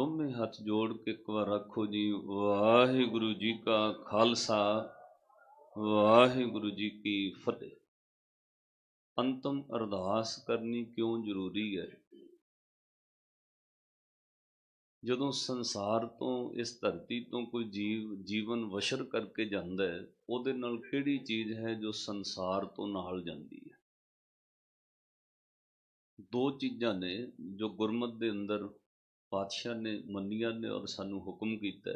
ਦੋਵੇਂ ਹੱਥ ਜੋੜ ਕੇ ਇੱਕ ਵਾਰ ਰੱਖੋ ਜੀ ਵਾਹਿਗੁਰੂ ਜੀ ਕਾ ਖਾਲਸਾ ਵਾਹਿਗੁਰੂ ਜੀ ਕੀ ਫਤਿਹ ਅੰਤਮ ਅਰਦਾਸ ਕਰਨੀ ਕਿਉਂ ਜ਼ਰੂਰੀ ਹੈ ਜਦੋਂ ਸੰਸਾਰ ਤੋਂ ਇਸ ਧਰਤੀ ਤੋਂ ਕੋਈ ਜੀਵ ਜੀਵਨ ਵਸ਼ਰ ਕਰਕੇ ਜਾਂਦਾ ਹੈ ਉਹਦੇ ਨਾਲ ਕਿਹੜੀ ਚੀਜ਼ ਹੈ ਜੋ ਸੰਸਾਰ ਤੋਂ ਨਾਲ ਜਾਂਦੀ ਹੈ ਦੋ ਚੀਜ਼ਾਂ ਨੇ ਜੋ ਗੁਰਮਤ ਦੇ ਅੰਦਰ ਪਾਤਸ਼ਾਹ ਨੇ ਮੰਨੀਆਂ ਨੇ ਔਰ ਸਾਨੂੰ ਹੁਕਮ ਕੀਤਾ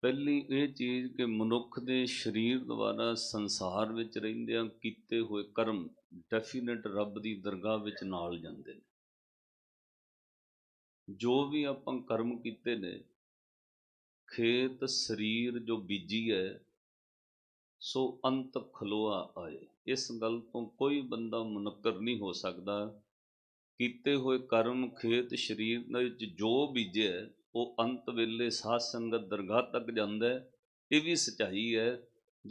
ਪਹਿਲੀ ਇਹ ਚੀਜ਼ ਕਿ ਮਨੁੱਖ ਦੇ ਸਰੀਰ ਦੁਆਰਾ ਸੰਸਾਰ ਵਿੱਚ ਰਹਿੰਦਿਆਂ ਕੀਤੇ ਹੋਏ ਕਰਮ ਡੈਫੀਨਿਟ ਰੱਬ ਦੀ ਦਰਗਾਹ ਵਿੱਚ ਨਾਲ ਜਾਂਦੇ ਨੇ ਜੋ ਵੀ ਆਪਾਂ ਕਰਮ ਕੀਤੇ ਨੇ ਖੇਤ ਸਰੀਰ ਜੋ ਬੀਜੀ ਹੈ ਸੋ ਅੰਤ ਖਲੋਆ ਆਏ ਇਸ ਗੱਲ ਤੋਂ ਕੋਈ ਬੰਦਾ ਮੁਨਕਰ ਨਹੀਂ ਹੋ ਸਕਦਾ ਕੀਤੇ ਹੋਏ ਕਰਮ ਖੇਤ ਸਰੀਰ ਵਿੱਚ ਜੋ ਬੀਜਿਆ ਉਹ ਅੰਤ ਵੇਲੇ ਸਾਧ ਸੰਗਤ ਦਰਗਾਹ ਤੱਕ ਜਾਂਦਾ ਹੈ ਇਹ ਵੀ ਸਚਾਈ ਹੈ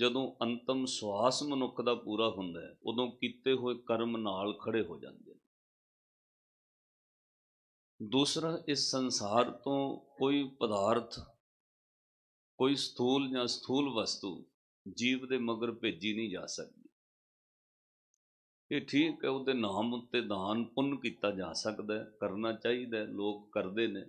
ਜਦੋਂ ਅੰਤਮ ਸਵਾਸ ਮਨੁੱਖ ਦਾ ਪੂਰਾ ਹੁੰਦਾ ਹੈ ਉਦੋਂ ਕੀਤੇ ਹੋਏ ਕਰਮ ਨਾਲ ਖੜੇ ਹੋ ਜਾਂਦੇ ਨੇ ਦੂਸਰਾ ਇਸ ਸੰਸਾਰ ਤੋਂ ਕੋਈ ਪਦਾਰਥ ਕੋਈ ਸਥੂਲ ਜਾਂ ਸਥੂਲ ਵਸਤੂ ਜੀਵ ਦੇ ਮਗਰ ਭੇਜੀ ਨਹੀਂ ਜਾ ਸਕਦੀ ਇਹ ਠੀਕ ਹੈ ਉਹਦੇ ਨਾਮ ਉੱਤੇ ਦਾਨ ਪੁੰਨ ਕੀਤਾ ਜਾ ਸਕਦਾ ਹੈ ਕਰਨਾ ਚਾਹੀਦਾ ਹੈ ਲੋਕ ਕਰਦੇ ਨੇ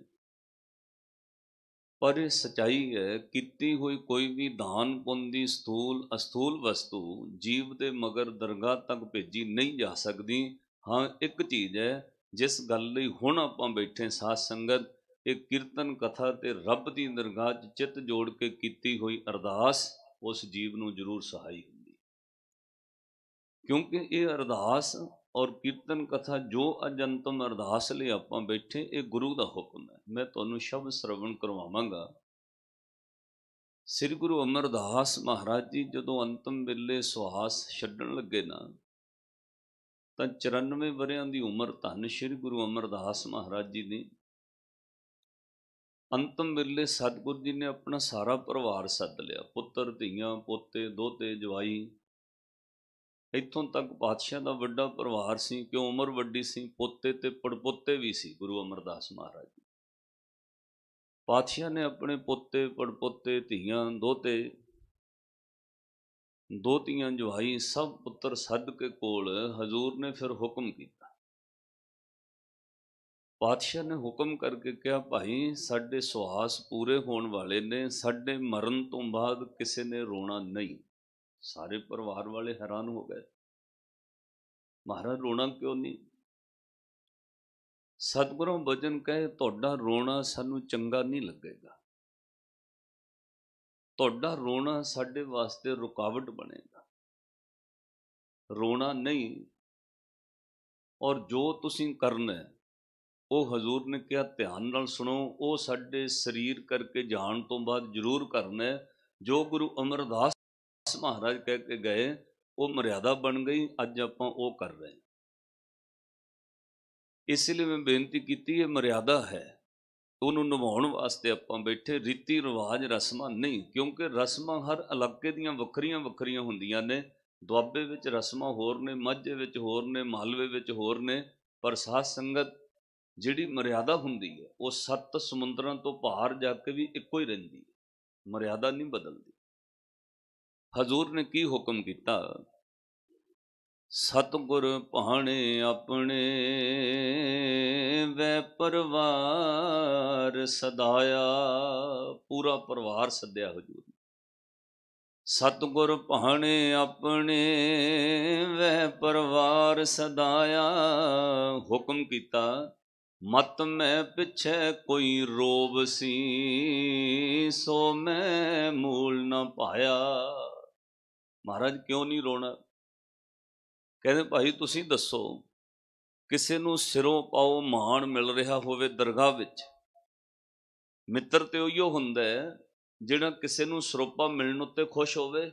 ਪਰ ਇਹ ਸਚਾਈ ਹੈ ਕੀਤੀ ਹੋਈ ਕੋਈ ਵੀ ਦਾਨ ਪੁੰਨ ਦੀ ਸਥੂਲ ਅਸਥੂਲ ਵਸਤੂ ਜੀਵ ਦੇ ਮਗਰ ਦਰਗਾਹ ਤੱਕ ਭੇਜੀ ਨਹੀਂ ਜਾ ਸਕਦੀ ਹਾਂ ਇੱਕ ਚੀਜ਼ ਹੈ ਜਿਸ ਗੱਲ ਲਈ ਹੁਣ ਆਪਾਂ ਬੈਠੇ ਸਾਧ ਸੰਗਤ ਇਹ ਕੀਰਤਨ ਕਥਾ ਤੇ ਰੱਬ ਦੀ ਦਰਗਾਹ 'ਚ ਚਿੱਤ ਜੋੜ ਕੇ ਕੀਤੀ ਹੋਈ ਅਰਦਾਸ ਉਸ ਜੀਵ ਨੂੰ ਜ਼ਰੂਰ ਸਹਾਈ ਕਿਉਂਕਿ ਇਹ ਅਰਦਾਸ ਔਰ ਕੀਰਤਨ ਕਥਾ ਜੋ ਅਜੰਤਮ ਅਰਦਾਸ ਲਈ ਆਪਾਂ ਬੈਠੇ ਇਹ ਗੁਰੂ ਦਾ ਹੁਕਮ ਹੈ ਮੈਂ ਤੁਹਾਨੂੰ ਸ਼ਬਦ ਸਰਵਣ ਕਰਵਾਵਾਂਗਾ ਸ੍ਰੀ ਗੁਰੂ ਅਮਰਦਾਸ ਮਹਾਰਾਜ ਜੀ ਜਦੋਂ ਅੰਤਮ ਵੇਲੇ ਸਵਾਸ ਛੱਡਣ ਲੱਗੇ ਨਾ ਤਾਂ 94 ਵਰਿਆਂ ਦੀ ਉਮਰ ਧੰਨ ਸ੍ਰੀ ਗੁਰੂ ਅਮਰਦਾਸ ਮਹਾਰਾਜ ਜੀ ਦੀ ਅੰਤਮ ਵੇਲੇ ਸਤਗੁਰੂ ਜੀ ਨੇ ਆਪਣਾ ਸਾਰਾ ਪਰਿਵਾਰ ਸੱਦ ਲਿਆ ਪੁੱਤਰ ਧੀਆਂ ਪੋਤੇ ਦੋਤੇ ਜਵਾਈ ਇੱਥੋਂ ਤੱਕ ਪਾਤਸ਼ਾਹ ਦਾ ਵੱਡਾ ਪਰਿਵਾਰ ਸੀ ਕਿ ਉਮਰ ਵੱਡੀ ਸੀ ਪੋਤੇ ਤੇ ਪੜਪੋਤੇ ਵੀ ਸੀ ਗੁਰੂ ਅਮਰਦਾਸ ਮਹਾਰਾਜ ਜੀ ਪਾਤਸ਼ਾਹ ਨੇ ਆਪਣੇ ਪੋਤੇ ਪੜਪੋਤੇ ਧੀਆਂ ਦੋਤੇ ਦੋਤੀਆਂ ਜਵਾਈ ਸਭ ਪੁੱਤਰ ਸੱਦ ਕੇ ਕੋਲ ਹਜ਼ੂਰ ਨੇ ਫਿਰ ਹੁਕਮ ਕੀਤਾ ਪਾਤਸ਼ਾਹ ਨੇ ਹੁਕਮ ਕਰਕੇ ਕਿਹਾ ਭਾਈ ਸਾਡੇ ਸੁਹਾਸ ਪੂਰੇ ਹੋਣ ਵਾਲੇ ਨੇ ਸਾਡੇ ਮਰਨ ਤੋਂ ਬਾਅਦ ਕਿਸੇ ਨੇ ਰੋਣਾ ਨਹੀਂ ਸਾਰੇ ਪਰਿਵਾਰ ਵਾਲੇ ਹੈਰਾਨ ਹੋ ਗਏ ਮਹਾਰਾਜ ਰੋਣਾ ਕਿਉਂ ਨਹੀਂ ਸਤਿਗੁਰੂ ਬਚਨ ਕਹੇ ਤੁਹਾਡਾ ਰੋਣਾ ਸਾਨੂੰ ਚੰਗਾ ਨਹੀਂ ਲੱਗੇਗਾ ਤੁਹਾਡਾ ਰੋਣਾ ਸਾਡੇ ਵਾਸਤੇ ਰੁਕਾਵਟ ਬਣੇਗਾ ਰੋਣਾ ਨਹੀਂ ਔਰ ਜੋ ਤੁਸੀਂ ਕਰਨਾ ਉਹ ਹਜ਼ੂਰ ਨੇ ਕਿਹਾ ਧਿਆਨ ਨਾਲ ਸੁਣੋ ਉਹ ਸਾਡੇ ਸਰੀਰ ਕਰਕੇ ਜਾਣ ਤੋਂ ਬਾਅਦ ਜ਼ਰੂਰ ਕਰਨਾ ਜੋ ਗੁਰੂ ਅਮਰਦਾਸ ਮਹਾਰਾਜ ਕਹਿ ਕੇ ਗਏ ਉਹ ਮਰਿਆਦਾ ਬਣ ਗਈ ਅੱਜ ਆਪਾਂ ਉਹ ਕਰ ਰਹੇ ਹਾਂ ਇਸ ਲਈ ਮੈਂ ਬੇਨਤੀ ਕੀਤੀ ਇਹ ਮਰਿਆਦਾ ਹੈ ਉਹਨੂੰ ਨਿਭਾਉਣ ਵਾਸਤੇ ਆਪਾਂ ਬੈਠੇ ਰੀਤੀ ਰਿਵਾਜ ਰਸਮਾਂ ਨਹੀਂ ਕਿਉਂਕਿ ਰਸਮਾਂ ਹਰ ਇਲਾਕੇ ਦੀਆਂ ਵੱਖਰੀਆਂ ਵੱਖਰੀਆਂ ਹੁੰਦੀਆਂ ਨੇ ਦੁਆਬੇ ਵਿੱਚ ਰਸਮਾਂ ਹੋਰ ਨੇ ਮੱਝੇ ਵਿੱਚ ਹੋਰ ਨੇ ਮਾਲਵੇ ਵਿੱਚ ਹੋਰ ਨੇ ਪਰ ਸਾਧ ਸੰਗਤ ਜਿਹੜੀ ਮਰਿਆਦਾ ਹੁੰਦੀ ਹੈ ਉਹ ਸੱਤ ਸਮੁੰਦਰਾਂ ਤੋਂ ਪਾਰ ਜਾ ਕੇ ਵੀ ਇੱਕੋ ਹੀ ਰਹਿੰਦੀ ਹੈ ਮਰਿਆਦਾ ਨਹੀਂ ਬਦਲਦੀ ਹਜ਼ੂਰ ਨੇ ਕੀ ਹੁਕਮ ਕੀਤਾ ਸਤਗੁਰ ਪਹਾਣੇ ਆਪਣੇ ਵੈ ਪਰਵਾਰ ਸਦਾਇਆ ਪੂਰਾ ਪਰਿਵਾਰ ਸੱਦਿਆ ਹਜ਼ੂਰ ਸਤਗੁਰ ਪਹਾਣੇ ਆਪਣੇ ਵੈ ਪਰਵਾਰ ਸਦਾਇਆ ਹੁਕਮ ਕੀਤਾ ਮਤ ਮੈਂ ਪਿਛੇ ਕੋਈ ਰੋਬ ਸੀ ਸੋ ਮੈਂ ਮੂਲ ਨਾ ਪਾਇਆ ਮਹਾਰਾਜ ਕਿਉਂ ਨਹੀਂ ਰੋਣਾ ਕਹਿੰਦੇ ਭਾਈ ਤੁਸੀਂ ਦੱਸੋ ਕਿਸੇ ਨੂੰ ਸਿਰੋਂ ਪਾਉ ਮਾਣ ਮਿਲ ਰਿਹਾ ਹੋਵੇ ਦਰਗਾਹ ਵਿੱਚ ਮਿੱਤਰ ਤੇ ਉਹੀਓ ਹੁੰਦਾ ਜਿਹੜਾ ਕਿਸੇ ਨੂੰ ਸਰੋਪਾ ਮਿਲਣ ਉੱਤੇ ਖੁਸ਼ ਹੋਵੇ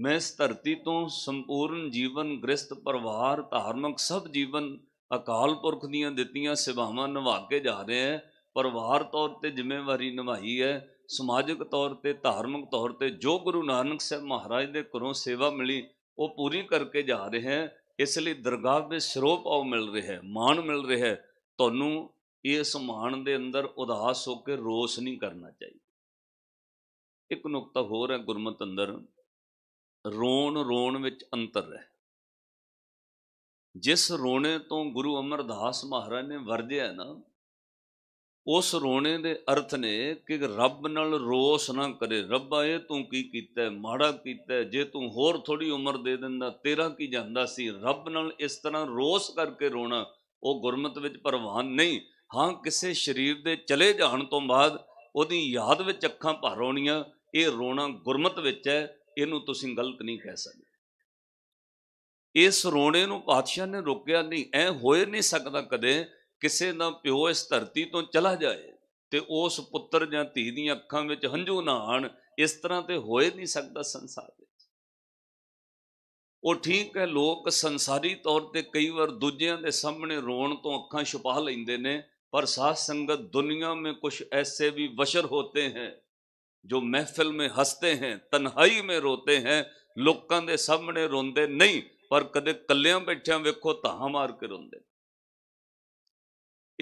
ਮੈਂ ਇਸ ਧਰਤੀ ਤੋਂ ਸੰਪੂਰਨ ਜੀਵਨ ਗ੍ਰਸਤ ਪਰਿਵਾਰ ਧਾਰਮਿਕ ਸਭ ਜੀਵਨ ਅਕਾਲ ਪੁਰਖ ਦੀਆਂ ਦਿੱਤੀਆਂ ਸੇਵਾਵਾਂ ਨਿਭਾ ਕੇ ਜਾ ਰਹੇ ਹਾਂ ਪਰਿਵਾਰ ਤੌਰ ਤੇ ਜ਼ਿੰਮੇਵਾਰੀ ਨਿਭਾਈ ਹੈ ਸਮਾਜਿਕ ਤੌਰ ਤੇ ਧਾਰਮਿਕ ਤੌਰ ਤੇ ਜੋ ਗੁਰੂ ਨਾਨਕ ਸਾਹਿਬ ਮਹਾਰਾਜ ਦੇ ਘਰੋਂ ਸੇਵਾ ਮਿਲੀ ਉਹ ਪੂਰੀ ਕਰਕੇ ਜਾ ਰਹੇ ਹਨ ਇਸ ਲਈ ਦਰਗਾਹ ਦੇ ਸਰੋਪ ਆਉ ਮਿਲ ਰਿਹਾ ਹੈ ਮਾਣ ਮਿਲ ਰਿਹਾ ਹੈ ਤੁਹਾਨੂੰ ਇਸ ਮਾਣ ਦੇ ਅੰਦਰ ਉਦਾਸ ਹੋ ਕੇ ਰੋਸ ਨਹੀਂ ਕਰਨਾ ਚਾਹੀਦਾ ਇੱਕ ਨੁਕਤਾ ਹੋਰ ਹੈ ਗੁਰਮਤ ਅੰਦਰ ਰੋਣ ਰੋਣ ਵਿੱਚ ਅੰਤਰ ਹੈ ਜਿਸ ਰੋਣੇ ਤੋਂ ਗੁਰੂ ਅਮਰਦਾਸ ਮਹਾਰਾਜ ਨੇ ਵਰਜਿਆ ਨਾ ਉਸ ਰੋਣੇ ਦੇ ਅਰਥ ਨੇ ਕਿ ਰੱਬ ਨਾਲ ਰੋਸ ਨਾ ਕਰੇ ਰੱਬਾ ਇਹ ਤੂੰ ਕੀ ਕੀਤਾ ਮਾੜਾ ਕੀਤਾ ਜੇ ਤੂੰ ਹੋਰ ਥੋੜੀ ਉਮਰ ਦੇ ਦਿੰਦਾ ਤੇਰਾ ਕੀ ਜਾਂਦਾ ਸੀ ਰੱਬ ਨਾਲ ਇਸ ਤਰ੍ਹਾਂ ਰੋਸ ਕਰਕੇ ਰੋਣਾ ਉਹ ਗੁਰਮਤ ਵਿੱਚ ਪ੍ਰਵਾਨ ਨਹੀਂ ਹਾਂ ਕਿਸੇ ਸਰੀਰ ਦੇ ਚਲੇ ਜਾਣ ਤੋਂ ਬਾਅਦ ਉਹਦੀ ਯਾਦ ਵਿੱਚ ਅੱਖਾਂ ਭਰ ਆਉਣੀਆਂ ਇਹ ਰੋਣਾ ਗੁਰਮਤ ਵਿੱਚ ਹੈ ਇਹਨੂੰ ਤੁਸੀਂ ਗਲਤ ਨਹੀਂ ਕਹਿ ਸਕਦੇ ਇਸ ਰੋਣੇ ਨੂੰ ਪਾਤਸ਼ਾਹ ਨੇ ਰੋਕਿਆ ਨਹੀਂ ਐ ਹੋਏ ਨਹੀਂ ਸਕਦਾ ਕਦੇ ਕਿਸੇ ਦਾ ਪਿਓ ਇਸ ਧਰਤੀ ਤੋਂ ਚਲਾ ਜਾਏ ਤੇ ਉਸ ਪੁੱਤਰ ਜਾਂ ਧੀ ਦੀਆਂ ਅੱਖਾਂ ਵਿੱਚ ਹੰਝੂ ਨਾ ਆਣ ਇਸ ਤਰ੍ਹਾਂ ਤੇ ਹੋਏ ਨਹੀਂ ਸਕਦਾ ਸੰਸਾਰ ਵਿੱਚ ਉਹ ਠੀਕ ਹੈ ਲੋਕ ਸੰਸਾਰੀ ਤੌਰ ਤੇ ਕਈ ਵਾਰ ਦੂਜਿਆਂ ਦੇ ਸਾਹਮਣੇ ਰੋਣ ਤੋਂ ਅੱਖਾਂ ਛੁਪਾ ਲੈਂਦੇ ਨੇ ਪਰ ਸਾਧ ਸੰਗਤ ਦੁਨੀਆ ਵਿੱਚ ਕੁਝ ਐਸੇ ਵੀ ਬਸ਼ਰ ਹੁੰਦੇ ਹਨ ਜੋ ਮਹਿਫਲ ਵਿੱਚ ਹੱਸਦੇ ਹਨ ਤਨਹਾਈ में ਰੋਤੇ ਹਨ ਲੋਕਾਂ ਦੇ ਸਾਹਮਣੇ ਰੋਂਦੇ ਨਹੀਂ ਪਰ ਕਦੇ ਕੱਲਿਆਂ ਬੈਠਿਆਂ ਵੇਖੋ ਤਾਂ ਮਾਰ ਕੇ ਰੋਂਦੇ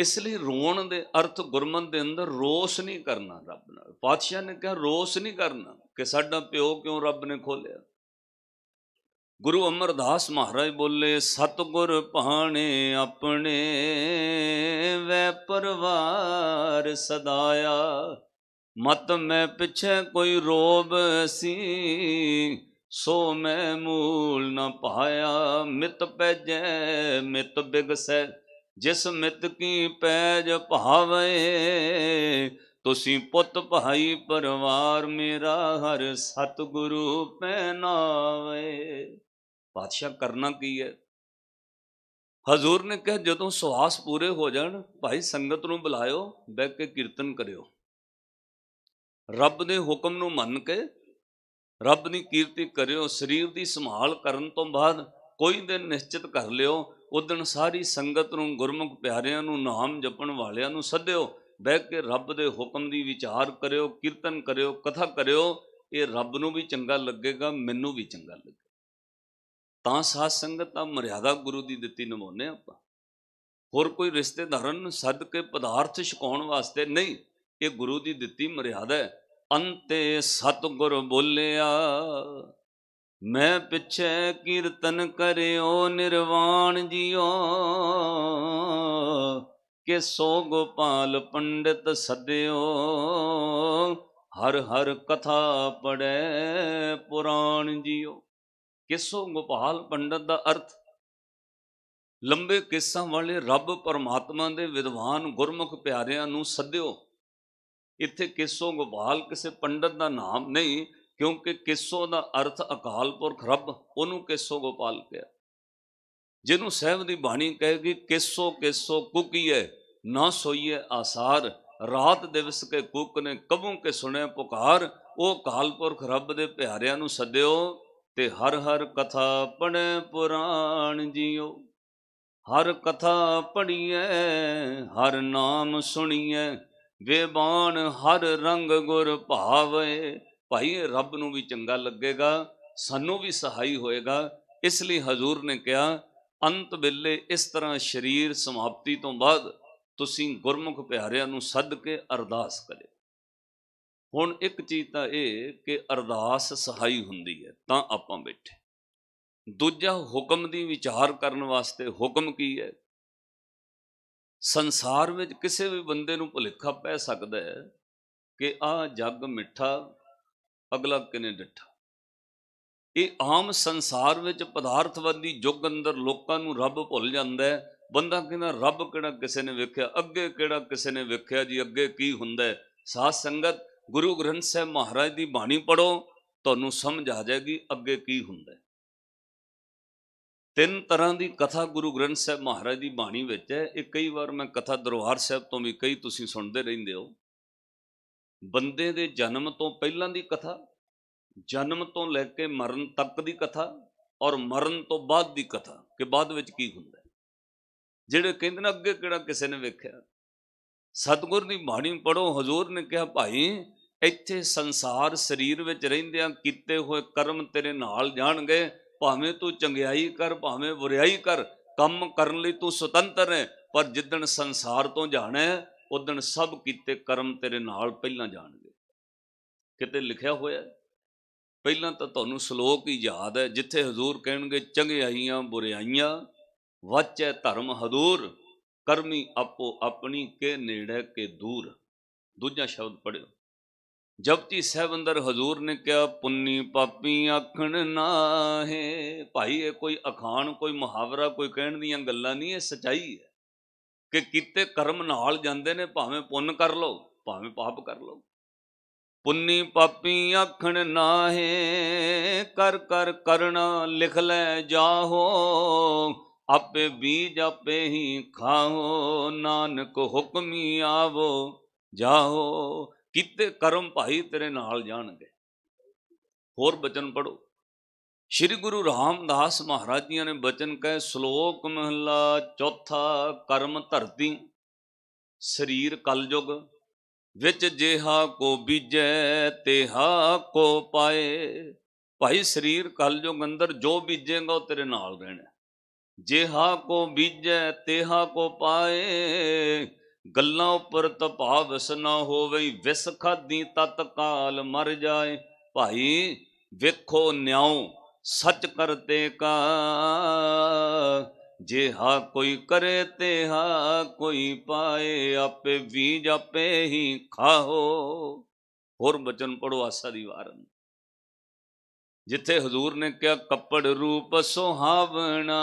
ਇਸ ਲਈ ਰੋਣ ਦੇ ਅਰਥ ਗੁਰਮਨ ਦੇ ਅੰਦਰ ਰੋਸ ਨਹੀਂ ਕਰਨਾ ਰੱਬ ਨਾਲ ਪਾਤਸ਼ਾਹ ਨੇ ਕਿਹਾ ਰੋਸ ਨਹੀਂ ਕਰਨਾ ਕਿ ਸਾਡਾ ਪਿਓ ਕਿਉਂ ਰੱਬ ਨੇ ਖੋਲਿਆ ਗੁਰੂ ਅਮਰਦਾਸ ਮਹਾਰਾਜ ਬੋਲੇ ਸਤਗੁਰ ਭਾਣੇ ਆਪਣੇ ਵੈ ਪਰਵਾਰ ਸਦਾਇਆ ਮਤ ਮੈਂ ਪਿਛੇ ਕੋਈ ਰੋਬ ਸੀ ਸੋ ਮੈਂ ਮੂਲ ਨ ਪਾਇਆ ਮਿਤ ਪੈਜੈ ਮਿਤ ਬਿਗਸੈ ਜਿਸ ਮਿਤ ਕੀ ਪੈਜ ਭਾਵੇ ਤੁਸੀਂ ਪੁੱਤ ਭਾਈ ਪਰਿਵਾਰ ਮੇਰਾ ਹਰ ਸਤਿਗੁਰੂ ਪਹਿਨਾਵੇ ਪਾਤਸ਼ਾਹ ਕਰਨਾ ਕੀ ਹੈ ਹਜ਼ੂਰ ਨੇ ਕਿਹਾ ਜਦੋਂ ਸੁਹਾਸ ਪੂਰੇ ਹੋ ਜਾਣ ਭਾਈ ਸੰਗਤ ਨੂੰ ਬੁਲਾਇਓ ਬੈ ਕੇ ਕੀਰਤਨ ਕਰਿਓ ਰੱਬ ਦੇ ਹੁਕਮ ਨੂੰ ਮੰਨ ਕੇ ਰੱਬ ਦੀ ਕੀਰਤੀ ਕਰਿਓ ਸਰੀਰ ਦੀ ਸੰਭਾਲ ਕਰਨ ਤੋਂ ਬਾਅਦ ਕੋਈ ਦਿਨ ਨਿਸ਼ਚਿਤ ਕਰ ਲਿਓ ਉਦਣ ਸਾਰੀ ਸੰਗਤ ਨੂੰ ਗੁਰਮੁਖ ਪਿਆਰਿਆਂ ਨੂੰ ਨਾਮ ਜਪਣ ਵਾਲਿਆਂ ਨੂੰ ਸੱਦਿਓ ਬਹਿ ਕੇ ਰੱਬ ਦੇ ਹੁਕਮ ਦੀ ਵਿਚਾਰ ਕਰਿਓ ਕੀਰਤਨ ਕਰਿਓ ਕਥਾ ਕਰਿਓ ਇਹ ਰੱਬ ਨੂੰ ਵੀ ਚੰਗਾ ਲੱਗੇਗਾ ਮੈਨੂੰ ਵੀ ਚੰਗਾ ਲੱਗੇਗਾ ਤਾਂ ਸਾਧ ਸੰਗਤ ਆ ਮਰਿਆਦਾ ਗੁਰੂ ਦੀ ਦਿੱਤੀ ਨਮੋਨੇ ਆਪਾਂ ਹੋਰ ਕੋਈ ਰਿਸ਼ਤੇਦਾਰਾਂ ਨੂੰ ਸੱਦ ਕੇ ਪਦਾਰਥ ਛਕਾਉਣ ਵਾਸਤੇ ਨਹੀਂ ਇਹ ਗੁਰੂ ਦੀ ਦਿੱਤੀ ਮਰਿਆਦਾ ਹੈ ਅੰਤੇ ਸਤਗੁਰ ਬੋਲਿਆ ਮੈਂ ਪਿਛੇ ਕੀਰਤਨ ਕਰਿਓ ਨਿਰਵਾਣ ਜੀਓ ਕੇ ਸੋ ਗੋਪਾਲ ਪੰਡਿਤ ਸਦਿਓ ਹਰ ਹਰ ਕਥਾ ਪੜੈ ਪੁਰਾਣ ਜੀਓ ਕਿਸੋ ਗੋਪਾਲ ਪੰਡਤ ਦਾ ਅਰਥ ਲੰਬੇ ਕਿੱਸਾਂ ਵਾਲੇ ਰੱਬ ਪਰਮਾਤਮਾ ਦੇ ਵਿਦਵਾਨ ਗੁਰਮੁਖ ਪਿਆਰਿਆਂ ਨੂੰ ਸੱਦਿਓ ਇੱਥੇ ਕਿਸੋ ਗੋਪਾਲ ਕਿਸੇ ਪੰਡਤ ਦਾ ਨਾਮ ਨਹੀਂ ਕਿਉਂਕਿ ਕਿਸੋ ਦਾ ਅਰਥ ਅਕਾਲ ਪੁਰਖ ਰੱਬ ਉਹਨੂੰ ਕਿਸੋ ਗੋਪਾਲ ਕਿਹਾ ਜਿਹਨੂੰ ਸਹਿਬ ਦੀ ਬਾਣੀ ਕਹੇਗੀ ਕਿਸੋ ਕਿਸੋ ਕੁਕੀਏ ਨਾ ਸੋਈਏ ਆਸਾਰ ਰਾਤ ਦਿਵਸ ਕੇ ਕੁਕ ਨੇ ਕਬੂ ਕੇ ਸੁਣੇ ਪੁਕਾਰ ਉਹ ਅਕਾਲ ਪੁਰਖ ਰੱਬ ਦੇ ਪਿਆਰਿਆਂ ਨੂੰ ਸੱਦਿਓ ਤੇ ਹਰ ਹਰ ਕਥਾ ਪੜ ਪੁਰਾਣ ਜਿਓ ਹਰ ਕਥਾ ਪੜੀਐ ਹਰ ਨਾਮ ਸੁਣੀਐ ਵੇਬਾਨ ਹਰ ਰੰਗ ਗੁਰ ਭਾਵੇ ਭਾਈ ਰੱਬ ਨੂੰ ਵੀ ਚੰਗਾ ਲੱਗੇਗਾ ਸਾਨੂੰ ਵੀ ਸਹਾਈ ਹੋਏਗਾ ਇਸ ਲਈ ਹਜ਼ੂਰ ਨੇ ਕਿਹਾ ਅੰਤ ਬਿੱਲੇ ਇਸ ਤਰ੍ਹਾਂ ਸਰੀਰ ਸਮਾਪਤੀ ਤੋਂ ਬਾਅਦ ਤੁਸੀਂ ਗੁਰਮੁਖ ਪਿਆਰਿਆਂ ਨੂੰ ਸੱਦ ਕੇ ਅਰਦਾਸ ਕਰੇ ਹੁਣ ਇੱਕ ਚੀਜ਼ ਤਾਂ ਇਹ ਕਿ ਅਰਦਾਸ ਸਹਾਈ ਹੁੰਦੀ ਹੈ ਤਾਂ ਆਪਾਂ ਬੈਠੇ ਦੂਜਾ ਹੁਕਮ ਦੀ ਵਿਚਾਰ ਕਰਨ ਵਾਸਤੇ ਹੁਕਮ ਕੀ ਹੈ ਸੰਸਾਰ ਵਿੱਚ ਕਿਸੇ ਵੀ ਬੰਦੇ ਨੂੰ ਭੁਲੇਖਾ ਪੈ ਸਕਦਾ ਹੈ ਕਿ ਆ ਜੱਗ ਮਿੱਠਾ ਅਗਲਾ ਕਿਨੇ ਡਿੱਠਾ ਇਹ ਆਮ ਸੰਸਾਰ ਵਿੱਚ ਪਦਾਰਥਵਾਦੀ ਯੁੱਗ ਅੰਦਰ ਲੋਕਾਂ ਨੂੰ ਰੱਬ ਭੁੱਲ ਜਾਂਦਾ ਹੈ ਬੰਦਾ ਕਹਿੰਦਾ ਰੱਬ ਕਿਹੜਾ ਕਿਸੇ ਨੇ ਵੇਖਿਆ ਅੱਗੇ ਕਿਹੜਾ ਕਿਸੇ ਨੇ ਵੇਖਿਆ ਜੀ ਅੱਗੇ ਕੀ ਹੁੰਦਾ ਹੈ ਸਾਧ ਸੰਗਤ ਗੁਰੂ ਗ੍ਰੰਥ ਸਾਹਿਬ ਮਹਾਰਾਜ ਦੀ ਬਾਣੀ ਪੜੋ ਤੁਹਾਨੂੰ ਸਮਝ ਆ ਜਾਏਗੀ ਅੱਗੇ ਕੀ ਹੁੰਦਾ ਹੈ ਤਿੰਨ ਤਰ੍ਹਾਂ ਦੀ ਕਥਾ ਗੁਰੂ ਗ੍ਰੰਥ ਸਾਹਿਬ ਮਹਾਰਾਜ ਦੀ ਬਾਣੀ ਵਿੱਚ ਹੈ ਇਹ ਕਈ ਵਾਰ ਮੈਂ ਕਥਾ ਦਰਬਾਰ ਸਾਹਿਬ ਤੋਂ ਵੀ ਕਈ ਤੁਸੀਂ ਸੁਣਦੇ ਰਹਿੰਦੇ ਹੋ ਬੰਦੇ ਦੇ ਜਨਮ ਤੋਂ ਪਹਿਲਾਂ ਦੀ ਕਥਾ ਜਨਮ ਤੋਂ ਲੈ ਕੇ ਮਰਨ ਤੱਕ ਦੀ ਕਥਾ ਔਰ ਮਰਨ ਤੋਂ ਬਾਅਦ ਦੀ ਕਥਾ ਕਿ ਬਾਅਦ ਵਿੱਚ ਕੀ ਹੁੰਦਾ ਜਿਹੜੇ ਕਹਿੰਦੇ ਨੇ ਅੱਗੇ ਕਿਹੜਾ ਕਿਸੇ ਨੇ ਵੇਖਿਆ ਸਤਗੁਰ ਦੀ ਬਾਣੀ ਪੜੋ ਹਜ਼ੂਰ ਨੇ ਕਿਹਾ ਭਾਈ ਇੱਥੇ ਸੰਸਾਰ ਸਰੀਰ ਵਿੱਚ ਰਹਿੰਦਿਆਂ ਕੀਤੇ ਹੋਏ ਕਰਮ ਤੇਰੇ ਨਾਲ ਜਾਣਗੇ ਭਾਵੇਂ ਤੂੰ ਚੰਗਿਆਈ ਕਰ ਭਾਵੇਂ ਬੁਰਿਆਈ ਕਰ ਕੰਮ ਕਰਨ ਲਈ ਤੂੰ ਸੁਤੰਤਰ ਹੈ ਪਰ ਜਿੱਦਣ ਸੰਸਾਰ ਤੋਂ ਜਾਣਾ ਉਦਣ ਸਭ ਕੀਤੇ ਕਰਮ ਤੇਰੇ ਨਾਲ ਪਹਿਲਾਂ ਜਾਣਗੇ ਕਿਤੇ ਲਿਖਿਆ ਹੋਇਆ ਪਹਿਲਾਂ ਤਾਂ ਤੁਹਾਨੂੰ ਸ਼ਲੋਕ ਹੀ ਯਾਦ ਹੈ ਜਿੱਥੇ ਹਜ਼ੂਰ ਕਹਿਣਗੇ ਚੰਗਿਆਈਆਂ ਬੁਰਿਆਈਆਂ ਵਾਚੈ ਧਰਮ ਹਦੂਰ ਕਰਮੀ ਆਪੋ ਆਪਣੀ ਕੇ ਨੇੜੇ ਕੇ ਦੂਰ ਦੂਜਾ ਸ਼ਬਦ ਪੜਿਓ ਜਪਤੀ ਸਾਹਿਬ ਅੰਦਰ ਹਜ਼ੂਰ ਨੇ ਕਿਹਾ ਪੁੰਨੀ ਪਾਪੀ ਆਖਣ ਨਾਹੇ ਭਾਈ ਇਹ ਕੋਈ ਅਖਾਣ ਕੋਈ ਮੁਹਾਵਰਾ ਕੋਈ ਕਹਿਣ ਦੀਆਂ ਗੱਲਾਂ ਨਹੀਂ ਇਹ ਸਚਾਈ ਹੈ ਕਿ ਕੀਤੇ ਕਰਮ ਨਾਲ ਜਾਂਦੇ ਨੇ ਭਾਵੇਂ ਪੁੰਨ ਕਰ ਲਓ ਭਾਵੇਂ ਪਾਪ ਕਰ ਲਓ ਪੁੰਨੀ ਪਾਪੀ ਆਖਣ ਨਾਹੇ ਕਰ ਕਰ ਕਰਨ ਲਿਖ ਲੈ ਜਾਹੋ ਆਪੇ ਬੀਜ ਆਪੇ ਹੀ ਖਾਓ ਨਾਨਕ ਹੁਕਮੀ ਆਵੋ ਜਾਹੋ ਕਿਤੇ ਕਰਮ ਭਾਈ ਤੇਰੇ ਨਾਲ ਜਾਣਗੇ ਹੋਰ ਬਚਨ ਪੜੋ ਸ੍ਰੀ ਗੁਰੂ ਰਾਮਦਾਸ ਮਹਾਰਾਜ ਜੀ ਨੇ ਬਚਨ ਕਹੇ ਸ਼ਲੋਕ ਮਹਲਾ ਚੌਥਾ ਕਰਮ ਧਰਤੀ ਸਰੀਰ ਕਲਯੁਗ ਵਿੱਚ ਜਿਹਾ ਕੋ ਬੀਜੈ ਤੇਹਾ ਕੋ ਪਾਏ ਭਾਈ ਸਰੀਰ ਕਲਯੁਗ ਅੰਦਰ ਜੋ ਬੀਜੇਗਾ ਉਹ ਤੇਰੇ ਨਾਲ ਰਹਿਣਾ ਜਿਹਾ ਕੋ ਬੀਜੈ ਤੇਹਾ ਕੋ ਪਾਏ ਗੱਲਾਂ ਉੱਪਰ ਤਪਾ ਵਸ ਨਾ ਹੋਵੇ ਵਿਸਖਾ ਦੀ ਤਤਕਾਲ ਮਰ ਜਾਏ ਭਾਈ ਵੇਖੋ ਨਿਆਉ ਸੱਚ ਕਰਤੇ ਕਾ ਜੇ ਹਾ ਕੋਈ ਕਰੇ ਤੇ ਹਾ ਕੋਈ ਪਾਏ ਆਪੇ ਬੀਜ ਆਪੇ ਹੀ ਖਾਓ ਹੋਰ ਬਚਨ ਪੜੋ ਆਸਾ ਦੀ ਵਾਰਨ ਜਿੱਥੇ ਹਜ਼ੂਰ ਨੇ ਕਿਹਾ ਕੱਪੜ ਰੂਪ ਸੁਹਾਵਣਾ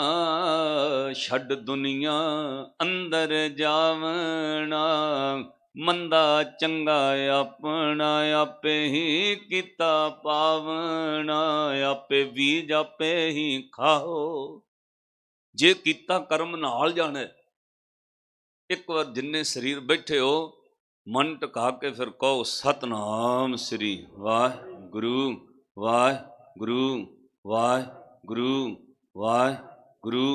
ਛੱਡ ਦੁਨੀਆ ਅੰਦਰ ਜਾਵਣਾ ਮੰਦਾ ਚੰਗਾ ਆਪਣਾ ਆਪੇ ਹੀ ਕੀਤਾ ਪਾਵਣਾ ਆਪੇ ਬੀਜ ਆਪੇ ਹੀ ਖਾਓ ਜੇ ਕੀਤਾ ਕਰਮ ਨਾਲ ਜਾਣੇ ਇੱਕ ਵਾਰ ਜਿੰਨੇ ਸਰੀਰ ਬੈਠੇ ਹੋ ਮਨ ਟਕਾ ਕੇ ਫਿਰ ਕਹੋ ਸਤਨਾਮ ਸ੍ਰੀ ਵਾਹ ਗੁਰੂ ਵਾਹ ਗੁਰੂ ਵਾਹ ਗੁਰੂ ਵਾਹ ਗੁਰੂ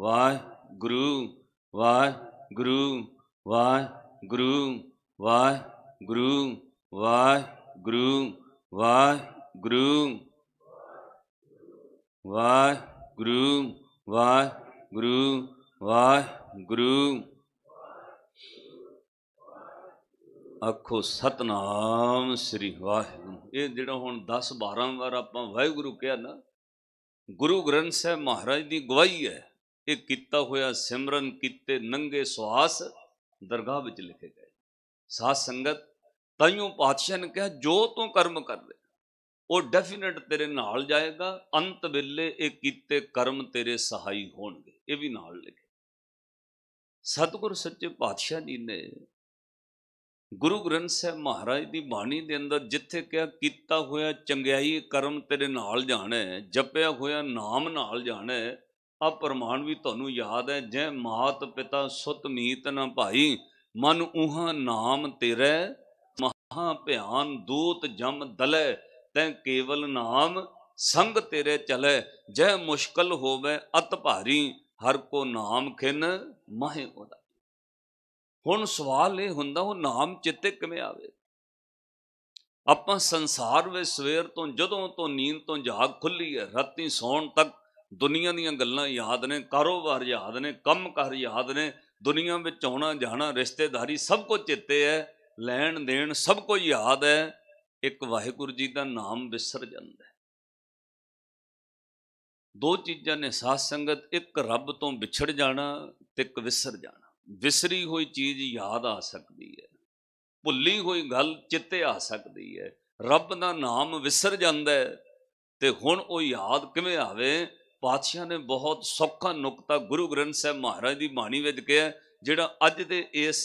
ਵਾਹ ਗੁਰੂ ਵਾਹ ਗੁਰੂ ਵਾਹ ਗੁਰੂ ਵਾਹ ਗੁਰੂ ਵਾਹ ਗੁਰੂ ਵਾਹ ਗੁਰੂ ਵਾਹ ਗੁਰੂ ਵਾਹ ਗੁਰੂ ਵਾਹ ਗੁਰੂ ਆਖੋ ਸਤਨਾਮ ਸ੍ਰੀ ਵਾਹਿਗੁਰੂ ਇਹ ਜਿਹੜਾ ਹੁਣ 10 12 ਵਾਰ ਆਪਾਂ ਵਾਹਿਗੁਰੂ ਕਿਹਾ ਨਾ ਗੁਰੂ ਗ੍ਰੰਥ ਸਾਹਿਬ ਮਹਾਰਾਜ ਦੀ ਗਵਾਹੀ ਹੈ ਇਹ ਕੀਤਾ ਹੋਇਆ ਸਿਮਰਨ ਕੀਤੇ ਨੰਗੇ ਸੁਆਸ ਦਰਗਾਹ ਵਿੱਚ ਲਿਖੇ ਗਏ ਸਾਧ ਸੰਗਤ ਤਾਈਓ ਪਾਤਸ਼ਾਹ ਨੇ ਕਿਹਾ ਜੋ ਤੂੰ ਕਰਮ ਕਰਦੇ ਉਹ ਡੈਫੀਨਿਟ ਤੇਰੇ ਨਾਲ ਜਾਏਗਾ ਅੰਤ ਵੇਲੇ ਇਹ ਕੀਤੇ ਕਰਮ ਤੇਰੇ ਸਹਾਈ ਹੋਣਗੇ ਇਹ ਵੀ ਨਾਲ ਲਿਖੇ ਸਤਿਗੁਰ ਸੱਚੇ ਪਾਤਸ਼ਾਹ ਜੀ ਨੇ ਗੁਰੂ ਗ੍ਰੰਥ ਸਾਹਿਬ ਮਹਾਰਾਜ ਦੀ ਬਾਣੀ ਦੇ ਅੰਦਰ ਜਿੱਥੇ ਕਿਹਾ ਕੀਤਾ ਹੋਇਆ ਚੰਗਿਆਈ ਕਰਮ ਤੇਰੇ ਨਾਲ ਜਾਣਾ ਜਪਿਆ ਹੋਇਆ ਨਾਮ ਨਾਲ ਜਾਣਾ ਆ ਪਰਮਾਨ ਵੀ ਤੁਹਾਨੂੰ ਯਾਦ ਹੈ ਜੈ ਮਾਤ ਪਿਤਾ ਸੁਤ ਮੀਤ ਨਾ ਭਾਈ ਮਨ ਉਹਾਂ ਨਾਮ ਤੇਰੇ ਮਹਾ ਭਿਆਨ ਦੂਤ ਜਮ ਦਲੇ ਤੈ ਕੇਵਲ ਨਾਮ ਸੰਗ ਤੇਰੇ ਚਲੇ ਜੈ ਮੁਸ਼ਕਲ ਹੋਵੇ ਅਤ ਭਾਰੀ ਹਰ ਕੋ ਨਾਮ ਖਿਨ ਮਹਿ ਉਹਦਾ ਹੁਣ ਸਵਾਲ ਇਹ ਹੁੰਦਾ ਉਹ ਨਾਮ ਚਿੱਤੇ ਕਿਵੇਂ ਆਵੇ ਆਪਾਂ ਸੰਸਾਰ ਵਿੱਚ ਸਵੇਰ ਤੋਂ ਜਦੋਂ ਤੋਂ ਨੀਂਦ ਤੋਂ ਜਾਗ ਖੁੱਲੀ ਹੈ ਰਾਤੀ ਸੌਣ ਤੱਕ ਦੁਨੀਆ ਦੀਆਂ ਗੱਲਾਂ ਯਾਦ ਨੇ ਕਾਰੋਬਾਰ ਯਾਦ ਨੇ ਕੰਮ ਕਰ ਯਾਦ ਨੇ ਦੁਨੀਆ ਵਿੱਚ ਆਉਣਾ ਜਾਣਾ ਰਿਸ਼ਤੇਦਾਰੀ ਸਭ ਕੁਝ ਚਿੱਤੇ ਹੈ ਲੈਣ ਦੇਣ ਸਭ ਕੁਝ ਯਾਦ ਹੈ ਇੱਕ ਵਾਹਿਗੁਰੂ ਜੀ ਦਾ ਨਾਮ ਵਿਸਰ ਜਾਂਦਾ ਦੋ ਚੀਜ਼ਾਂ ਨੇ ਸਾਧ ਸੰਗਤ ਇੱਕ ਰੱਬ ਤੋਂ ਵਿਛੜ ਜਾਣਾ ਤੇ ਇੱਕ ਵਿਸਰ ਜਾਣਾ ਵਿਸਰੀ ਹੋਈ ਚੀਜ਼ ਯਾਦ ਆ ਸਕਦੀ ਹੈ ਭੁੱਲੀ ਹੋਈ ਗੱਲ ਚਿੱਤੇ ਆ ਸਕਦੀ ਹੈ ਰੱਬ ਦਾ ਨਾਮ ਵਿਸਰ ਜਾਂਦਾ ਤੇ ਹੁਣ ਉਹ ਯਾਦ ਕਿਵੇਂ ਆਵੇ ਪਾਤਸ਼ਾਹ ਨੇ ਬਹੁਤ ਸੌਖਾ ਨੁਕਤਾ ਗੁਰੂ ਗ੍ਰੰਥ ਸਾਹਿਬ ਮਹਾਰਾਜ ਦੀ ਬਾਣੀ ਵਿੱਚ ਕਿਹਾ ਜਿਹੜਾ ਅੱਜ ਦੇ ਇਸ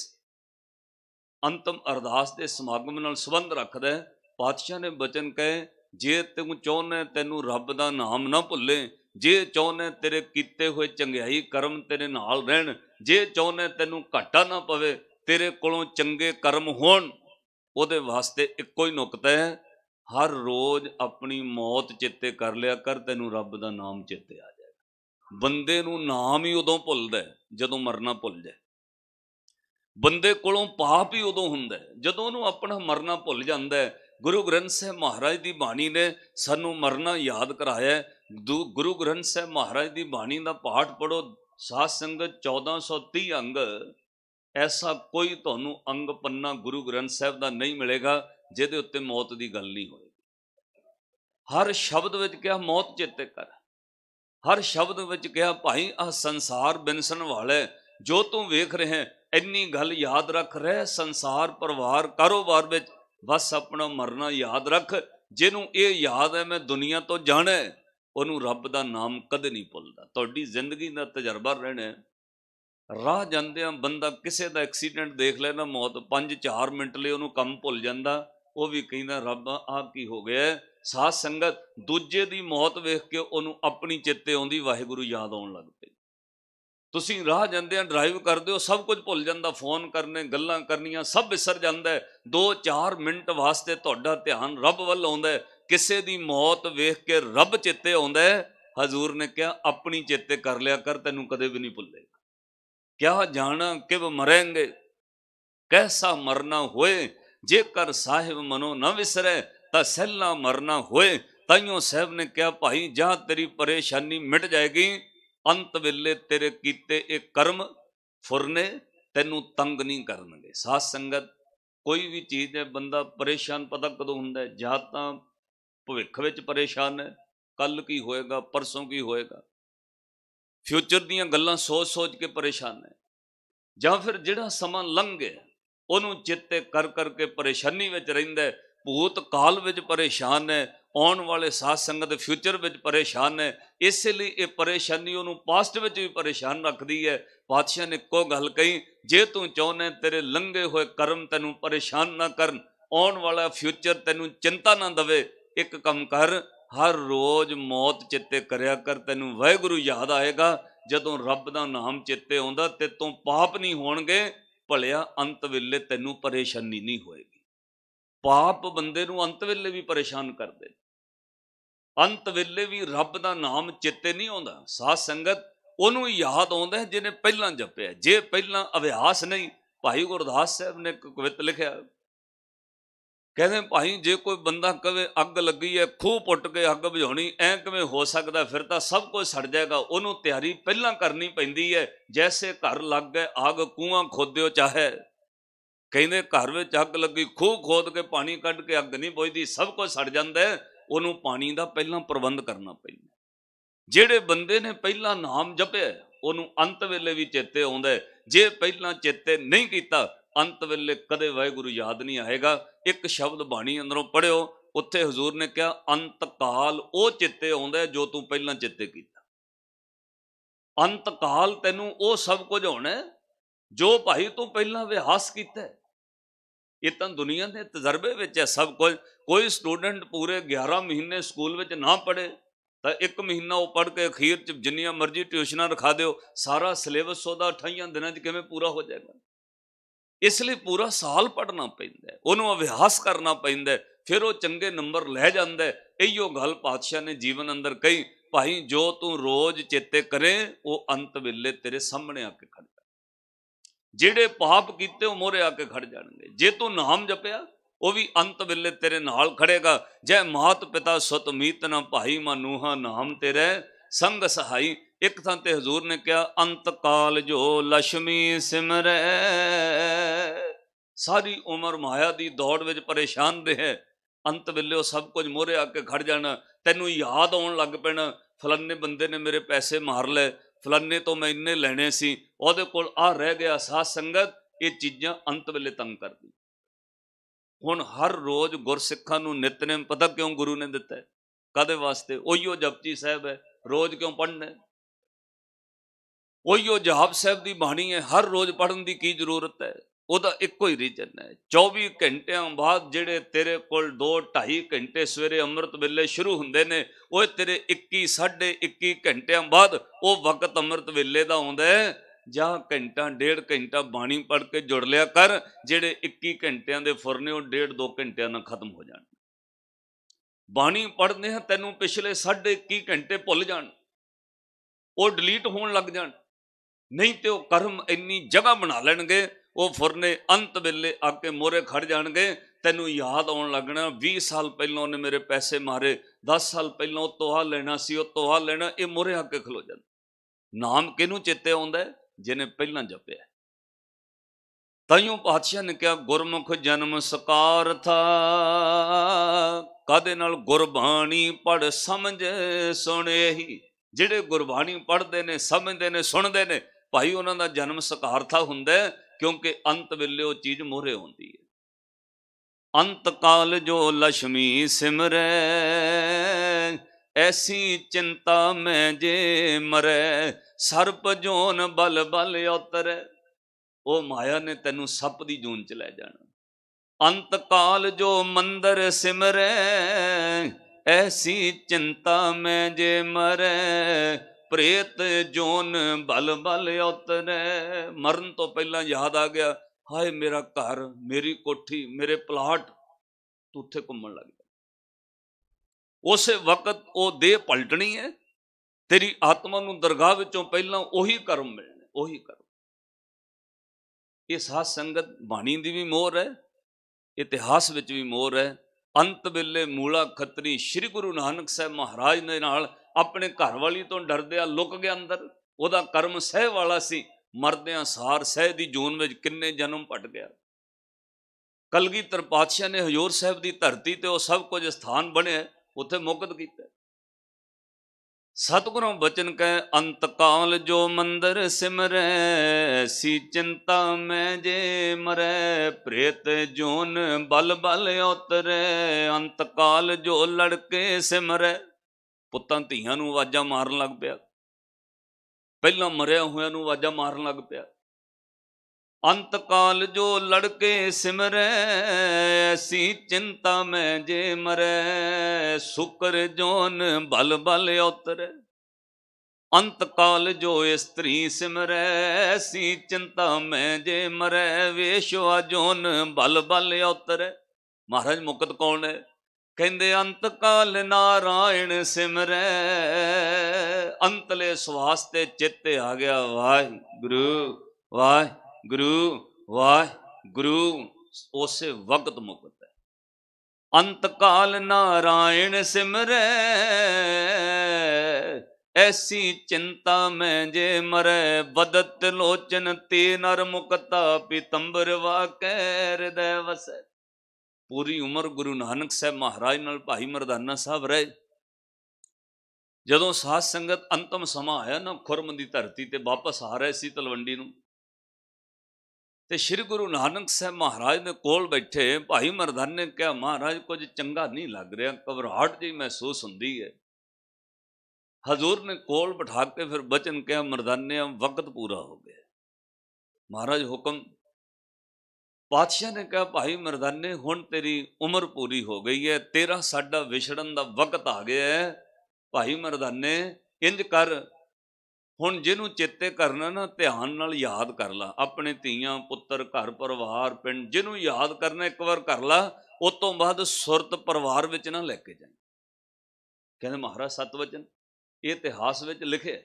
ਅੰਤਮ ਅਰਦਾਸ ਦੇ ਸਮਾਗਮ ਨਾਲ ਸੰਬੰਧ ਰੱਖਦਾ ਹੈ ਪਾਤਸ਼ਾਹ ਨੇ ਬਚਨ ਕਹੇ ਜੇ ਤੂੰ ਚਾਹੁੰਨੇ ਤੈਨੂੰ ਰੱਬ ਦਾ ਨਾਮ ਨਾ ਭੁੱਲੇ ਜੇ ਚਾਹੁੰਨੇ ਤੇਰੇ ਕੀਤੇ ਹੋਏ ਚੰਗਿਆਈ ਕਰਮ ਤੇਰੇ ਨਾਲ ਰਹਿਣ ਜੇ ਚਾਹੁੰਨੇ ਤੈਨੂੰ ਘਾਟਾ ਨਾ ਪਵੇ ਤੇਰੇ ਕੋਲੋਂ ਚੰਗੇ ਕਰਮ ਹੋਣ ਉਹਦੇ ਵਾਸਤੇ ਇੱਕੋ ਹੀ ਨੁਕਤਾ ਹੈ ਹਰ ਰੋਜ਼ ਆਪਣੀ ਮੌਤ ਚਿੱਤੇ ਕਰ ਲਿਆ ਕਰ ਤੈਨੂੰ ਰੱਬ ਦਾ ਨਾਮ ਚਿੱਤੇ ਆ ਜਾਏਗਾ ਬੰਦੇ ਨੂੰ ਨਾਮ ਹੀ ਉਦੋਂ ਭੁੱਲਦਾ ਜਦੋਂ ਮਰਨਾ ਭੁੱਲ ਜਾਏ ਬੰਦੇ ਕੋਲੋਂ ਪਾਪ ਹੀ ਉਦੋਂ ਹੁੰਦਾ ਜਦੋਂ ਉਹਨੂੰ ਆਪਣਾ ਮਰਨਾ ਭੁੱਲ ਜਾਂਦਾ ਗੁਰੂ ਗ੍ਰੰਥ ਸਾਹਿਬ ਮਹਾਰਾਜ ਦੀ ਬਾਣੀ ਨੇ ਸਾਨੂੰ ਮਰਨਾ ਯਾਦ ਕਰਾਇਆ ਗੁਰੂ ਗ੍ਰੰਥ ਸਾਹਿਬ ਮਹਾਰਾਜ ਦੀ ਬਾਣੀ ਦਾ ਪਾਠ ਪੜੋ ਸਾਧ ਸੰਗਤ 1430 ਅੰਗ ਐਸਾ ਕੋਈ ਤੁਹਾਨੂੰ ਅੰਗ ਪੰਨਾ ਗੁਰੂ ਗ੍ਰੰਥ ਸਾਹਿਬ ਦਾ ਨਹੀਂ ਮਿਲੇਗਾ ਜਿਹਦੇ ਉੱਤੇ ਮੌਤ ਦੀ ਗੱਲ ਨਹੀਂ ਹੋਏਗੀ ਹਰ ਸ਼ਬਦ ਵਿੱਚ ਕਿਹਾ ਮੌਤ ਚਿੱਤੇ ਕਰ ਹਰ ਸ਼ਬਦ ਵਿੱਚ ਕਿਹਾ ਭਾਈ ਆ ਸੰਸਾਰ ਬਿਨਸਨ ਵਾਲੇ ਜੋ ਤੂੰ ਵੇਖ ਰਿਹਾ ਇੰਨੀ ਗੱਲ ਯਾਦ ਰੱਖ ਰਹਿ ਸੰਸਾਰ ਪਰਿਵਾਰ ਕਾਰੋਬਾਰ ਵਿੱਚ ਬਸ ਆਪਣਾ ਮਰਨਾ ਯਾਦ ਰੱਖ ਜਿਹਨੂੰ ਇਹ ਯਾਦ ਹੈ ਮੈਂ ਦੁਨੀਆ ਤੋਂ ਜਾਣਾ ਉਹਨੂੰ ਰੱਬ ਦਾ ਨਾਮ ਕਦੇ ਨਹੀਂ ਭੁੱਲਦਾ ਤੁਹਾਡੀ ਜ਼ਿੰਦਗੀ ਦਾ ਤਜਰਬਾ ਰਹਿਣਾ ਰਾਹ ਜਾਂਦਿਆਂ ਬੰਦਾ ਕਿਸੇ ਦਾ ਐਕਸੀਡੈਂਟ ਦੇਖ ਲੈਣਾ ਮੌਤ 5-4 ਮਿੰਟ ਲਈ ਉਹਨੂੰ ਕੰਮ ਭੁੱਲ ਜਾਂਦਾ ਉਹ ਵੀ ਕਹਿੰਦਾ ਰੱਬ ਆਹ ਕੀ ਹੋ ਗਿਆ ਸਾਧ ਸੰਗਤ ਦੂਜੇ ਦੀ ਮੌਤ ਵੇਖ ਕੇ ਉਹਨੂੰ ਆਪਣੀ ਚਿੱਤੇ ਆਉਂਦੀ ਵਾਹਿਗੁਰੂ ਯਾਦ ਆਉਣ ਲੱਗ ਪਈ ਤੁਸੀਂ ਰਾਹ ਜਾਂਦੇ ਆ ਡਰਾਈਵ ਕਰਦੇ ਹੋ ਸਭ ਕੁਝ ਭੁੱਲ ਜਾਂਦਾ ਫੋਨ ਕਰਨੇ ਗੱਲਾਂ ਕਰਨੀਆਂ ਸਭ ਵਿਸਰ ਜਾਂਦਾ 2-4 ਮਿੰਟ ਵਾਸਤੇ ਤੁਹਾਡਾ ਧਿਆਨ ਰੱਬ ਵੱਲ ਆਉਂਦਾ ਕਿਸੇ ਦੀ ਮੌਤ ਵੇਖ ਕੇ ਰੱਬ ਚਿੱਤੇ ਆਉਂਦਾ ਹਜ਼ੂਰ ਨੇ ਕਿਹਾ ਆਪਣੀ ਚਿੱਤੇ ਕਰ ਲਿਆ ਕਰ ਤੈਨੂੰ ਕਦੇ ਵੀ ਨਹੀਂ ਭੁੱਲੇਗਾ ਕਿਆ ਜਾਣਾ ਕਿਵ ਮਰਾਂਗੇ ਕੈਸਾ ਮਰਨਾ ਹੋਏ ਜੇਕਰ ਸਾਹਿਬ ਮਨੋ ਨਾ ਵਿਸਰੇ ਤਾਂ ਸਹਿਲਾ ਮਰਨਾ ਹੋਏ ਤਾਈਓ ਸਾਹਿਬ ਨੇ ਕਿਹਾ ਭਾਈ ਜਾਂ ਤੇਰੀ ਪਰੇਸ਼ਾਨੀ ਮਿਟ ਜਾਏਗੀ ਅੰਤ ਵਿਲੇ ਤੇਰੇ ਕੀਤੇ ਇਹ ਕਰਮ ਫੁਰਨੇ ਤੈਨੂੰ ਤੰਗ ਨਹੀਂ ਕਰਨਗੇ ਸਾਧ ਸੰਗਤ ਕੋਈ ਵੀ ਚੀਜ਼ ਹੈ ਬੰਦਾ ਪਰੇਸ਼ਾਨ ਪਤਾ ਕਦੋਂ ਹੁੰਦਾ ਜਾਂ ਤਾਂ ਭਵਿੱਖ ਵਿੱਚ ਪਰੇਸ਼ਾਨ ਹੈ ਕੱਲ ਕੀ ਹੋਏਗਾ ਪਰਸੋਂ ਕੀ ਹੋਏਗਾ ਫਿਊਚਰ ਦੀਆਂ ਗੱਲਾਂ ਸੋਚ-ਸੋਚ ਕੇ ਪਰੇਸ਼ਾਨ ਹੈ ਜਾਂ ਫਿਰ ਜਿਹੜਾ ਸਮਾਂ ਲੰਘ ਗਿਆ ਉਹਨੂੰ ਚਿੱਤੇ ਕਰ ਕਰਕੇ ਪਰੇਸ਼ਾਨੀ ਵਿੱਚ ਰਹਿੰਦਾ ਭੂਤ ਕਾਲ ਵਿੱਚ ਪਰੇਸ਼ਾਨ ਹੈ ਆਉਣ ਵਾਲੇ ਸਾਧ ਸੰਗਤ ਫਿਊਚਰ ਵਿੱਚ ਪਰੇਸ਼ਾਨ ਹੈ ਇਸੇ ਲਈ ਇਹ ਪਰੇਸ਼ਾਨੀ ਉਹਨੂੰ ਪਾਸਟ ਵਿੱਚ ਵੀ ਪਰੇਸ਼ਾਨ ਰੱਖਦੀ ਹੈ ਪਾਤਸ਼ਾਹ ਨੇ ਕੋ ਗੱਲ ਕਹੀ ਜੇ ਤੂੰ ਚਾਹੁੰਦਾ ਤੇਰੇ ਲੰਘੇ ਹੋਏ ਕਰਮ ਤੈਨੂੰ ਪਰੇਸ਼ਾਨ ਨਾ ਕਰਨ ਆਉਣ ਵਾਲਾ ਫਿਊਚਰ ਤੈਨੂੰ ਚਿੰਤਾ ਨਾ ਦਵੇ ਇੱਕ ਕੰਮ ਕਰ ਹਰ ਰੋਜ਼ ਮੌਤ ਚਿੱਤੇ ਕਰਿਆ ਕਰ ਤੈਨੂੰ ਵਾਹਿਗੁਰੂ ਯਾਦ ਆਏਗਾ ਜਦੋਂ ਰੱਬ ਦਾ ਨਾਮ ਚਿੱਤੇ ਆਉਂਦਾ ਤੇ ਤੂੰ ਪਾਪ ਨਹੀਂ ਹੋਣਗੇ ਭਲਿਆ ਅੰਤ ਵੇਲੇ ਤੈਨੂੰ ਪਰੇਸ਼ਾਨੀ ਨਹੀਂ ਹੋਏਗੀ ਪਾਪ ਬੰਦੇ ਨੂੰ ਅੰਤ ਵੇਲੇ ਵੀ ਪਰੇਸ਼ਾਨ ਕਰਦੇ ਅੰਤ ਵੇਲੇ ਵੀ ਰੱਬ ਦਾ ਨਾਮ ਚਿੱਤੇ ਨਹੀਂ ਆਉਂਦਾ ਸਾਧ ਸੰਗਤ ਉਹਨੂੰ ਯਾਦ ਆਉਂਦਾ ਜਿਹਨੇ ਪਹਿਲਾਂ ਜਪਿਆ ਜੇ ਪਹਿਲਾਂ ਅਭਿਆਸ ਨਹੀਂ ਭਾਈ ਗੁਰਦਾਸ ਸਾਹਿਬ ਨੇ ਕਵਿਤ ਲਿਖਿਆ ਕਹਿੰਦੇ ਭਾਈ ਜੇ ਕੋਈ ਬੰਦਾ ਕਵੇ ਅੱਗ ਲੱਗੀ ਐ ਖੂਹ ਪੁੱਟ ਕੇ ਅੱਗ ਬੁਝਾਉਣੀ ਐ ਕਿਵੇਂ ਹੋ ਸਕਦਾ ਫਿਰ ਤਾਂ ਸਭ ਕੁਝ ਸੜ ਜਾਏਗਾ ਉਹਨੂੰ ਤਿਆਰੀ ਪਹਿਲਾਂ ਕਰਨੀ ਪੈਂਦੀ ਐ ਜੈਸੇ ਘਰ ਲੱਗ ਗਏ ਅੱਗ ਕੂਆਂ ਖੋਦਿਓ ਚਾਹੇ ਕਹਿੰਦੇ ਘਰ ਵਿੱਚ ਅੱਗ ਲੱਗੀ ਖੂਹ ਖੋਦ ਕੇ ਪਾਣੀ ਕੱਢ ਕੇ ਅੱਗ ਨਹੀਂ ਬੁਝਦੀ ਸਭ ਕੁਝ ਸੜ ਜਾਂਦਾ ਉਹਨੂੰ ਪਾਣੀ ਦਾ ਪਹਿਲਾਂ ਪ੍ਰਬੰਧ ਕਰਨਾ ਪੈਂਦਾ ਜਿਹੜੇ ਬੰਦੇ ਨੇ ਪਹਿਲਾਂ ਨਾਮ ਜਪਿਆ ਉਹਨੂੰ ਅੰਤ ਵੇਲੇ ਵੀ ਚੇਤੇ ਆਉਂਦਾ ਜੇ ਪਹਿਲਾਂ ਚੇਤੇ ਨਹੀਂ ਕੀਤਾ ਅੰਤ ਵੇਲੇ ਕਦੇ ਵਾਹਿਗੁਰੂ ਯਾਦ ਨਹੀਂ ਆਏਗਾ ਇੱਕ ਸ਼ਬਦ ਬਾਣੀ ਅੰਦਰੋਂ ਪੜਿਓ ਉੱਥੇ ਹਜ਼ੂਰ ਨੇ ਕਿਹਾ ਅੰਤ ਕਾਲ ਉਹ ਚਿੱਤੇ ਆਉਂਦਾ ਜੋ ਤੂੰ ਪਹਿਲਾਂ ਚਿੱਤੇ ਕੀਤਾ ਅੰਤ ਕਾਲ ਤੈਨੂੰ ਉਹ ਸਭ ਕੁਝ ਹੋਣਾ ਜੋ ਭਾਈ ਤੂੰ ਪਹਿਲਾਂ ਵਿਹਾਸ ਕੀਤਾ ਇਹ ਤਾਂ ਦੁਨੀਆ ਦੇ ਤਜਰਬੇ ਵਿੱਚ ਹੈ ਸਭ ਕੁਝ ਕੋਈ ਸਟੂਡੈਂਟ ਪੂਰੇ 11 ਮਹੀਨੇ ਸਕੂਲ ਵਿੱਚ ਨਾ ਪੜੇ ਤਾਂ ਇੱਕ ਮਹੀਨਾ ਉਹ ਪੜ ਕੇ ਅਖੀਰ ਚ ਜਿੰਨੀਆਂ ਮਰਜ਼ੀ ਟਿਊਸ਼ਨਾਂ ਰਖਾ ਦਿਓ ਸਾਰਾ ਸਿਲੇਬਸ ਉਹਦਾ 28 ਦਿਨਾਂ 'ਚ ਕਿਵੇਂ ਪੂਰਾ ਹੋ ਜਾਏਗਾ ਇਸ ਲਈ ਪੂਰਾ ਸਾਲ ਪੜਨਾ ਪੈਂਦਾ ਉਹਨੂੰ ਅਭਿਆਸ ਕਰਨਾ ਪੈਂਦਾ ਫਿਰ ਉਹ ਚੰਗੇ ਨੰਬਰ ਲੈ ਜਾਂਦਾ ਇਹੋ ਗੱਲ ਪਾਤਸ਼ਾਹ ਨੇ ਜੀਵਨ ਅੰਦਰ ਕਹੀ ਭਾਈ ਜੋ ਤੂੰ ਰੋਜ਼ ਚੇਤੇ ਕਰੇ ਉਹ ਅੰਤ ਵਿਲੇ ਤੇਰੇ ਸਾਹਮਣੇ ਆ ਕੇ ਖੜਦਾ ਜਿਹੜੇ ਪਾਪ ਕੀਤੇ ਉਹ ਮੋਰੇ ਆ ਕੇ ਖੜ ਜਾਣਗੇ ਜੇ ਤੂੰ ਨਾਮ ਜਪਿਆ ਉਹ ਵੀ ਅੰਤ ਵਿਲੇ ਤੇਰੇ ਨਾਲ ਖੜੇਗਾ ਜੈ ਮਾਤ ਪਿਤਾ ਸਤ ਮੀਤ ਨਾ ਭਾਈ ਮਨੂਹਾ ਨਾਮ ਤੇਰੇ ਸੰਗ ਸਹਾਈ ਇੱਕ ਥਾਂ ਤੇ ਹਜ਼ੂਰ ਨੇ ਕਿਹਾ ਅੰਤ ਕਾਲ ਜੋ ਲక్ష్ਮੀ ਸਿਮਰੈ ਸਾਰੀ ਉਮਰ ਮਾਇਆ ਦੀ ਦੌੜ ਵਿੱਚ ਪਰੇਸ਼ਾਨ ਦੇ ਹੈ ਅੰਤ ਵੇਲੇ ਉਹ ਸਭ ਕੁਝ ਮੋਰੇ ਆ ਕੇ ਖੜ ਜਾਣਾ ਤੈਨੂੰ ਯਾਦ ਆਉਣ ਲੱਗ ਪੈਣਾ ਫਲਾਨੇ ਬੰਦੇ ਨੇ ਮੇਰੇ ਪੈਸੇ ਮਾਰ ਲਏ ਫਲਾਨੇ ਤੋਂ ਮੈਂ ਇੰਨੇ ਲੈਣੇ ਸੀ ਉਹਦੇ ਕੋਲ ਆ ਰਹਿ ਗਿਆ ਸਾਧ ਸੰਗਤ ਇਹ ਚੀਜ਼ਾਂ ਅੰਤ ਵੇਲੇ ਤੰਗ ਕਰਦੀ ਹੁਣ ਹਰ ਰੋਜ਼ ਗੁਰਸਿੱਖਾਂ ਨੂੰ ਨਿਤਨੇਮ ਪਤਾ ਕਿਉਂ ਗੁਰੂ ਨੇ ਦਿੱਤਾ ਕਦੇ ਵਾਸਤੇ ਉਹੀਓ ਜਪਜੀ ਸਾਹਿਬ ਹੈ ਰੋਜ਼ ਕਿਉਂ ਪੜਨੇ ਉਹੀ ਉਹ ਜਹਾਬ ਸਾਹਿਬ ਦੀ ਬਾਣੀ ਹੈ ਹਰ ਰੋਜ਼ ਪੜਨ ਦੀ ਕੀ ਜ਼ਰੂਰਤ ਹੈ ਉਹਦਾ ਇੱਕੋ ਹੀ ਰੀਜਨ ਹੈ 24 ਘੰਟਿਆਂ ਬਾਅਦ ਜਿਹੜੇ ਤੇਰੇ ਕੋਲ 2 2.5 ਘੰਟੇ ਸਵੇਰੇ ਅੰਮ੍ਰਿਤ ਵੇਲੇ ਸ਼ੁਰੂ ਹੁੰਦੇ ਨੇ ਉਹ ਤੇਰੇ 21 21.5 ਘੰਟਿਆਂ ਬਾਅਦ ਉਹ ਵਕਤ ਅੰਮ੍ਰਿਤ ਵੇਲੇ ਦਾ ਆਉਂਦਾ ਹੈ ਜਾਂ ਘੰਟਾ ਡੇਢ ਘੰਟਾ ਬਾਣੀ ਪੜ ਕੇ ਜੁੜ ਲਿਆ ਕਰ ਜਿਹੜੇ 21 ਘੰਟਿਆਂ ਦੇ ਫੁਰਨੇ ਉਹ ਡੇਢ 2 ਘੰਟਿਆਂ ਨਾਲ ਖਤਮ ਹੋ ਜਾਣ ਬਾਣੀ ਪੜਨੇ ਤੈਨੂੰ ਪਿਛਲੇ 21.5 ਘੰਟੇ ਭੁੱਲ ਜਾਣ ਉਹ ਡਿਲੀਟ ਹੋਣ ਲੱਗ ਜਾਣ ਨਹੀਂ ਤੇ ਉਹ ਕਰਮ ਇੰਨੀ ਜਗ੍ਹਾ ਬਣਾ ਲੈਣਗੇ ਉਹ ਫੁਰਨੇ ਅੰਤ ਵੇਲੇ ਆ ਕੇ ਮੋਰੇ ਖੜ ਜਾਣਗੇ ਤੈਨੂੰ ਯਾਦ ਆਉਣ ਲੱਗਣਾ 20 ਸਾਲ ਪਹਿਲਾਂ ਉਹਨੇ ਮੇਰੇ ਪੈਸੇ ਮਾਰੇ 10 ਸਾਲ ਪਹਿਲਾਂ ਉਹ ਤੋਹਾ ਲੈਣਾ ਸੀ ਉਹ ਤੋਹਾ ਲੈਣਾ ਇਹ ਮੋਰੇ ਆ ਕੇ ਖਲੋ ਜਾਂਦਾ ਨਾਮ ਕਿਹਨੂੰ ਚੇਤੇ ਆਉਂਦਾ ਜਿਹਨੇ ਪਹਿਲਾਂ ਜਪਿਆ ਤਾਈਓ ਪਾਤਸ਼ਾਹ ਨੇ ਕਿਹਾ ਗੁਰਮੁਖ ਜਨਮ ਸਕਾਰ ਥਾ ਕਾਦੇ ਨਾਲ ਗੁਰਬਾਣੀ ਪੜ ਸਮਝ ਸੁਣੇਹੀ ਜਿਹੜੇ ਗੁਰਬਾਣੀ ਪੜਦੇ ਨੇ ਸਮਝਦੇ ਨੇ ਸੁਣਦੇ ਨੇ ਭਾਈ ਉਹਨਾਂ ਦਾ ਜਨਮ ਸਕਾਰਥਾ ਹੁੰਦਾ ਕਿਉਂਕਿ ਅੰਤ ਵੇਲੇ ਉਹ ਚੀਜ਼ ਮੋਹਰੇ ਹੁੰਦੀ ਹੈ ਅੰਤ ਕਾਲ ਜੋ ਲక్ష్ਮੀ ਸਿਮਰੈ ਐਸੀ ਚਿੰਤਾ ਮੈਂ ਜੇ ਮਰੈ ਸਰਪ ਜੋਨ ਬਲ ਬਲ ਉਤਰੈ ਉਹ ਮਾਇਆ ਨੇ ਤੈਨੂੰ ਸੱਪ ਦੀ ਜੂਨ ਚ ਲੈ ਜਾਣਾ ਅੰਤ ਕਾਲ ਜੋ ਮੰਦਰ ਸਿਮਰੈ ਐਸੀ ਚਿੰਤਾ ਮੈਂ ਜੇ ਮਰੈ ਪ੍ਰੇਤ ਜੋਨ ਬਲ ਬਲ ਉਤਰੇ ਮਰਨ ਤੋਂ ਪਹਿਲਾਂ ਯਾਦ ਆ ਗਿਆ ਹਾਏ ਮੇਰਾ ਘਰ ਮੇਰੀ ਕੋਠੀ ਮੇਰੇ ਪਲਾਟ ਤੂੰ ਉੱਥੇ ਘੁੰਮਣ ਲੱਗ ਗਿਆ ਉਸੇ ਵਕਤ ਉਹ ਦੇਹ ਪਲਟਣੀ ਹੈ ਤੇਰੀ ਆਤਮਾ ਨੂੰ ਦਰਗਾਹ ਵਿੱਚੋਂ ਪਹਿਲਾਂ ਉਹੀ ਕਰਮ ਮਿਲਣਾ ਉਹੀ ਕਰਮ ਇਹ ਸਾਧ ਸੰਗਤ ਬਾਣੀ ਦੀ ਵੀ ਮੋਹਰ ਹੈ ਇਤਿਹਾਸ ਵਿੱਚ ਵੀ ਮੋਹਰ ਹੈ ਅੰਤ ਵੇਲੇ ਮੂਲਾ ਖੱਤਰੀ ਸ੍ਰੀ ਗੁਰੂ ਨਾਨਕ ਸਾਹਿਬ ਮਹਾਰਾਜ ਦੇ ਨਾਲ ਆਪਣੇ ਘਰ ਵਾਲੀ ਤੋਂ ਡਰਦਿਆ ਲੁਕ ਗਿਆ ਅੰਦਰ ਉਹਦਾ ਕਰਮ ਸਹਿ ਵਾਲਾ ਸੀ ਮਰਦਿਆਂ ਸਾਰ ਸਹਿ ਦੀ ਜੂਨ ਵਿੱਚ ਕਿੰਨੇ ਜਨਮ ਪਟ ਗਿਆ ਕਲਗੀਧਰ ਪਾਤਸ਼ਾਹ ਨੇ ਹਜੂਰ ਸਾਹਿਬ ਦੀ ਧਰਤੀ ਤੇ ਉਹ ਸਭ ਕੁਝ ਸਥਾਨ ਬਣਿਆ ਉੱਥੇ ਮੁਕਤ ਕੀਤਾ ਸਤਗੁਰੂ ਬਚਨ ਕਹੇ ਅੰਤ ਕਾਲ ਜੋ ਮੰਦਰ ਸਿਮਰੈ ਸੀ ਚਿੰਤਾ ਮੈਂ ਜੇ ਮਰੈ ਪ੍ਰੇਤ ਜੋਨ ਬਲ ਬਲ ਉਤਰੈ ਅੰਤ ਕਾਲ ਜੋ ਲੜਕੇ ਸਿਮਰੈ ਪੁੱਤਾਂ ਧੀਆਂ ਨੂੰ ਆਵਾਜ਼ਾਂ ਮਾਰਨ ਲੱਗ ਪਿਆ ਪਹਿਲਾਂ ਮਰਿਆ ਹੋਇਆਂ ਨੂੰ ਆਵਾਜ਼ਾਂ ਮਾਰਨ ਲੱਗ ਪਿਆ ਅੰਤ ਕਾਲ ਜੋ ਲੜਕੇ ਸਿਮਰੈ ਐਸੀ ਚਿੰਤਾ ਮੈਂ ਜੇ ਮਰੈ ਸੁਕਰ ਜੋਨ ਬਲ ਬਲ ਉਤਰੈ ਅੰਤ ਕਾਲ ਜੋ ਇਸਤਰੀ ਸਿਮਰੈ ਐਸੀ ਚਿੰਤਾ ਮੈਂ ਜੇ ਮਰੈ ਵੇਸ਼ਵਾ ਜੋਨ ਬਲ ਬਲ ਉਤਰੈ ਮਹਾਰਾਜ ਮੁਕਤ ਕੌਣ ਹੈ ਕਹਿੰਦੇ ਅੰਤ ਕਾਲ ਨਾਰਾਇਣ ਸਿਮਰੈ ਅੰਤਲੇ ਸਵਾਸ ਤੇ ਚਿੱਤ ਆ ਗਿਆ ਵਾਹਿਗੁਰੂ ਵਾਹਿਗੁਰੂ ਵਾਹਿਗੁਰੂ ਉਸੇ ਵਕਤ ਮੁਕਤ ਹੈ ਅੰਤ ਕਾਲ ਨਾਰਾਇਣ ਸਿਮਰੈ ਐਸੀ ਚਿੰਤਾ ਮੈਂ ਜੇ ਮਰੈ ਬਦਤ ਲੋਚਨ ਤੇ ਨਰ ਮੁਕਤਾ ਪਿਤੰਬਰ ਵਾਕੈ ਹਿਰਦੈ ਵਸੈ ਪੂਰੀ ਉਮਰ ਗੁਰੂ ਨਾਨਕ ਸਾਹਿਬ ਮਹਾਰਾਜ ਨਾਲ ਭਾਈ ਮਰਦਾਨਾ ਸਾਹਿਬ ਰਹੇ ਜਦੋਂ ਸਾਧ ਸੰਗਤ ਅੰਤਮ ਸਮਾਂ ਆਇਆ ਨਾ ਖੁਰਮ ਦੀ ਧਰਤੀ ਤੇ ਵਾਪਸ ਆ ਰਹੇ ਸੀ ਤਲਵੰਡੀ ਨੂੰ ਤੇ ਸ੍ਰੀ ਗੁਰੂ ਨਾਨਕ ਸਾਹਿਬ ਮਹਾਰਾਜ ਦੇ ਕੋਲ ਬੈਠੇ ਭਾਈ ਮਰਦਾਨ ਨੇ ਕਿਹਾ ਮਹਾਰਾਜ ਕੁਝ ਚੰਗਾ ਨਹੀਂ ਲੱਗ ਰਿਹਾ ਘਬਰਾਹਟ ਜਿਹੀ ਮਹਿਸੂਸ ਹੁੰਦੀ ਹੈ ਹਜ਼ੂਰ ਨੇ ਕੋਲ ਬਿਠਾ ਕੇ ਫਿਰ ਬਚਨ ਕਿਹਾ ਮਰਦਾਨੇ ਵਕਤ ਪੂਰਾ ਹੋ ਗਿਆ ਮਹਾਰਾਜ ਹੁਕਮ ਪਾਤਸ਼ਾਹ ਨੇ ਕਿਹਾ ਭਾਈ ਮਰਦਾਨੇ ਹੁਣ ਤੇਰੀ ਉਮਰ ਪੂਰੀ ਹੋ ਗਈ ਹੈ ਤੇਰਾ ਸਾਡਾ ਵਿਛੜਨ ਦਾ ਵਕਤ ਆ ਗਿਆ ਹੈ ਭਾਈ ਮਰਦਾਨੇ ਇੰਜ ਕਰ ਹੁਣ ਜਿਹਨੂੰ ਚੇਤੇ ਕਰਨਾ ਨਾ ਧਿਆਨ ਨਾਲ ਯਾਦ ਕਰ ਲਾ ਆਪਣੇ ਧੀਆਂ ਪੁੱਤਰ ਘਰ ਪਰਿਵਾਰ ਪਿੰਡ ਜਿਹਨੂੰ ਯਾਦ ਕਰਨਾ ਇੱਕ ਵਾਰ ਕਰ ਲਾ ਉਸ ਤੋਂ ਬਾਅਦ ਸੁਰਤ ਪਰਿਵਾਰ ਵਿੱਚ ਨਾ ਲੈ ਕੇ ਜਾਈਂ ਕਹਿੰਦੇ ਮਹਾਰਾਜ ਸਤਵਚਨ ਇਹ ਇਤਿਹਾਸ ਵਿੱਚ ਲਿਖਿਆ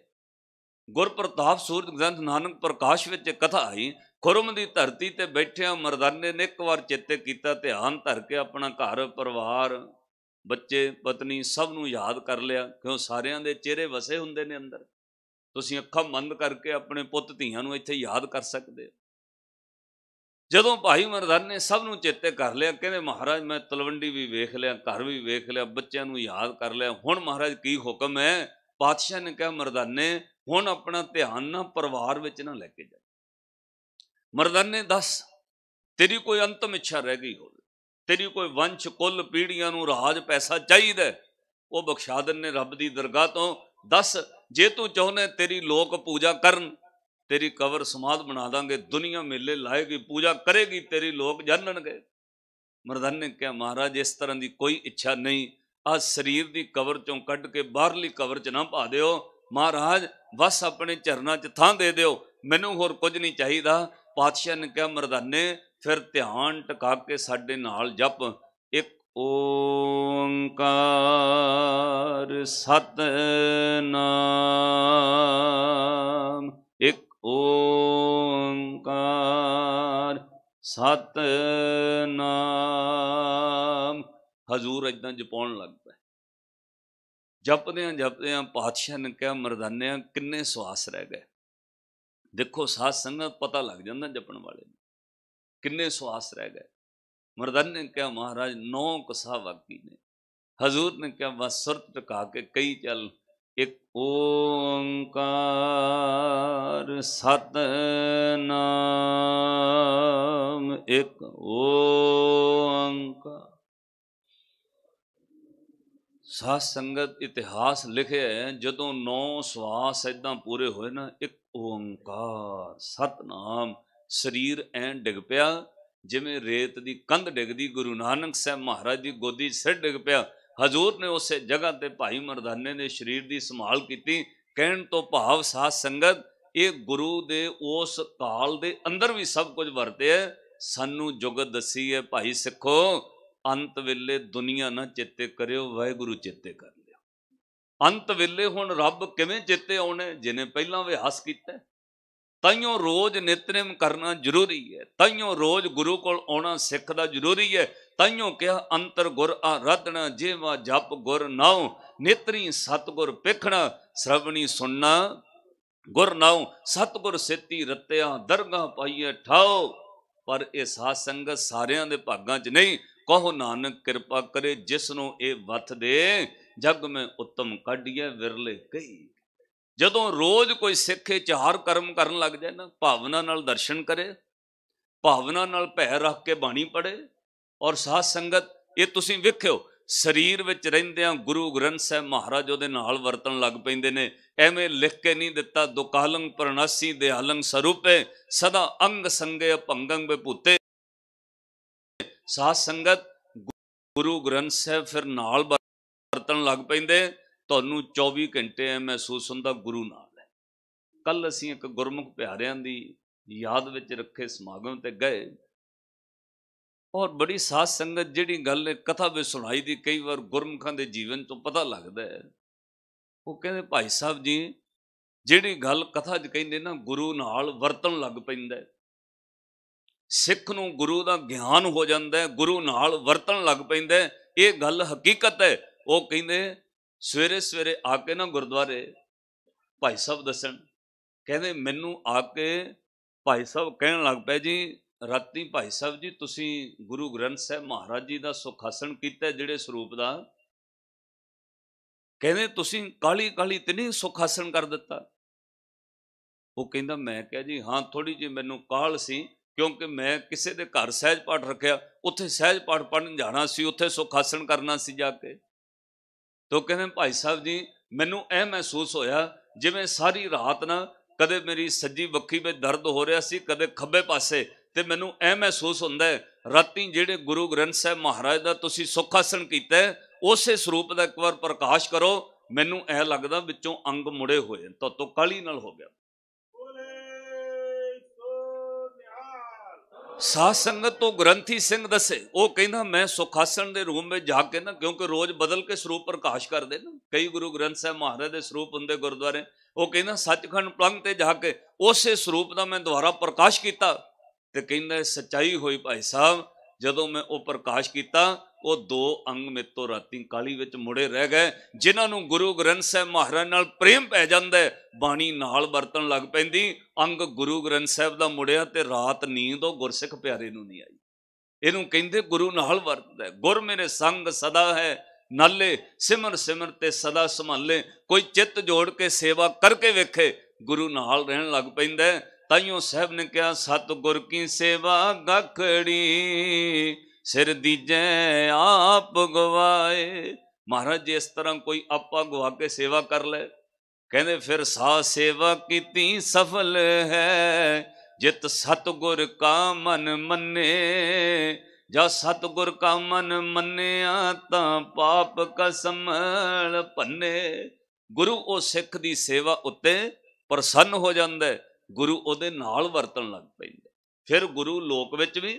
ਗੁਰਪ੍ਰਤਾਪ ਸੂਰਜ ਗ੍ਰੰਥ ਨਾਨਕ ਪ੍ਰਕਾਸ਼ ਵਿੱਚ ਕਥਾ ਆਈ ਖੁਰਮ ਦੀ ਧਰਤੀ ਤੇ ਬੈਠਿਆ ਮਰਦਾਨੇ ਨੇ ਇੱਕ ਵਾਰ ਚੇਤੇ ਕੀਤਾ ਧਿਆਨ ਧਰ ਕੇ ਆਪਣਾ ਘਰ ਪਰਿਵਾਰ ਬੱਚੇ ਪਤਨੀ ਸਭ ਨੂੰ ਯਾਦ ਕਰ ਲਿਆ ਕਿਉਂ ਸਾਰਿਆਂ ਦੇ ਚਿਹਰੇ ਵਸੇ ਹੁੰਦੇ ਨੇ ਅੰਦਰ ਤੁਸੀਂ ਅੱਖਾਂ ਬੰਦ ਕਰਕੇ ਆਪਣੇ ਪੁੱਤ ਧੀਆਂ ਨੂੰ ਇੱਥੇ ਯਾਦ ਕਰ ਸਕਦੇ ਹੋ ਜਦੋਂ ਭਾਈ ਮਰਦਾਨੇ ਸਭ ਨੂੰ ਚੇਤੇ ਕਰ ਲਿਆ ਕਹਿੰਦੇ ਮਹਾਰਾਜ ਮੈਂ ਤਲਵੰਡੀ ਵੀ ਵੇਖ ਲਿਆ ਘਰ ਵੀ ਵੇਖ ਲਿਆ ਬੱਚਿਆਂ ਨੂੰ ਯਾਦ ਕਰ ਲਿਆ ਹੁਣ ਮਹਾਰਾਜ ਕੀ ਹੁਕਮ ਹੈ ਪਾਤਸ਼ਾਹ ਨੇ ਕਿਹਾ ਮਰਦਾਨੇ ਹੁਣ ਆਪਣਾ ਧਿਆਨ ਨਾ ਪਰਿਵਾਰ ਵਿੱਚ ਨਾ ਲੈ ਕੇ ਜਾ ਮਰਦਾਨੇ ਦੱਸ ਤੇਰੀ ਕੋਈ ਅੰਤਮ ਇੱਛਾ ਰਹਿ ਗਈ ਹੋਵੇ ਤੇਰੀ ਕੋਈ ਵੰਸ਼ ਕੁੱਲ ਪੀੜੀਆਂ ਨੂੰ ਰਾਜ ਪੈਸਾ ਚਾਹੀਦਾ ਉਹ ਬਖਸ਼ਾ ਨੇ ਰੱਬ ਦੀ ਦਰਗਾਹ ਤੋਂ ਦੱਸ ਜੇ ਤੂੰ ਚਾਹੁੰਨੇ ਤੇਰੀ ਲੋਕ ਪੂਜਾ ਕਰਨ ਤੇਰੀ ਕਬਰ ਸਮਾਦ ਬਣਾ ਦਾਂਗੇ ਦੁਨੀਆ ਮੇਲੇ ਲਾਏਗੀ ਪੂਜਾ ਕਰੇਗੀ ਤੇਰੀ ਲੋਕ ਜਾਣਨਗੇ ਮਰਦਾਨੇ ਨੇ ਕਿਹਾ ਮਹਾਰਾਜ ਇਸ ਤਰ੍ਹਾਂ ਦੀ ਕੋਈ ਇੱਛਾ ਨਹੀਂ ਆ ਸਰੀਰ ਦੀ ਕਬਰ ਚੋਂ ਕੱਢ ਕੇ ਬਾਹਰਲੀ ਕਬਰ 'ਚ ਨਾ ਪਾ ਦਿਓ ਮਹਾਰਾਜ ਬਸ ਆਪਣੇ ਚਰਨਾਂ 'ਚ ਥਾਂ ਦੇ ਦਿਓ ਮੈਨੂੰ ਹੋਰ ਕੁਝ ਨਹੀਂ ਚਾਹੀਦਾ ਪਾਤਸ਼ਾਹ ਨੇ ਕਿਹਾ ਮਰਦਾਨੇ ਫਿਰ ਧਿਆਨ ਟਿਕਾ ਕੇ ਸਾਡੇ ਨਾਲ ਜਪ ਇੱਕ ਓੰਕਾਰ ਸਤਨਾਮ ਇੱਕ ਓੰਕਾਰ ਸਤਨਾਮ ਹਜ਼ੂਰ ਇਦਾਂ ਜਪਉਣ ਲੱਗ ਪਏ ਜਪਦੇ ਆ ਪਾਤਸ਼ਾਹ ਨੇ ਕਿਹਾ ਮਰਦਾਨੇ ਕਿੰਨੇ ਸਵਾਸ ਰਹਿ ਗਏ देखो ਸਾਧ संगत पता लग जाता जपन वाले किन्ने सुहास रह गए ਗਏ ने कहा महाराज नौ कसा वाकी ने हजूर ने कहा वह सुरत टका के कई चल एक ओंकार सत नाम एक ओंकार ਸਾਸ ਸੰਗਤ ਇਤਿਹਾਸ ਲਿਖਿਆ ਹੈ ਜਦੋਂ ਨੌ ਸਵਾਸ ਇਦਾਂ ਪੂਰੇ ਹੋਏ ਨਾ ਇੱਕ ਓੰਕਾਰ ਸਤਨਾਮ ਸਰੀਰ ਐਂ ਡਿੱਗ ਪਿਆ ਜਿਵੇਂ ਰੇਤ ਦੀ ਕੰਧ ਡਿੱਗਦੀ ਗੁਰੂ ਨਾਨਕ ਸਾਹਿਬ ਮਹਾਰਾਜ ਦੀ ਗੋਦੀ ਸਿਰ ਡਿੱਗ ਪਿਆ ਹਜ਼ੂਰ ਨੇ ਉਸੇ ਜਗ੍ਹਾ ਤੇ ਭਾਈ ਮਰਦਾਨੇ ਨੇ ਸਰੀਰ ਦੀ ਸੰਭਾਲ ਕੀਤੀ ਕਹਿਣ ਤੋਂ ਭਾਵ ਸਾਸ ਸੰਗਤ ਇਹ ਗੁਰੂ ਦੇ ਉਸ ਕਾਲ ਦੇ ਅੰਦਰ ਵੀ ਸਭ ਕੁਝ ਵਰਤਿਆ ਸਾਨੂੰ ਜੁਗਤ ਦੱਸੀ ਹੈ ਭਾਈ ਸਿੱਖੋ ਅੰਤ ਵੇਲੇ ਦੁਨੀਆ ਨਾ ਚੇਤੇ ਕਰਿਓ ਵਾਹਿਗੁਰੂ ਚੇਤੇ ਕਰ ਲਿਓ ਅੰਤ ਵੇਲੇ ਹੁਣ ਰੱਬ ਕਿਵੇਂ ਚੇਤੇ ਆਉਣੇ ਜਿਨੇ ਪਹਿਲਾਂ ਵਿਹਾਸ ਕੀਤਾ ਤਾਈਓ ਰੋਜ਼ ਨਿਤਨੇਮ ਕਰਨਾ ਜ਼ਰੂਰੀ ਹੈ ਤਾਈਓ ਰੋਜ਼ ਗੁਰੂ ਕੋਲ ਆਉਣਾ ਸਿੱਖ ਦਾ ਜ਼ਰੂਰੀ ਹੈ ਤਾਈਓ ਕਿਹਾ ਅੰਤਰ ਗੁਰ ਆਰਾਧਣਾ ਜੇਵਾ ਜਪ ਗੁਰ ਨਾਉ ਸਤ ਸਤਗੁਰ ਪੇਖਣਾ ਸ਼ਰਵਣੀ ਸੁਣਨਾ ਗੁਰ ਨਾਉ ਸਤਗੁਰ ਸੇਤੀ ਰਤਿਆ ਦਰਗਾ ਪਾਈਏ ਠਾਓ ਪਰ ਇਹ ਸਾਧ ਸੰਗਤ ਸਾਰਿਆਂ ਦੇ ਭਾਗਾਂ 'ਚ ਨਹੀਂ ਕਹੋ ਨਾਨਕ ਕਿਰਪਾ ਕਰੇ ਜਿਸ ਨੂੰ ਇਹ ਵਤ ਦੇ ਜਗ ਮੈਂ ਉੱਤਮ ਕੱਢੀਏ ਵਿਰਲੇ ਕਈ ਜਦੋਂ ਰੋਜ਼ ਕੋਈ ਸਿੱਖ ਇਹ ਚਾਰ ਕਰਮ ਕਰਨ ਲੱਗ ਜਾਏ ਨਾ ਭਾਵਨਾ ਨਾਲ ਦਰਸ਼ਨ ਕਰੇ ਭਾਵਨਾ ਨਾਲ ਭੈ ਰੱਖ ਕੇ ਬਾਣੀ ਪੜੇ ਔਰ ਸਾਧ ਸੰਗਤ ਇਹ ਤੁਸੀਂ ਵੇਖਿਓ ਸਰੀਰ ਵਿੱਚ ਰਹਿੰਦਿਆਂ ਗੁਰੂ ਗ੍ਰੰਥ ਸਾਹਿਬ ਮਹਾਰਾਜ ਉਹਦੇ ਨਾਲ ਵਰਤਣ ਲੱਗ ਪੈਂਦੇ ਨੇ ਐਵੇਂ ਲਿਖ ਕੇ ਨਹੀਂ ਦਿੱਤਾ ਦੁਕਾਲੰਗ ਪ੍ਰਣਾਸੀ ਦੇ ਹਲੰਗ ਸਰੂਪੇ ਸਦਾ ਅੰਗ ਸੰਗੇ ਭੰਗੰਗ ਬੇ ਭੂਤੇ ਸਾਧ ਸੰਗਤ ਗੁਰੂ ਗ੍ਰੰਥ ਸਾਹਿਬ ਫਿਰ ਨਾਲ ਵਰਤਣ ਲੱਗ ਪੈਂਦੇ ਤੁਹਾਨੂੰ 24 ਘੰਟੇ ਐ ਮਹਿਸੂਸ ਹੁੰਦਾ ਗੁਰੂ ਨਾਲ ਹੈ ਕੱਲ ਅਸੀਂ ਇੱਕ ਗੁਰਮੁਖ ਪਿਆਰਿਆਂ ਦੀ ਯਾਦ ਵਿੱਚ ਰੱਖੇ ਸਮਾਗਮ ਤੇ ਗਏ ਔਰ ਬੜੀ ਸਾਧ ਸੰਗਤ ਜਿਹੜੀ ਗੱਲ ਕਥਾ ਵਿੱਚ ਸੁਣਾਈ ਦੀ ਕਈ ਵਾਰ ਗੁਰਮਖਾਂ ਦੇ ਜੀਵਨ ਤੋਂ ਪਤਾ ਲੱਗਦਾ ਹੈ ਉਹ ਕਹਿੰਦੇ ਭਾਈ ਸਾਹਿਬ ਜੀ ਜਿਹੜੀ ਗੱਲ ਕਥਾ 'ਚ ਕਹਿੰਦੇ ਨਾ ਗੁਰੂ ਨਾਲ ਵਰਤਣ ਲੱਗ ਪੈਂਦਾ ਸਿੱਖ ਨੂੰ ਗੁਰੂ ਦਾ ਗਿਆਨ ਹੋ ਜਾਂਦਾ ਹੈ ਗੁਰੂ ਨਾਲ ਵਰਤਣ ਲੱਗ ਪੈਂਦਾ ਇਹ ਗੱਲ ਹਕੀਕਤ ਹੈ ਉਹ ਕਹਿੰਦੇ ਸਵੇਰੇ ਸਵੇਰੇ ਆ ਕੇ ਨਾ ਗੁਰਦੁਆਰੇ ਭਾਈ ਸਾਹਿਬ ਦੱਸਣ ਕਹਿੰਦੇ ਮੈਨੂੰ ਆ ਕੇ ਭਾਈ ਸਾਹਿਬ ਕਹਿਣ ਲੱਗ ਪਏ ਜੀ ਰਾਤੀ ਭਾਈ ਸਾਹਿਬ ਜੀ ਤੁਸੀਂ ਗੁਰੂ ਗ੍ਰੰਥ ਸਾਹਿਬ ਮਹਾਰਾਜ ਜੀ ਦਾ ਸੁਖਾਸਣ ਕੀਤਾ ਜਿਹੜੇ ਸਰੂਪ ਦਾ ਕਹਿੰਦੇ ਤੁਸੀਂ ਕਾਲੀ ਕਾਲੀ ਤਨੀ ਸੁਖ ਸੁਖਾਸਣ ਕਰ ਦਿੱਤਾ ਉਹ ਕਹਿੰਦਾ ਮੈਂ ਕਿਹਾ ਜੀ ਹਾਂ ਥੋੜੀ ਜਿਹੀ ਮੈਨੂੰ ਕਾਲ ਸੀ ਕਿਉਂਕਿ ਮੈਂ ਕਿਸੇ ਦੇ ਘਰ ਸਹਿਜ ਪਾਠ ਰੱਖਿਆ ਉੱਥੇ ਸਹਿਜ ਪਾਠ ਪੜਨ ਜਾਣਾ ਸੀ ਉੱਥੇ ਸੁਖਾਸਣ ਕਰਨਾ ਸੀ ਜਾ ਕੇ ਤੋ ਕਹਿੰਦੇ ਭਾਈ ਸਾਹਿਬ ਜੀ ਮੈਨੂੰ ਇਹ ਮਹਿਸੂਸ ਹੋਇਆ ਜਿਵੇਂ ਸਾਰੀ ਰਾਤ ਨਾ ਕਦੇ ਮੇਰੀ ਸੱਜੀ ਵੱਖੀ ਵਿੱਚ ਦਰਦ ਹੋ ਰਿਹਾ ਸੀ ਕਦੇ ਖੱਬੇ ਪਾਸੇ ਤੇ ਮੈਨੂੰ ਇਹ ਮਹਿਸੂਸ ਹੁੰਦਾ ਹੈ ਰਾਤੀ ਜਿਹੜੇ ਗੁਰੂ ਗ੍ਰੰਥ ਸਾਹਿਬ ਮਹਾਰਾਜ ਦਾ ਤੁਸੀਂ ਸੁਖਾਸਣ ਕੀਤਾ ਉਸੇ ਸਰੂਪ ਦਾ ਇੱਕ ਵਾਰ ਪ੍ਰਕਾਸ਼ ਕਰੋ ਮੈਨੂੰ ਇਹ ਲੱਗਦਾ ਵਿੱਚੋਂ ਅੰਗ ਮੁੜੇ ਹੋਏ ਤੋ ਤੋ ਕਾਲੀ ਨਾਲ ਹੋ ਗਿਆ ਸਾਧ ਸੰਗਤ ਤੋਂ ਗ੍ਰੰਥੀ ਸਿੰਘ ਦੱਸੇ ਉਹ ਕਹਿੰਦਾ ਮੈਂ ਸੁਖਾਸਣ ਦੇ ਰੂਮ ਵਿੱਚ ਜਾ ਕੇ ਨਾ ਕਿਉਂਕਿ ਰੋਜ਼ ਬਦਲ ਕੇ ਸਰੂਪ ਪ੍ਰਕਾਸ਼ ਕਰਦੇ ਨਾ ਕਈ ਗੁਰੂ ਗ੍ਰੰਥ ਸਾਹਿਬ ਮਹਾਰਾਜ ਦੇ ਸਰੂਪ ਹੁੰਦੇ ਗੁਰਦੁਆਰੇ ਉਹ ਕਹਿੰਦਾ ਸੱਚਖੰਡ ਪਲੰਗ ਤੇ ਜਾ ਕੇ ਉਸੇ ਸਰੂਪ ਦਾ ਮੈਂ ਦੁਬਾਰਾ ਪ੍ਰਕਾਸ਼ ਕੀਤਾ ਤੇ ਕਹਿੰਦਾ ਸਚਾਈ ਹੋਈ ਭਾਈ ਸਾਹਿਬ ਜਦੋਂ ਮੈਂ ਉਹ ਪ੍ਰਕਾਸ਼ ਕੀਤਾ ਉਹ ਦੋ ਅੰਗ ਮੇਤੋਂ ਰਾਤੀ ਕਾਲੀ ਵਿੱਚ ਮੁੜੇ ਰਹਿ ਗਏ ਜਿਨ੍ਹਾਂ ਨੂੰ ਗੁਰੂ ਗ੍ਰੰਥ ਸਾਹਿਬ ਮਹਾਰਾਜ ਨਾਲ ਪ੍ਰੇਮ ਪੈ ਜਾਂਦਾ ਬਾਣੀ ਨਾਲ ਵਰਤਣ ਲੱਗ ਪੈਂਦੀ ਅੰਗ ਗੁਰੂ ਗ੍ਰੰਥ ਸਾਹਿਬ ਦਾ ਮੁੜਿਆ ਤੇ ਰਾਤ ਨੀਂਦ ਉਹ ਗੁਰਸਿੱਖ ਪਿਆਰੇ ਨੂੰ ਨਹੀਂ ਆਈ ਇਹਨੂੰ ਕਹਿੰਦੇ ਗੁਰੂ ਨਾਲ ਵਰਤਦਾ ਗੁਰ ਮੇਰੇ ਸੰਗ ਸਦਾ ਹੈ ਨਾਲੇ ਸਿਮਰ ਸਿਮਰ ਤੇ ਸਦਾ ਸੰਭਾਲੇ ਕੋਈ ਚਿੱਤ ਜੋੜ ਕੇ ਸੇਵਾ ਕਰਕੇ ਵੇਖੇ ਗੁਰੂ ਨਾਲ ਰਹਿਣ ਲੱਗ ਪੈਂਦਾ ਤਾਈਓ ਸਾਹਿਬ ਨੇ ਕਿਹਾ ਸਤ ਗੁਰ ਕੀ ਸੇਵਾ ਗਖੜੀ ਸਿਰ ਦੀਜੈ ਆਪ ਗਵਾਏ ਮਹਾਰਾਜ ਜੇ ਇਸ ਤਰ੍ਹਾਂ ਕੋਈ ਆਪਾ ਗਵਾ ਕੇ ਸੇਵਾ ਕਰ ਲੈ ਕਹਿੰਦੇ ਫਿਰ ਸਾ ਸੇਵਾ ਕੀਤੀ ਸਫਲ ਹੈ ਜਿਤ ਸਤਗੁਰ ਕਾ ਮਨ ਮੰਨੇ ਸਤ ਸਤਗੁਰ ਕਾ ਮਨ ਮੰਨਿਆ ਤਾਂ ਪਾਪ ਕਸਮਲ ਭੰਨੇ ਗੁਰੂ ਉਹ ਸਿੱਖ ਦੀ ਸੇਵਾ ਉੱਤੇ ਪ੍ਰਸੰਨ ਹੋ ਜਾਂਦਾ ਹੈ ਗੁਰੂ ਉਹਦੇ ਨਾਲ ਵਰਤਣ ਲੱਗ ਪੈਂਦਾ ਫਿਰ ਗੁਰੂ ਲੋਕ ਵਿੱਚ ਵੀ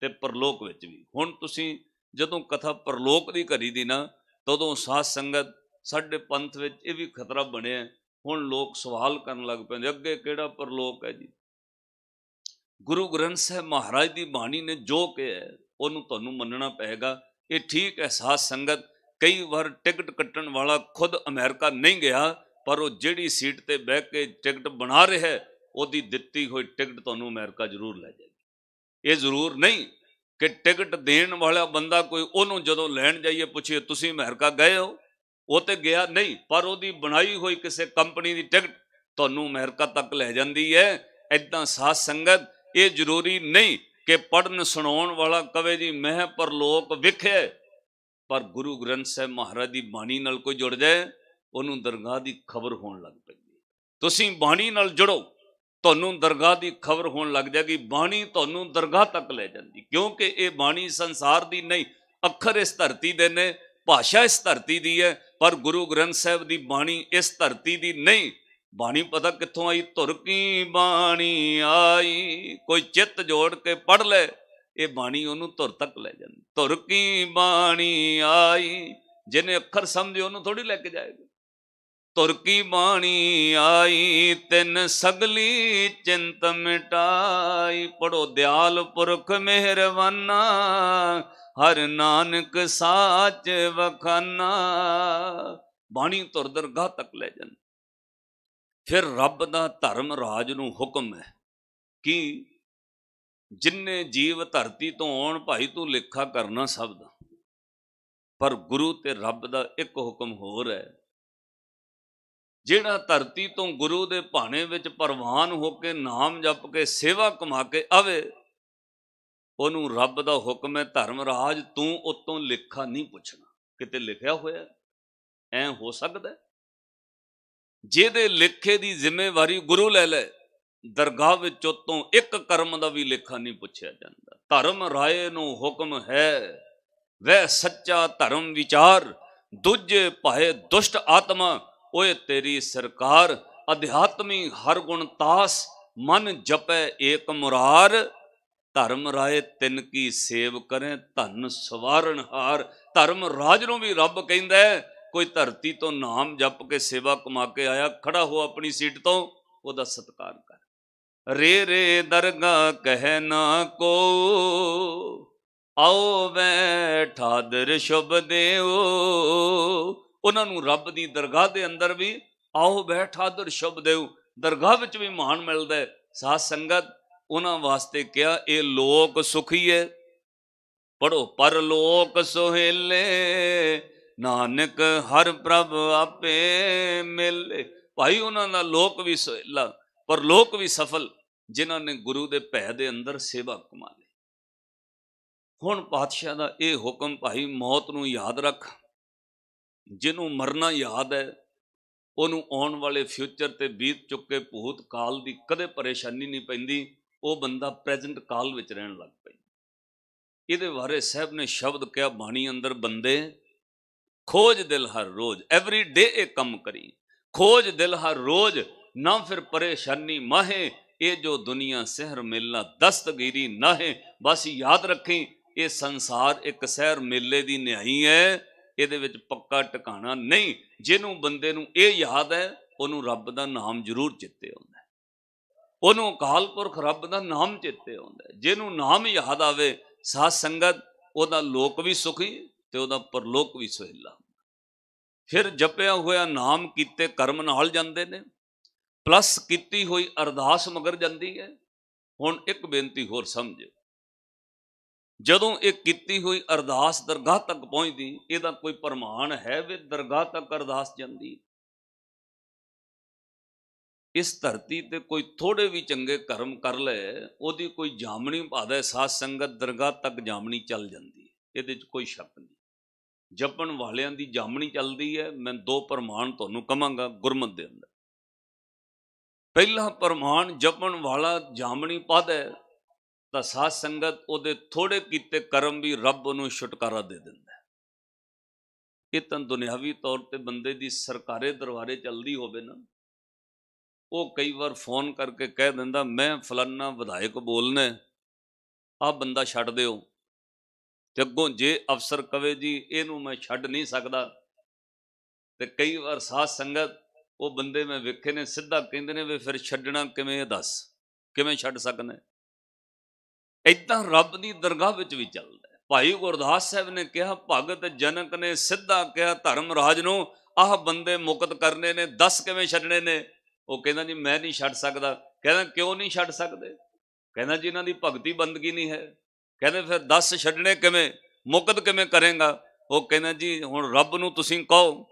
ਤੇ ਪਰਲੋਕ ਵਿੱਚ ਵੀ ਹੁਣ ਤੁਸੀਂ ਜਦੋਂ ਕਥਾ ਪਰਲੋਕ ਦੀ ਘਰੀ ਦੀ ਨਾ ਤਦੋਂ ਸਾਧ ਸੰਗਤ ਸਾਡੇ ਪੰਥ ਵਿੱਚ ਇਹ ਵੀ ਖਤਰਾ ਬਣਿਆ ਹੁਣ ਲੋਕ ਸਵਾਲ ਕਰਨ ਲੱਗ ਪੈਂਦੇ ਅੱਗੇ ਕਿਹੜਾ ਪਰਲੋਕ ਹੈ ਜੀ ਗੁਰੂ ਗ੍ਰੰਥ ਸਾਹਿਬ ਮਹਾਰਾਜ ਦੀ ਬਾਣੀ ਨੇ ਜੋ ਕਿਹਾ ਉਹਨੂੰ ਤੁਹਾਨੂੰ ਮੰਨਣਾ ਪਏਗਾ ਇਹ ਠੀਕ ਹੈ ਸਾਧ ਸੰਗਤ ਕਈ ਵਾਰ ਟਿਕਟ ਕੱਟਣ ਵਾਲਾ ਖੁਦ ਅਮਰੀਕਾ ਨਹੀਂ ਗਿਆ ਪਰ ਉਹ ਜਿਹੜੀ ਸੀਟ ਤੇ ਬਹਿ ਕੇ ਟਿਕਟ ਬਣਾ ਰਿਹਾ ਹੈ ਉਹਦੀ ਦਿੱਤੀ ਹੋਈ ਟਿਕਟ ਤੁਹਾਨੂੰ ਅਮਰੀਕਾ ਜ਼ਰੂਰ ਲੈ ਜਾਏਗੀ ਇਹ ਜ਼ਰੂਰ ਨਹੀਂ ਕਿ ਟਿਕਟ ਦੇਣ ਵਾਲਾ ਬੰਦਾ ਕੋਈ ਉਹਨੂੰ ਜਦੋਂ ਲੈਣ ਜਾਈਏ ਪੁੱਛੇ ਤੁਸੀਂ ਅਮਰੀਕਾ ਗਏ ਹੋ ਉਹ ਤੇ ਗਿਆ ਨਹੀਂ ਪਰ ਉਹਦੀ ਬਣਾਈ ਹੋਈ ਕਿਸੇ ਕੰਪਨੀ ਦੀ ਟਿਕਟ ਤੁਹਾਨੂੰ ਅਮਰੀਕਾ ਤੱਕ ਲੈ ਜਾਂਦੀ ਹੈ ਐਦਾਂ ਸਾਧ ਸੰਗਤ ਇਹ ਜ਼ਰੂਰੀ ਨਹੀਂ ਕਿ ਪੜਨ ਸੁਣਾਉਣ ਵਾਲਾ ਕਵੇ ਜੀ ਮੈਂ ਪਰਲੋਕ ਵਿਖੇ ਪਰ ਗੁਰੂ ਗ੍ਰੰਥ ਸਾਹਿਬ ਮਹਾਰਾਜ ਦੀ ਬਾਣੀ ਨਾਲ ਕੋਈ ਜੁੜ ਜਾਏ ਉਹਨੂੰ ਦਰਗਾਹ ਦੀ ਖਬਰ ਹੋਣ ਲੱਗ ਪੈਂਦੀ ਤੁਸੀਂ ਬਾਣੀ ਨਾਲ ਜੁੜੋ ਤੁਹਾਨੂੰ ਦਰਗਾਹ ਦੀ ਖਬਰ ਹੋਣ ਲੱਗ ਜਾਏਗੀ ਬਾਣੀ ਤੁਹਾਨੂੰ ਦਰਗਾਹ ਤੱਕ ਲੈ ਜਾਂਦੀ ਕਿਉਂਕਿ ਇਹ ਬਾਣੀ ਸੰਸਾਰ ਦੀ ਨਹੀਂ ਅੱਖਰ ਇਸ ਧਰਤੀ ਦੇ ਨੇ ਭਾਸ਼ਾ ਇਸ ਧਰਤੀ ਦੀ ਹੈ ਪਰ ਗੁਰੂ ਗ੍ਰੰਥ ਸਾਹਿਬ ਦੀ ਬਾਣੀ ਇਸ ਧਰਤੀ ਦੀ ਨਹੀਂ ਬਾਣੀ ਪਤਾ ਕਿੱਥੋਂ ਆਈ ਧੁਰ ਕੀ ਬਾਣੀ ਆਈ ਕੋਈ ਚਿੱਤ ਜੋੜ ਕੇ ਪੜ ਲੈ ਇਹ ਬਾਣੀ ਉਹਨੂੰ ਧੁਰ ਤੱਕ ਲੈ ਜਾਂਦੀ ਧੁਰ ਕੀ ਬਾਣੀ ਆਈ ਜਿਹਨੇ ਅੱਖਰ ਸਮਝੇ ਉਹਨੂੰ ਥੋੜੀ ਲੈ ਕੇ ਜਾਏਗਾ ਤੁਰ ਕੀ ਬਾਣੀ ਆਈ ਤਿੰਨ ਸਗਲੀ ਚਿੰਤ ਮਿਟਾਈ ਪੜੋ ਦਿਆਲ ਪੁਰਖ ਮਿਹਰਵਾਨਾ ਹਰ ਨਾਨਕ ਸਾਚ ਵਖਾਨਾ ਬਾਣੀ ਤੁਰ ਦਰਗਾਹ ਤੱਕ ਲੈ ਜਾਂਦੀ ਫਿਰ ਰੱਬ ਦਾ ਧਰਮ ਰਾਜ ਨੂੰ ਹੁਕਮ ਹੈ ਕਿ ਜਿੰਨੇ ਜੀਵ ਧਰਤੀ ਤੋਂ ਆਉਣ ਭਾਈ ਤੂੰ ਲਿਖਾ ਕਰਨਾ ਸਭ ਦਾ ਪਰ ਗੁਰੂ ਤੇ ਰੱਬ ਦਾ ਇੱਕ ਹੁਕਮ ਹੋਰ ਹੈ ਜਿਹੜਾ ਧਰਤੀ ਤੋਂ ਗੁਰੂ ਦੇ ਭਾਣੇ ਵਿੱਚ ਪਰਵਾਨ ਹੋ ਕੇ ਨਾਮ ਜਪ ਕੇ ਸੇਵਾ ਕਮਾ ਕੇ ਆਵੇ ਉਹਨੂੰ ਰੱਬ ਦਾ ਹੁਕਮ ਹੈ ਧਰਮ ਰਾਜ ਤੂੰ ਉਤੋਂ ਲਿਖਾ ਨਹੀਂ ਪੁੱਛਣਾ ਕਿਤੇ ਲਿਖਿਆ ਹੋਇਆ ਐ ਹੋ ਸਕਦਾ ਜਿਹਦੇ ਲਿਖੇ ਦੀ ਜ਼ਿੰਮੇਵਾਰੀ ਗੁਰੂ ਲੈ ਲੈ ਦਰਗਾਹ ਵਿੱਚ ਉਤੋਂ ਇੱਕ ਕਰਮ ਦਾ ਵੀ ਲਿਖਾ ਨਹੀਂ ਪੁੱਛਿਆ ਜਾਂਦਾ ਧਰਮ ਰਾਏ ਨੂੰ ਹੁਕਮ ਹੈ ਵੈ ਸੱਚਾ ਧਰਮ ਵਿਚਾਰ ਦੁਜੇ ਭਾਏ ਦੁਸ਼ਟ ਆਤਮਾ ਓਏ ਤੇਰੀ ਸਰਕਾਰ ਅਧਿਆਤਮੀ ਹਰ ਗੁਣ ਤਾਸ ਮਨ ਜਪੈ ਏਕ ਮੁਰਾਰ ਧਰਮ ਰਾਏ ਤਿੰਨ ਕੀ ਸੇਵ ਕਰੇ ਧਨ ਸਵਾਰਨ ਹਾਰ ਧਰਮ ਰਾਜ ਨੂੰ ਵੀ ਰੱਬ ਕਹਿੰਦਾ ਕੋਈ ਧਰਤੀ ਤੋਂ ਨਾਮ ਜਪ ਕੇ ਸੇਵਾ ਕਮਾ ਕੇ ਆਇਆ ਖੜਾ ਹੋ ਆਪਣੀ ਸੀਟ ਤੋਂ ਉਹਦਾ ਸਤਕਾਰ ਕਰ ਰੇ ਰੇ ਦਰਗਾ ਕਹਿ ਨਾ ਕੋ ਆਓ ਬੈਠਾ ਦਰ ਸ਼ੁਭ ਦੇਓ ਉਹਨਾਂ ਨੂੰ ਰੱਬ ਦੀ ਦਰਗਾਹ ਦੇ ਅੰਦਰ ਵੀ ਆਓ ਬੈਠਾ ਦਰ ਸ਼ਬ ਦਰਗਾਹ ਵਿੱਚ ਵੀ ਮਾਣ ਮਿਲਦਾ ਹੈ ਸਾਧ ਸੰਗਤ ਉਹਨਾਂ ਵਾਸਤੇ ਕਿਹਾ ਇਹ ਲੋਕ ਸੁਖੀ ਹੈ ਪੜੋ ਪਰ ਲੋਕ ਸੋਹਿਲੇ ਨਾਨਕ ਹਰ ਪ੍ਰਭ ਆਪੇ ਮਿਲੇ ਭਾਈ ਉਹਨਾਂ ਦਾ ਲੋਕ ਵੀ ਸੋਹਿਲਾ ਪਰ ਲੋਕ ਵੀ ਸਫਲ ਜਿਨ੍ਹਾਂ ਨੇ ਗੁਰੂ ਦੇ ਭੈ ਦੇ ਅੰਦਰ ਸੇਵਾ ਕਮਾਈ ਹੁਣ ਪਾਤਸ਼ਾਹ ਦਾ ਇਹ ਹੁਕਮ ਭਾਈ ਮੌਤ ਨੂੰ ਯਾਦ ਰੱਖ ਜਿਹਨੂੰ ਮਰਨਾ ਯਾਦ ਹੈ ਉਹਨੂੰ ਆਉਣ ਵਾਲੇ ਫਿਊਚਰ ਤੇ ਬੀਤ ਚੁੱਕੇ ਭੂਤ ਕਾਲ ਦੀ ਕਦੇ ਪਰੇਸ਼ਾਨੀ ਨਹੀਂ ਪੈਂਦੀ ਉਹ ਬੰਦਾ ਪ੍ਰੈਜ਼ੈਂਟ ਕਾਲ ਵਿੱਚ ਰਹਿਣ ਲੱਗ ਪੈਂਦਾ ਇਹਦੇ ਬਾਰੇ ਸਹਿਬ ਨੇ ਸ਼ਬਦ ਕਿਹਾ ਬਾਣੀ ਅੰਦਰ ਬੰਦੇ ਖੋਜ ਦਿਲ ਹਰ ਰੋਜ਼ ਐਵਰੀ ਡੇ ਇਹ ਕੰਮ ਕਰੀ ਖੋਜ ਦਿਲ ਹਰ ਰੋਜ਼ ਨਾ ਫਿਰ ਪਰੇਸ਼ਾਨੀ ਮਾਹੇ ਇਹ ਜੋ ਦੁਨੀਆ ਸਹਿਰ ਮੇਲਾ ਦਸਤਗੀਰੀ ਨਾ ਹੈ ਬਸ ਯਾਦ ਰੱਖੀ ਇਹ ਸੰਸਾਰ ਇੱਕ ਸਹਿਰ ਮੇਲੇ ਦੀ ਨਿਹਾਈ ਹੈ ਇਹਦੇ ਵਿੱਚ ਪੱਕਾ ਟਿਕਾਣਾ ਨਹੀਂ ਜਿਹਨੂੰ ਬੰਦੇ ਨੂੰ ਇਹ ਯਾਦ ਹੈ ਉਹਨੂੰ ਰੱਬ ਦਾ ਨਾਮ ਜ਼ਰੂਰ ਚਿੱਤੇ ਆਉਂਦਾ ਉਹਨੂੰ ਅਕਾਲ ਪੁਰਖ ਰੱਬ ਦਾ ਨਾਮ ਚਿੱਤੇ ਆਉਂਦਾ ਜਿਹਨੂੰ ਨਾਮ ਯਾਦ ਆਵੇ ਸਾਧ ਸੰਗਤ ਉਹਦਾ ਲੋਕ ਵੀ ਸੁਖੀ ਤੇ ਉਹਦਾ ਪਰਲੋਕ ਵੀ ਸੁਹਿਲਾ ਫਿਰ ਜਪਿਆ ਹੋਇਆ ਨਾਮ ਕੀਤੇ ਕਰਮ ਨਾਲ ਜਾਂਦੇ ਨੇ ਪਲੱਸ ਕੀਤੀ ਹੋਈ ਅਰਦਾਸ ਮਗਰ ਜਾਂਦੀ ਹੈ ਹੁਣ ਇੱਕ ਬੇਨਤੀ ਹੋਰ ਸਮਝੋ ਜਦੋਂ ਇਹ ਕੀਤੀ ਹੋਈ ਅਰਦਾਸ ਦਰਗਾਹ ਤੱਕ ਪਹੁੰਚਦੀ ਇਹਦਾ ਕੋਈ ਪ੍ਰਮਾਣ ਹੈ ਵੀ ਦਰਗਾਹ ਤੱਕ ਅਰਦਾਸ ਜਾਂਦੀ ਇਸ ਧਰਤੀ ਤੇ ਕੋਈ ਥੋੜੇ ਵੀ ਚੰਗੇ ਕਰਮ ਕਰ ਲਏ ਉਹਦੀ ਕੋਈ ਜਾਮਣੀ ਭਾਦਾ ਸਾਧ ਸੰਗਤ ਦਰਗਾਹ ਤੱਕ ਜਾਮਣੀ ਚੱਲ ਜਾਂਦੀ ਇਹਦੇ 'ਚ ਕੋਈ ਸ਼ੱਕ ਨਹੀਂ ਜਪਣ ਵਾਲਿਆਂ ਦੀ ਜਾਮਣੀ ਚੱਲਦੀ ਹੈ ਮੈਂ ਦੋ ਪ੍ਰਮਾਣ ਤੁਹਾਨੂੰ ਕਹਾਂਗਾ ਗੁਰਮਤ ਦੇ ਅੰਦਰ ਪਹਿਲਾ ਪ੍ਰਮਾਣ ਜਪਣ ਵਾਲਾ ਜਾਮਣੀ ਪਾਦਾ ਤਾਂ ਸਾਧ ਸੰਗਤ ਉਹਦੇ ਥੋੜੇ ਕੀਤੇ ਕਰਮ ਵੀ ਰੱਬ ਨੂੰ ਛੁਟਕਾਰਾ ਦੇ ਦਿੰਦਾ ਇਹ ਤਾਂ ਦੁਨਿਆਵੀ ਤੌਰ ਤੇ ਬੰਦੇ ਦੀ ਸਰਕਾਰੇ ਦਰਬਾਰੇ ਚੱਲਦੀ ਹੋਵੇ ਨਾ ਉਹ ਕਈ ਵਾਰ ਫੋਨ ਕਰਕੇ ਕਹਿ ਦਿੰਦਾ ਮੈਂ ਫਲਾਨਾ ਵਿਧਾਇਕ ਬੋਲਣਾ ਆ ਬੰਦਾ ਛੱਡ ਦਿਓ ਤੇ ਅੱਗੋਂ ਜੇ ਅਫਸਰ ਕਵੇ ਜੀ ਇਹਨੂੰ ਮੈਂ ਛੱਡ ਨਹੀਂ ਸਕਦਾ ਤੇ ਕਈ ਵਾਰ ਸਾਧ ਸੰਗਤ ਉਹ ਬੰਦੇ ਮੈਂ ਵੇਖੇ ਨੇ ਸਿੱਧਾ ਕਹਿੰਦੇ ਨੇ ਵੀ ਫਿਰ ਛੱਡਣਾ ਕਿਵੇਂ ਦੱਸ ਕਿਵੇਂ ਛੱਡ ਸਕਨੇ ਇਦਾਂ ਰੱਬ ਦੀ ਦਰਗਾਹ ਵਿੱਚ ਵੀ ਚੱਲਦਾ ਹੈ ਭਾਈ ਗੁਰਦਾਸ ਸਾਹਿਬ ਨੇ ਕਿਹਾ ਭਗਤ ਜਨਕ ਨੇ ਸਿੱਧਾ ਕਿਹਾ ਧਰਮ ਰਾਜ ਨੂੰ ਆਹ ਬੰਦੇ ਮੁਕਤ ਕਰਨੇ ਨੇ ਦੱਸ ਕਿਵੇਂ ਛੱਡਣੇ ਨੇ ਉਹ ਕਹਿੰਦਾ ਜੀ ਮੈਂ ਨਹੀਂ ਛੱਡ ਸਕਦਾ ਕਹਿੰਦਾ ਕਿਉਂ ਨਹੀਂ ਛੱਡ ਸਕਦੇ ਕਹਿੰਦਾ ਜੀ ਇਹਨਾਂ ਦੀ ਭਗਤੀ ਬੰਦਗੀ ਨਹੀਂ ਹੈ ਕਹਿੰਦੇ ਫਿਰ ਦੱਸ ਛੱਡਣੇ ਕਿਵੇਂ ਮੁਕਤ ਕਿਵੇਂ ਕਰੇਗਾ ਉਹ ਕਹਿੰਦਾ ਜੀ ਹੁਣ ਰੱਬ ਨੂੰ ਤੁਸੀਂ ਕਹੋ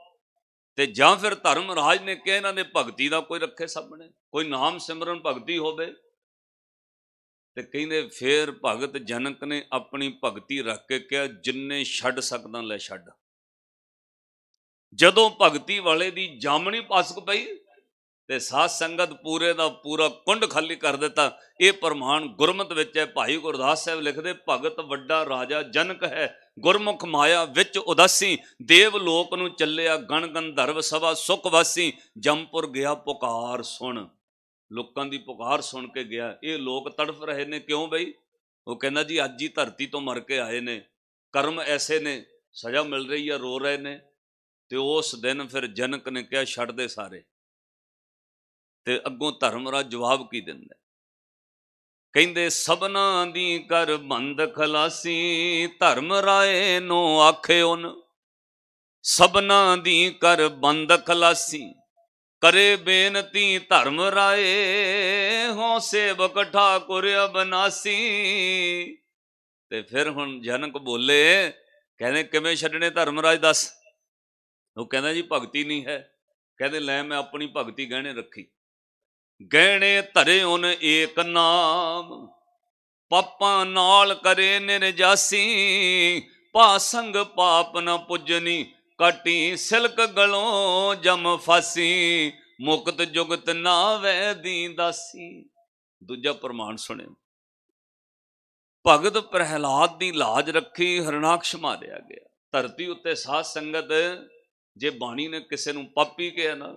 ਤੇ ਜਾਂ ਫਿਰ ਧਰਮ ਰਾਜ ਨੇ ਕਿਹਾ ਇਹਨਾਂ ਨੇ ਭਗਤੀ ਦਾ ਕੋਈ ਰੱਖੇ ਸਾਹਮਣੇ ਕੋਈ ਨਾਮ ਸਿਮਰਨ ਭਗਤੀ ਹੋਵੇ ਤੇ ਕਹਿੰਦੇ ਫੇਰ ਭਗਤ ਜਨਕ ਨੇ ਆਪਣੀ ਭਗਤੀ ਰੱਖ ਕੇ ਕਿਹਾ ਜਿੰਨੇ ਛੱਡ ਸਕਦਾ ਲੈ ਛੱਡ ਜਦੋਂ ਭਗਤੀ ਵਾਲੇ ਦੀ ਜਾਮਣੀ ਪਾਸਕ ਪਈ ਤੇ ਸਾਧ ਸੰਗਤ ਪੂਰੇ ਦਾ ਪੂਰਾ ਕੁੰਡ ਖਾਲੀ ਕਰ ਦਿੱਤਾ ਇਹ ਪ੍ਰਮਾਣ ਗੁਰਮਤ ਵਿੱਚ ਹੈ ਭਾਈ ਗੁਰਦਾਸ ਸਾਹਿਬ ਲਿਖਦੇ ਭਗਤ ਵੱਡਾ ਰਾਜਾ ਜਨਕ ਹੈ ਗੁਰਮੁਖ ਮਾਇਆ ਵਿੱਚ ਉਦਾਸੀ ਦੇਵ ਲੋਕ ਨੂੰ ਚੱਲਿਆ ਗਣ ਗੰਧਰਵ ਸਭਾ ਸੁਖ ਵਾਸੀ ਜੰਪੁਰ ਗਿਆ ਪੁਕਾਰ ਸੁਣ ਲੋਕਾਂ ਦੀ ਪੁਕਾਰ ਸੁਣ ਕੇ ਗਿਆ ਇਹ ਲੋਕ ਤੜਫ ਰਹੇ ਨੇ ਕਿਉਂ ਬਈ ਉਹ ਕਹਿੰਦਾ ਜੀ ਅੱਜ ਹੀ ਧਰਤੀ ਤੋਂ ਮਰ ਕੇ ਆਏ ਨੇ ਕਰਮ ਐਸੇ ਨੇ ਸਜ਼ਾ ਮਿਲ ਰਹੀ ਆ ਰੋ ਰਹੇ ਨੇ ਤੇ ਉਸ ਦਿਨ ਫਿਰ ਜਨਕ ਨੇ ਕਿਹਾ ਛੱਡ ਦੇ ਸਾਰੇ ਤੇ ਅੱਗੋਂ ਧਰਮਰਾਜ ਜਵਾਬ ਕੀ ਦਿੰਦਾ ਕਹਿੰਦੇ ਸਭਨਾ ਦੀ ਕਰ ਬੰਦ ਖਲਾਸੀ ਧਰਮ ਰਾਏ ਨੂੰ ਆਖੇ ਉਹਨ ਸਭਨਾ ਦੀ ਕਰ ਬੰਦ ਖਲਾਸੀ ਕਰੇ ਬੇਨਤੀ ਧਰਮ ਰਾਏ ਹੋ ਸੇਵਕ ਠਾਕੁਰ ਅਬਨਾਸੀ ਤੇ ਫਿਰ ਹੁਣ ਜਨਕ ਬੋਲੇ ਕਹਿੰਦੇ ਕਿਵੇਂ ਛੱਡਣੇ ਧਰਮ ਰਾਜ ਦੱਸ ਉਹ ਕਹਿੰਦਾ ਜੀ ਭਗਤੀ ਨਹੀਂ ਹੈ ਕਹਿੰਦੇ ਲੈ ਮੈਂ ਆਪਣੀ ਭਗਤੀ ਗਹਿਣੇ ਰੱਖੀ ਗਹਿਣੇ ਧਰੇ ਉਹਨ ਏਕ ਨਾਮ ਪਾਪਾਂ ਨਾਲ ਕਰੇ ਨਿਰਜਾਸੀ ਪਾ ਸੰਗ ਪਾਪ ਨ ਪੁੱਜਨੀ ਕਟੀ ਸਿਲਕ ਗਲੋਂ ਜਮ ਫਸੀ ਮੁਕਤ ਜੁਗਤ ਨਾ ਵੈ ਦੀ ਦਾਸੀ ਦੂਜਾ ਪ੍ਰਮਾਣ ਸੁਣਿਓ ਭਗਤ ਪ੍ਰਹਿਲਾਦ ਦੀ ਲਾਜ ਰੱਖੀ ਹਰਨਾਕਸ਼ ਮਾਰਿਆ ਗਿਆ ਧਰਤੀ ਉੱਤੇ ਸਾਧ ਸੰਗਤ ਜੇ ਬਾਣੀ ਨੇ ਕਿਸੇ ਨੂੰ ਪਾਪੀ ਕਿਹਾ ਨਾ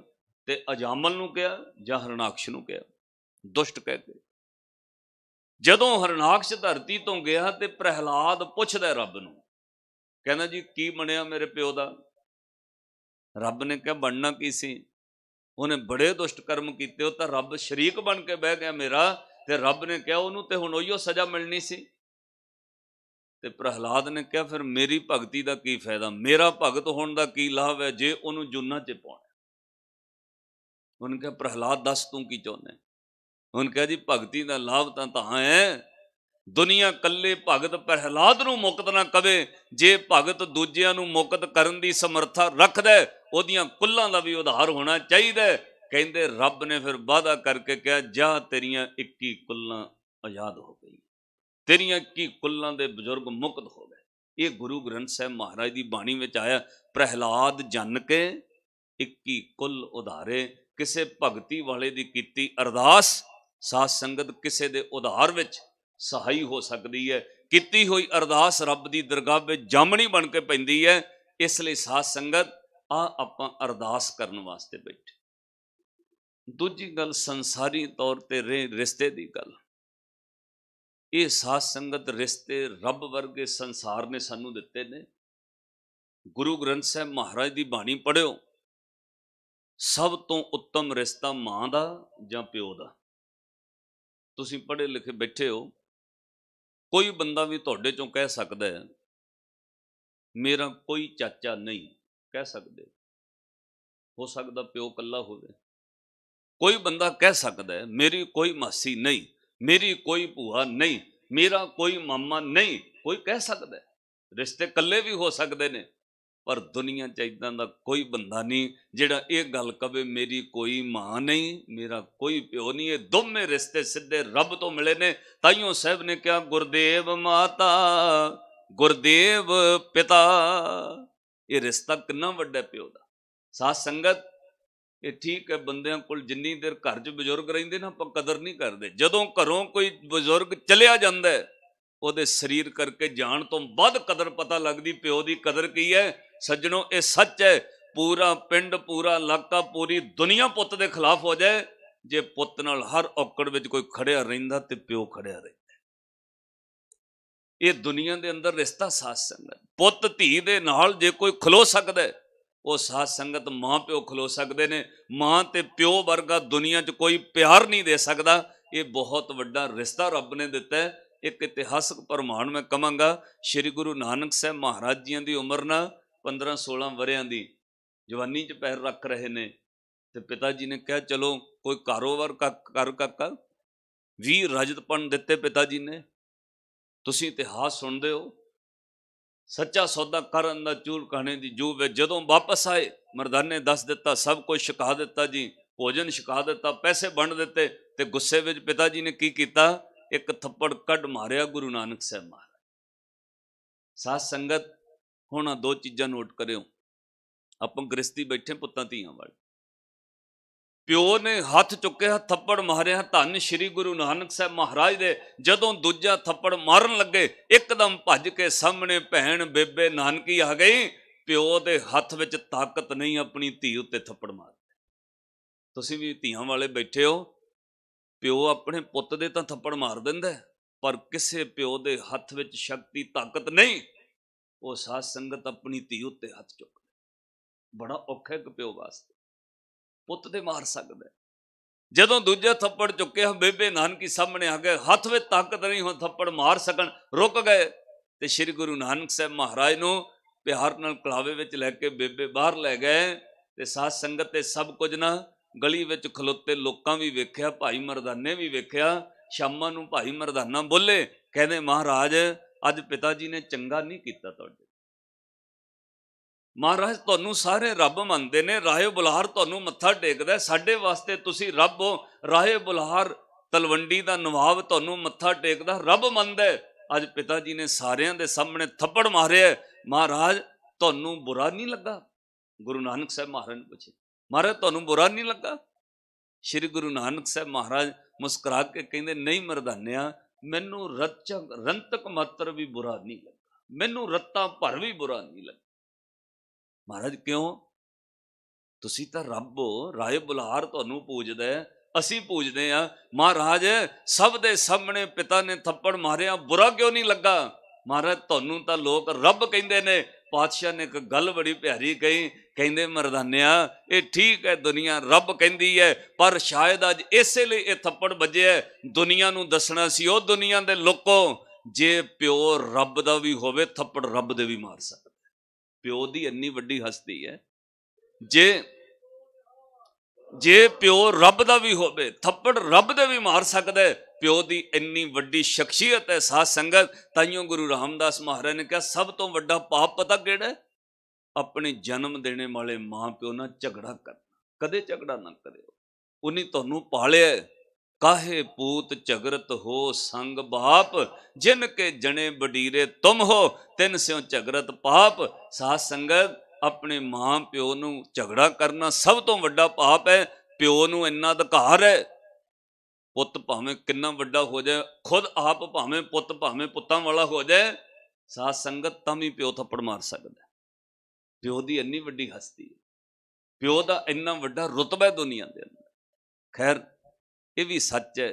ਤੇ ਅਜਾਮਲ ਨੂੰ ਕਿਹਾ ਜਾਂ ਹਰਨਾਕਸ਼ ਨੂੰ ਕਿਹਾ ਦੁਸ਼ਟ ਕਹਿ ਕੇ ਜਦੋਂ ਹਰਨਾਕਸ਼ ਧਰਤੀ ਤੋਂ ਗਿਆ ਤੇ ਪ੍ਰਹਿਲਾਦ ਪੁੱਛਦਾ ਰੱਬ ਨੂੰ ਕਹਿੰਦਾ ਜੀ ਕੀ ਬਣਿਆ ਮੇਰੇ ਪਿਓ ਦਾ ਰੱਬ ਨੇ ਕਿਹਾ ਬਣਨਾ ਕੀ ਸੀ ਉਹਨੇ ਬੜੇ ਦੁਸ਼ਟ ਕਰਮ ਕੀਤੇ ਉਹ ਤਾਂ ਰੱਬ ਸ਼ਰੀਕ ਬਣ ਕੇ ਬਹਿ ਗਿਆ ਮੇਰਾ ਤੇ ਰੱਬ ਨੇ ਕਿਹਾ ਉਹਨੂੰ ਤੇ ਹੁਣ ਉਹੀਓ ਸਜ਼ਾ ਮਿਲਣੀ ਸੀ ਤੇ ਪ੍ਰਹਲਾਦ ਨੇ ਕਿਹਾ ਫਿਰ ਮੇਰੀ ਭਗਤੀ ਦਾ ਕੀ ਫਾਇਦਾ ਮੇਰਾ ਭਗਤ ਹੋਣ ਦਾ ਕੀ ਲਾਭ ਹੈ ਜੇ ਉਹਨੂੰ ਜੁਨਾ ਚ ਪਾਉਣਾ ਉਹਨਾਂ ਕਿਹਾ ਪ੍ਰਹਲਾਦ ਦੱਸ ਤੂੰ ਕੀ ਚਾਹੁੰਦਾ ਉਹਨਾਂ ਕਿਹਾ ਜੀ ਭਗਤੀ ਦਾ ਲਾਭ ਤਾਂ ਤਾਂ ਹੈ ਦੁਨੀਆ ਕੱਲੇ ਭਗਤ ਪ੍ਰਹਿਲਾਦ ਨੂੰ ਮੁਕਤ ਨਾ ਕਵੇ ਜੇ ਭਗਤ ਦੂਜਿਆਂ ਨੂੰ ਮੁਕਤ ਕਰਨ ਦੀ ਸਮਰੱਥਾ ਰੱਖਦਾ ਉਹਦੀਆਂ ਕੁੱਲਾਂ ਦਾ ਵੀ ਉਧਾਰ ਹੋਣਾ ਚਾਹੀਦਾ ਕਹਿੰਦੇ ਰੱਬ ਨੇ ਫਿਰ ਵਾਅਦਾ ਕਰਕੇ ਕਿਹਾ ਜਾ ਤੇਰੀਆਂ 21 ਕੁੱਲਾਂ ਆਜ਼ਾਦ ਹੋ ਗਈ ਤੇਰੀਆਂ 21 ਕੁੱਲਾਂ ਦੇ ਬਜ਼ੁਰਗ ਮੁਕਤ ਹੋ ਗਏ ਇਹ ਗੁਰੂ ਗ੍ਰੰਥ ਸਾਹਿਬ ਮਹਾਰਾਜ ਦੀ ਬਾਣੀ ਵਿੱਚ ਆਇਆ ਪ੍ਰਹਿਲਾਦ ਜਨ ਕੇ 21 ਕੁੱਲ ਉਧਾਰੇ ਕਿਸੇ ਭਗਤੀ ਵਾਲੇ ਦੀ ਕੀਤੀ ਅਰਦਾਸ ਸਾਧ ਸੰਗਤ ਕਿਸੇ ਦੇ ਉਧਾਰ ਵਿੱਚ ਸਹਾਈ ਹੋ ਸਕਦੀ ਹੈ ਕੀਤੀ ਹੋਈ ਅਰਦਾਸ ਰੱਬ ਦੀ ਦਰਗਾਹ ਵਿੱਚ ਜਮਣੀ ਬਣ ਕੇ ਪੈਂਦੀ ਹੈ ਇਸ ਲਈ ਸਾਧ ਸੰਗਤ ਆ ਆਪਾਂ ਅਰਦਾਸ ਕਰਨ ਵਾਸਤੇ ਬੈਠੇ ਦੂਜੀ ਗੱਲ ਸੰਸਾਰੀ ਤੌਰ ਤੇ ਰਿਸ਼ਤੇ ਦੀ ਗੱਲ ਇਹ ਸਾਧ ਸੰਗਤ ਰਿਸ਼ਤੇ ਰੱਬ ਵਰਗੇ ਸੰਸਾਰ ਨੇ ਸਾਨੂੰ ਦਿੱਤੇ ਨੇ ਗੁਰੂ ਗ੍ਰੰਥ ਸਾਹਿਬ ਮਹਾਰਾਜ ਦੀ ਬਾਣੀ ਪੜਿਓ ਸਭ ਤੋਂ ਉੱਤਮ ਰਿਸ਼ਤਾ ਮਾਂ ਦਾ ਜਾਂ ਪਿਓ ਦਾ ਤੁਸੀਂ ਪੜੇ ਲਿਖੇ ਬੈਠੇ ਹੋ ਕੋਈ ਬੰਦਾ ਵੀ ਤੁਹਾਡੇ ਚੋਂ ਕਹਿ ਸਕਦਾ ਹੈ ਮੇਰਾ ਕੋਈ ਚਾਚਾ ਨਹੀਂ ਕਹਿ ਸਕਦੇ ਹੋ ਸਕਦਾ ਪਿਓ ਕੱਲਾ ਹੋਵੇ ਕੋਈ ਬੰਦਾ ਕਹਿ ਸਕਦਾ ਹੈ ਮੇਰੀ ਕੋਈ ਮਾਸੀ ਨਹੀਂ ਮੇਰੀ ਕੋਈ ਭੂਆ ਨਹੀਂ ਮੇਰਾ ਕੋਈ ਮਾਮਾ ਨਹੀਂ ਕੋਈ ਕਹਿ ਸਕਦਾ ਰਿਸ਼ਤੇ ਕੱਲੇ ਵੀ ਹੋ ਸਕਦੇ ਨੇ ਪਰ ਦੁਨੀਆ 'ਚ ਇਦਾਂ ਦਾ ਕੋਈ ਬੰਦਾ ਨਹੀਂ ਜਿਹੜਾ ਇਹ ਗੱਲ ਕਵੇ ਮੇਰੀ ਕੋਈ ਮਾਂ ਨਹੀਂ ਮੇਰਾ ਕੋਈ ਪਿਓ ਨਹੀਂ ਇਹ ਦੋਵੇਂ ਰਿਸ਼ਤੇ ਸਿੱਧੇ ਰੱਬ ਤੋਂ ਮਿਲੇ ਨੇ ਤਾਈਓ ਸਾਹਿਬ ਨੇ ਕਿਹਾ ਗੁਰਦੇਵ ਮਾਤਾ ਗੁਰਦੇਵ ਪਿਤਾ ਇਹ ਰਿਸ਼ਤਾ ਕਿੰਨਾ ਵੱਡਾ ਪਿਓ ਦਾ ਸਾਧ ਸੰਗਤ ਇਹ ਠੀਕ ਹੈ ਬੰਦਿਆਂ ਕੋਲ ਜਿੰਨੀ ਦੇਰ ਘਰ 'ਚ ਬਜ਼ੁਰਗ ਰਹਿੰਦੇ ਨਾ ਆਪਾਂ ਕਦਰ ਨਹੀਂ ਕਰਦੇ ਜਦੋਂ ਘਰੋਂ ਕੋਈ ਬਜ਼ੁਰਗ ਚਲਿਆ ਜਾਂਦਾ ਉਹਦੇ ਸਰੀਰ ਕਰਕੇ ਜਾਣ ਤੋਂ ਵੱਧ ਕਦਰ ਪਤਾ ਲੱਗਦੀ ਪਿਓ ਦੀ ਕਦਰ ਕੀ ਹੈ ਸੱਜਣੋ ਇਹ ਸੱਚ ਹੈ ਪੂਰਾ ਪਿੰਡ ਪੂਰਾ ਇਲਾਕਾ ਪੂਰੀ ਦੁਨੀਆ ਪੁੱਤ ਦੇ ਖਿਲਾਫ ਹੋ ਜਾਏ ਜੇ ਪੁੱਤ ਨਾਲ ਹਰ ਔਕੜ ਵਿੱਚ ਕੋਈ ਖੜਿਆ ਰਹਿੰਦਾ ਤੇ ਪਿਓ ਖੜਿਆ ਰਹਿੰਦਾ ਇਹ ਦੁਨੀਆ ਦੇ ਅੰਦਰ ਰਿਸ਼ਤਾ ਸਾਥ ਸੰਗਤ ਪੁੱਤ ਧੀ ਦੇ ਨਾਲ ਜੇ ਕੋਈ ਖਲੋ ਸਕਦਾ ਉਹ ਸਾਥ ਸੰਗਤ ਮਾਂ ਪਿਓ ਖਲੋ ਸਕਦੇ ਨੇ ਮਾਂ ਤੇ ਪਿਓ ਵਰਗਾ ਦੁਨੀਆ 'ਚ ਕੋਈ ਪਿਆਰ ਨਹੀਂ ਦੇ ਸਕਦਾ ਇਹ ਬਹੁਤ ਵੱਡਾ ਰਿਸ਼ਤਾ ਰੱਬ ਨੇ ਦਿੱਤਾ ਹੈ ਇੱਕ ਇਤਿਹਾਸਕ ਪ੍ਰਮਾਣ ਮੈਂ ਕਹਾਂਗਾ ਸ੍ਰੀ ਗੁਰੂ ਨਾਨਕ ਸਾਹਿਬ ਮਹਾਰਾਜ ਜੀਆਂ ਦੀ ਉਮਰ ਨਾਲ 15 16 ਵਰਿਆਂ ਦੀ ਜਵਾਨੀ 'ਚ ਪੈਰ ਰੱਖ ਰਹੇ ਨੇ ਤੇ ਪਿਤਾ ਜੀ ਨੇ ਕਿਹਾ ਚਲੋ ਕੋਈ ਕਾਰੋਬਾਰ ਕਰ ਕਾਕਾ ਵੀ ਰਜਤਪਣ ਦਿੱਤੇ ਪਿਤਾ ਜੀ ਨੇ ਤੁਸੀਂ ਇਤਿਹਾਸ ਸੁਣਦੇ ਹੋ ਸੱਚਾ ਸੌਦਾ ਕਰਨ ਦਾ ਚੂਰ ਕਹਾਣੇ ਦੀ ਜੂ ਵੇ ਜਦੋਂ ਵਾਪਸ ਆਏ ਮਰਦਾਨੇ ਦੱਸ ਦਿੱਤਾ ਸਭ ਕੁਝ ਛਕਾ ਦਿੱਤਾ ਜੀ ਭੋਜਨ ਛਕਾ ਦਿੱਤਾ ਪੈਸੇ ਵੰਡ ਦਿੱਤੇ ਤੇ ਗੁੱਸੇ ਵਿੱਚ ਪਿਤਾ ਜੀ ਨੇ ਕੀ ਕੀਤਾ ਇੱਕ ਥੱਪੜ ਕੱਢ ਮਾਰਿਆ ਗੁਰੂ ਨਾਨਕ ਸਾਹਿਬ ਮਹਾਰਾਜ ਸਾਧ ਸੰਗਤ ਹੁਣ ਆ ਦੋ ਚੀਜ਼ਾਂ ਨੋਟ ਕਰਿਓ ਆਪਾਂ ਗ੍ਰਸਤੀ ਬੈਠੇ ਪੁੱਤਾਂ ਧੀਆਂ ਵਾਲੇ ਪਿਓ ਨੇ ਹੱਥ ਚੁੱਕਿਆ ਥੱਪੜ ਮਾਰਿਆ ਧੰਨ ਸ਼੍ਰੀ ਗੁਰੂ ਨਾਨਕ ਸਾਹਿਬ ਮਹਾਰਾਜ ਦੇ ਜਦੋਂ ਦੂਜਾ ਥੱਪੜ ਮਾਰਨ ਲੱਗੇ ਇੱਕਦਮ ਭੱਜ ਕੇ ਸਾਹਮਣੇ ਭੈਣ ਬੇਬੇ ਨਾਨਕੀ ਆ ਗਈ ਪਿਓ ਦੇ ਹੱਥ ਵਿੱਚ ਤਾਕਤ ਨਹੀਂ ਆਪਣੀ ਧੀ ਉੱਤੇ ਥੱਪੜ ਮਾਰ ਤੁਸੀਂ ਵੀ ਧੀਆਂ ਵਾਲੇ ਬੈਠੇ ਹੋ ਪਿਓ ਆਪਣੇ ਪੁੱਤ ਦੇ ਤਾਂ ਥੱਪੜ ਮਾਰ ਦਿੰਦਾ ਪਰ ਕਿਸੇ ਪਿਓ ਦੇ ਹੱਥ ਵਿੱਚ ਸ਼ਕਤੀ ਤਾਕਤ ਨਹੀਂ ਉਹ ਸਾਧ ਸੰਗਤ ਆਪਣੀ ਧੀ ਉੱਤੇ ਹੱਥ ਚੁੱਕ ਬੜਾ ਔਖਾ ਇੱਕ ਪਿਓ ਵਾਸਤੇ ਪੁੱਤ ਤੇ ਮਾਰ ਸਕਦਾ ਜਦੋਂ ਦੂਜੇ ਥੱਪੜ ਚੁੱਕੇ ਬੇਬੇ ਨਾਨਕੀ ਸਾਹਮਣੇ ਆ ਗਏ ਹੱਥ ਵਿੱਚ ਤਾਕਤ ਨਹੀਂ ਹੋ ਥੱਪੜ ਮਾਰ ਸਕਣ ਰੁਕ ਗਏ ਤੇ ਸ੍ਰੀ ਗੁਰੂ ਨਾਨਕ ਸਾਹਿਬ ਮਹਾਰਾਜ ਨੂੰ ਪਿਆਰ ਨਾਲ ਕਲਾਵੇ ਵਿੱਚ ਲੈ ਕੇ ਬੇਬੇ ਬਾਹਰ ਲੈ ਗਏ ਤੇ ਸਾਧ ਸੰਗਤ ਤੇ ਸਭ ਕੁਝ ਨਾ ਗਲੀ ਵਿੱਚ ਖਲੋਤੇ ਲੋਕਾਂ ਵੀ ਵੇਖਿਆ ਭਾਈ ਮਰਦਾਨੇ ਵੀ ਵੇਖਿਆ ਸ਼ਾਮਾਂ ਨੂੰ ਭਾਈ ਮਰਦਾਨਾ ਬੋਲੇ ਕਹਿੰਦੇ ਮਹਾਰਾਜ ਅੱਜ ਪਿਤਾ ਜੀ ਨੇ ਚੰਗਾ ਨਹੀਂ ਕੀਤਾ ਤੁਹਾਡੇ ਮਹਾਰਾਜ ਤੁਹਾਨੂੰ ਸਾਰੇ ਰੱਬ ਮੰਨਦੇ ਨੇ ਰਾਹੇ ਬੁਲਾਰ ਤੁਹਾਨੂੰ ਮੱਥਾ ਟੇਕਦਾ ਸਾਡੇ ਵਾਸਤੇ ਤੁਸੀਂ ਰੱਬ ਹੋ ਰਾਹੇ ਬੁਲਾਰ ਤਲਵੰਡੀ ਦਾ ਨਵਾਬ ਤੁਹਾਨੂੰ ਮੱਥਾ ਟੇਕਦਾ ਰੱਬ ਮੰਨਦਾ ਅੱਜ ਪਿਤਾ ਜੀ ਨੇ ਸਾਰਿਆਂ ਦੇ ਸਾਹਮਣੇ ਥੱਪੜ ਮਾਰਿਆ ਮਹਾਰਾਜ ਤੁਹਾਨੂੰ ਬੁਰਾ ਨਹੀਂ ਲੱਗਾ ਗੁਰੂ ਨਾਨਕ ਸਾਹਿਬ ਮਹਾਰਾਜ ਨੇ ਪੁੱਛਿਆ ਮਹਾਰਾਜ ਤੁਹਾਨੂੰ ਬੁਰਾ ਨਹੀਂ ਲੱਗਾ ਸ਼੍ਰੀ ਗੁਰੂ ਨਾਨਕ ਸਾਹਿਬ ਮਹਾਰਾਜ ਮੁਸਕਰਾ ਕੇ ਕਹਿੰਦੇ ਨਹੀਂ ਮਰਦਾਨਿਆ ਮੈਨੂੰ ਰਤਚਕ ਰੰਤਕ ਮਾਤਰ ਵੀ ਬੁਰਾ ਨਹੀਂ ਲੱਗਦਾ ਮੈਨੂੰ ਰੱਤਾ ਭਰ ਵੀ ਬੁਰਾ ਨਹੀਂ ਲੱਗਦਾ ਮਹਾਰਾਜ ਕਿਉਂ ਤੁਸੀਂ ਤਾਂ ਰੱਬ ਰਾਏ ਬੁਲਾਰ ਤੁਹਾਨੂੰ ਪੂਜਦਾ ਹੈ ਅਸੀਂ ਪੂਜਦੇ ਆ ਮਹਾਰਾਜ ਸਭ ਦੇ ਸਾਹਮਣੇ ਪਿਤਾ ਨੇ ਥੱਪੜ ਮਾਰਿਆ ਬੁਰਾ ਕਿਉਂ ਨਹੀਂ ਲੱਗਾ ਮਹਾਰਾਜ ਤੁਹਾਨੂੰ ਤਾਂ ਲੋਕ ਰੱਬ ਕਹਿੰਦੇ ਨੇ ਪਾਤਸ਼ਾਹ ਨੇ ਇੱਕ ਗੱਲ ਬੜੀ ਪਿਆਰੀ ਕਹੀ ਕਹਿੰਦੇ ਮਰਦਾਨਿਆ ਇਹ ਠੀਕ ਹੈ ਦੁਨੀਆ ਰੱਬ ਕਹਿੰਦੀ ਹੈ ਪਰ ਸ਼ਾਇਦ ਅੱਜ ਇਸੇ ਲਈ ਇਹ ਥੱਪੜ ਵੱਜਿਆ ਦੁਨੀਆ ਨੂੰ ਦੱਸਣਾ ਸੀ ਉਹ ਦੁਨੀਆ ਦੇ ਲੋਕੋ ਜੇ ਪਿਓ ਰੱਬ ਦਾ ਵੀ ਹੋਵੇ ਥੱਪੜ ਰੱਬ ਦੇ ਵੀ ਮਾਰ ਸਕਦਾ ਪਿਓ ਦੀ ਇੰਨੀ ਵੱਡੀ ਹਸਤੀ ਹੈ ਜੇ ਜੇ ਪਿਓ ਰੱਬ ਦਾ ਵੀ ਹੋਵੇ ਥੱਪੜ ਰੱਬ ਦੇ ਵੀ ਮਾਰ ਸਕਦਾ ਪਿਓ ਦੀ ਇੰਨੀ ਵੱਡੀ ਸ਼ਖਸੀਅਤ ਹੈ ਸਾਧ ਸੰਗਤ ਤਾਈਓ ਗੁਰੂ ਰਾਮਦਾਸ ਮਹਾਰਾਜ ਨੇ ਕਿਹਾ ਸਭ ਤੋਂ ਵੱਡਾ ਪਾਪ ਪਤਾ ਕਿਹੜਾ ਆਪਣੇ ਜਨਮ ਦੇਣੇ ਵਾਲੇ ਮਾਂ ਪਿਓ ਨਾਲ ਝਗੜਾ ਕਰਨਾ ਕਦੇ ਝਗੜਾ ਨਾ ਕਰਿਓ ਉਨੀ ਤੁਹਾਨੂੰ ਪਾਲਿਆ ਕਾਹੇ ਪੂਤ ਝਗਰਤ ਹੋ ਸੰਗ ਬਾਪ ਜਿਨ ਕੇ ਜਣੇ ਬਡੀਰੇ ਤੁਮ ਹੋ ਤਿੰਨ ਸਿਓ ਝਗਰਤ ਪਾਪ ਸਾਧ ਸੰਗਤ ਆਪਣੇ ਮਾਂ ਪਿਓ ਨੂੰ ਝਗੜਾ ਕਰਨਾ ਸਭ ਤੋਂ ਵੱਡਾ ਪਾਪ ਹੈ ਪਿਓ ਨੂੰ ਇੰਨਾ ਅਧਿਕਾਰ ਹੈ ਪੁੱਤ ਭਾਵੇਂ ਕਿੰਨਾ ਵੱਡਾ ਹੋ ਜਾਏ ਖੁਦ ਆਪ ਭਾਵੇਂ ਪੁੱਤ ਭਾਵੇਂ ਪੁੱਤਾਂ ਵਾਲਾ ਹੋ ਜਾਏ ਸਾਧ ਸੰਗਤ ਤਾਂ ਵੀ ਪਿਓ ਥੱਪੜ ਮਾਰ ਸਕਦਾ ਪਿਓ ਦੀ ਇੰਨੀ ਵੱਡੀ ਹਸਤੀ ਹੈ ਪਿਓ ਦਾ ਇੰਨਾ ਵੱਡਾ ਰਤਬਾ ਹੈ ਦੁਨੀਆ ਦੇ ਅੰਦਰ ਖੈਰ ਇਹ ਵੀ ਸੱਚ ਹੈ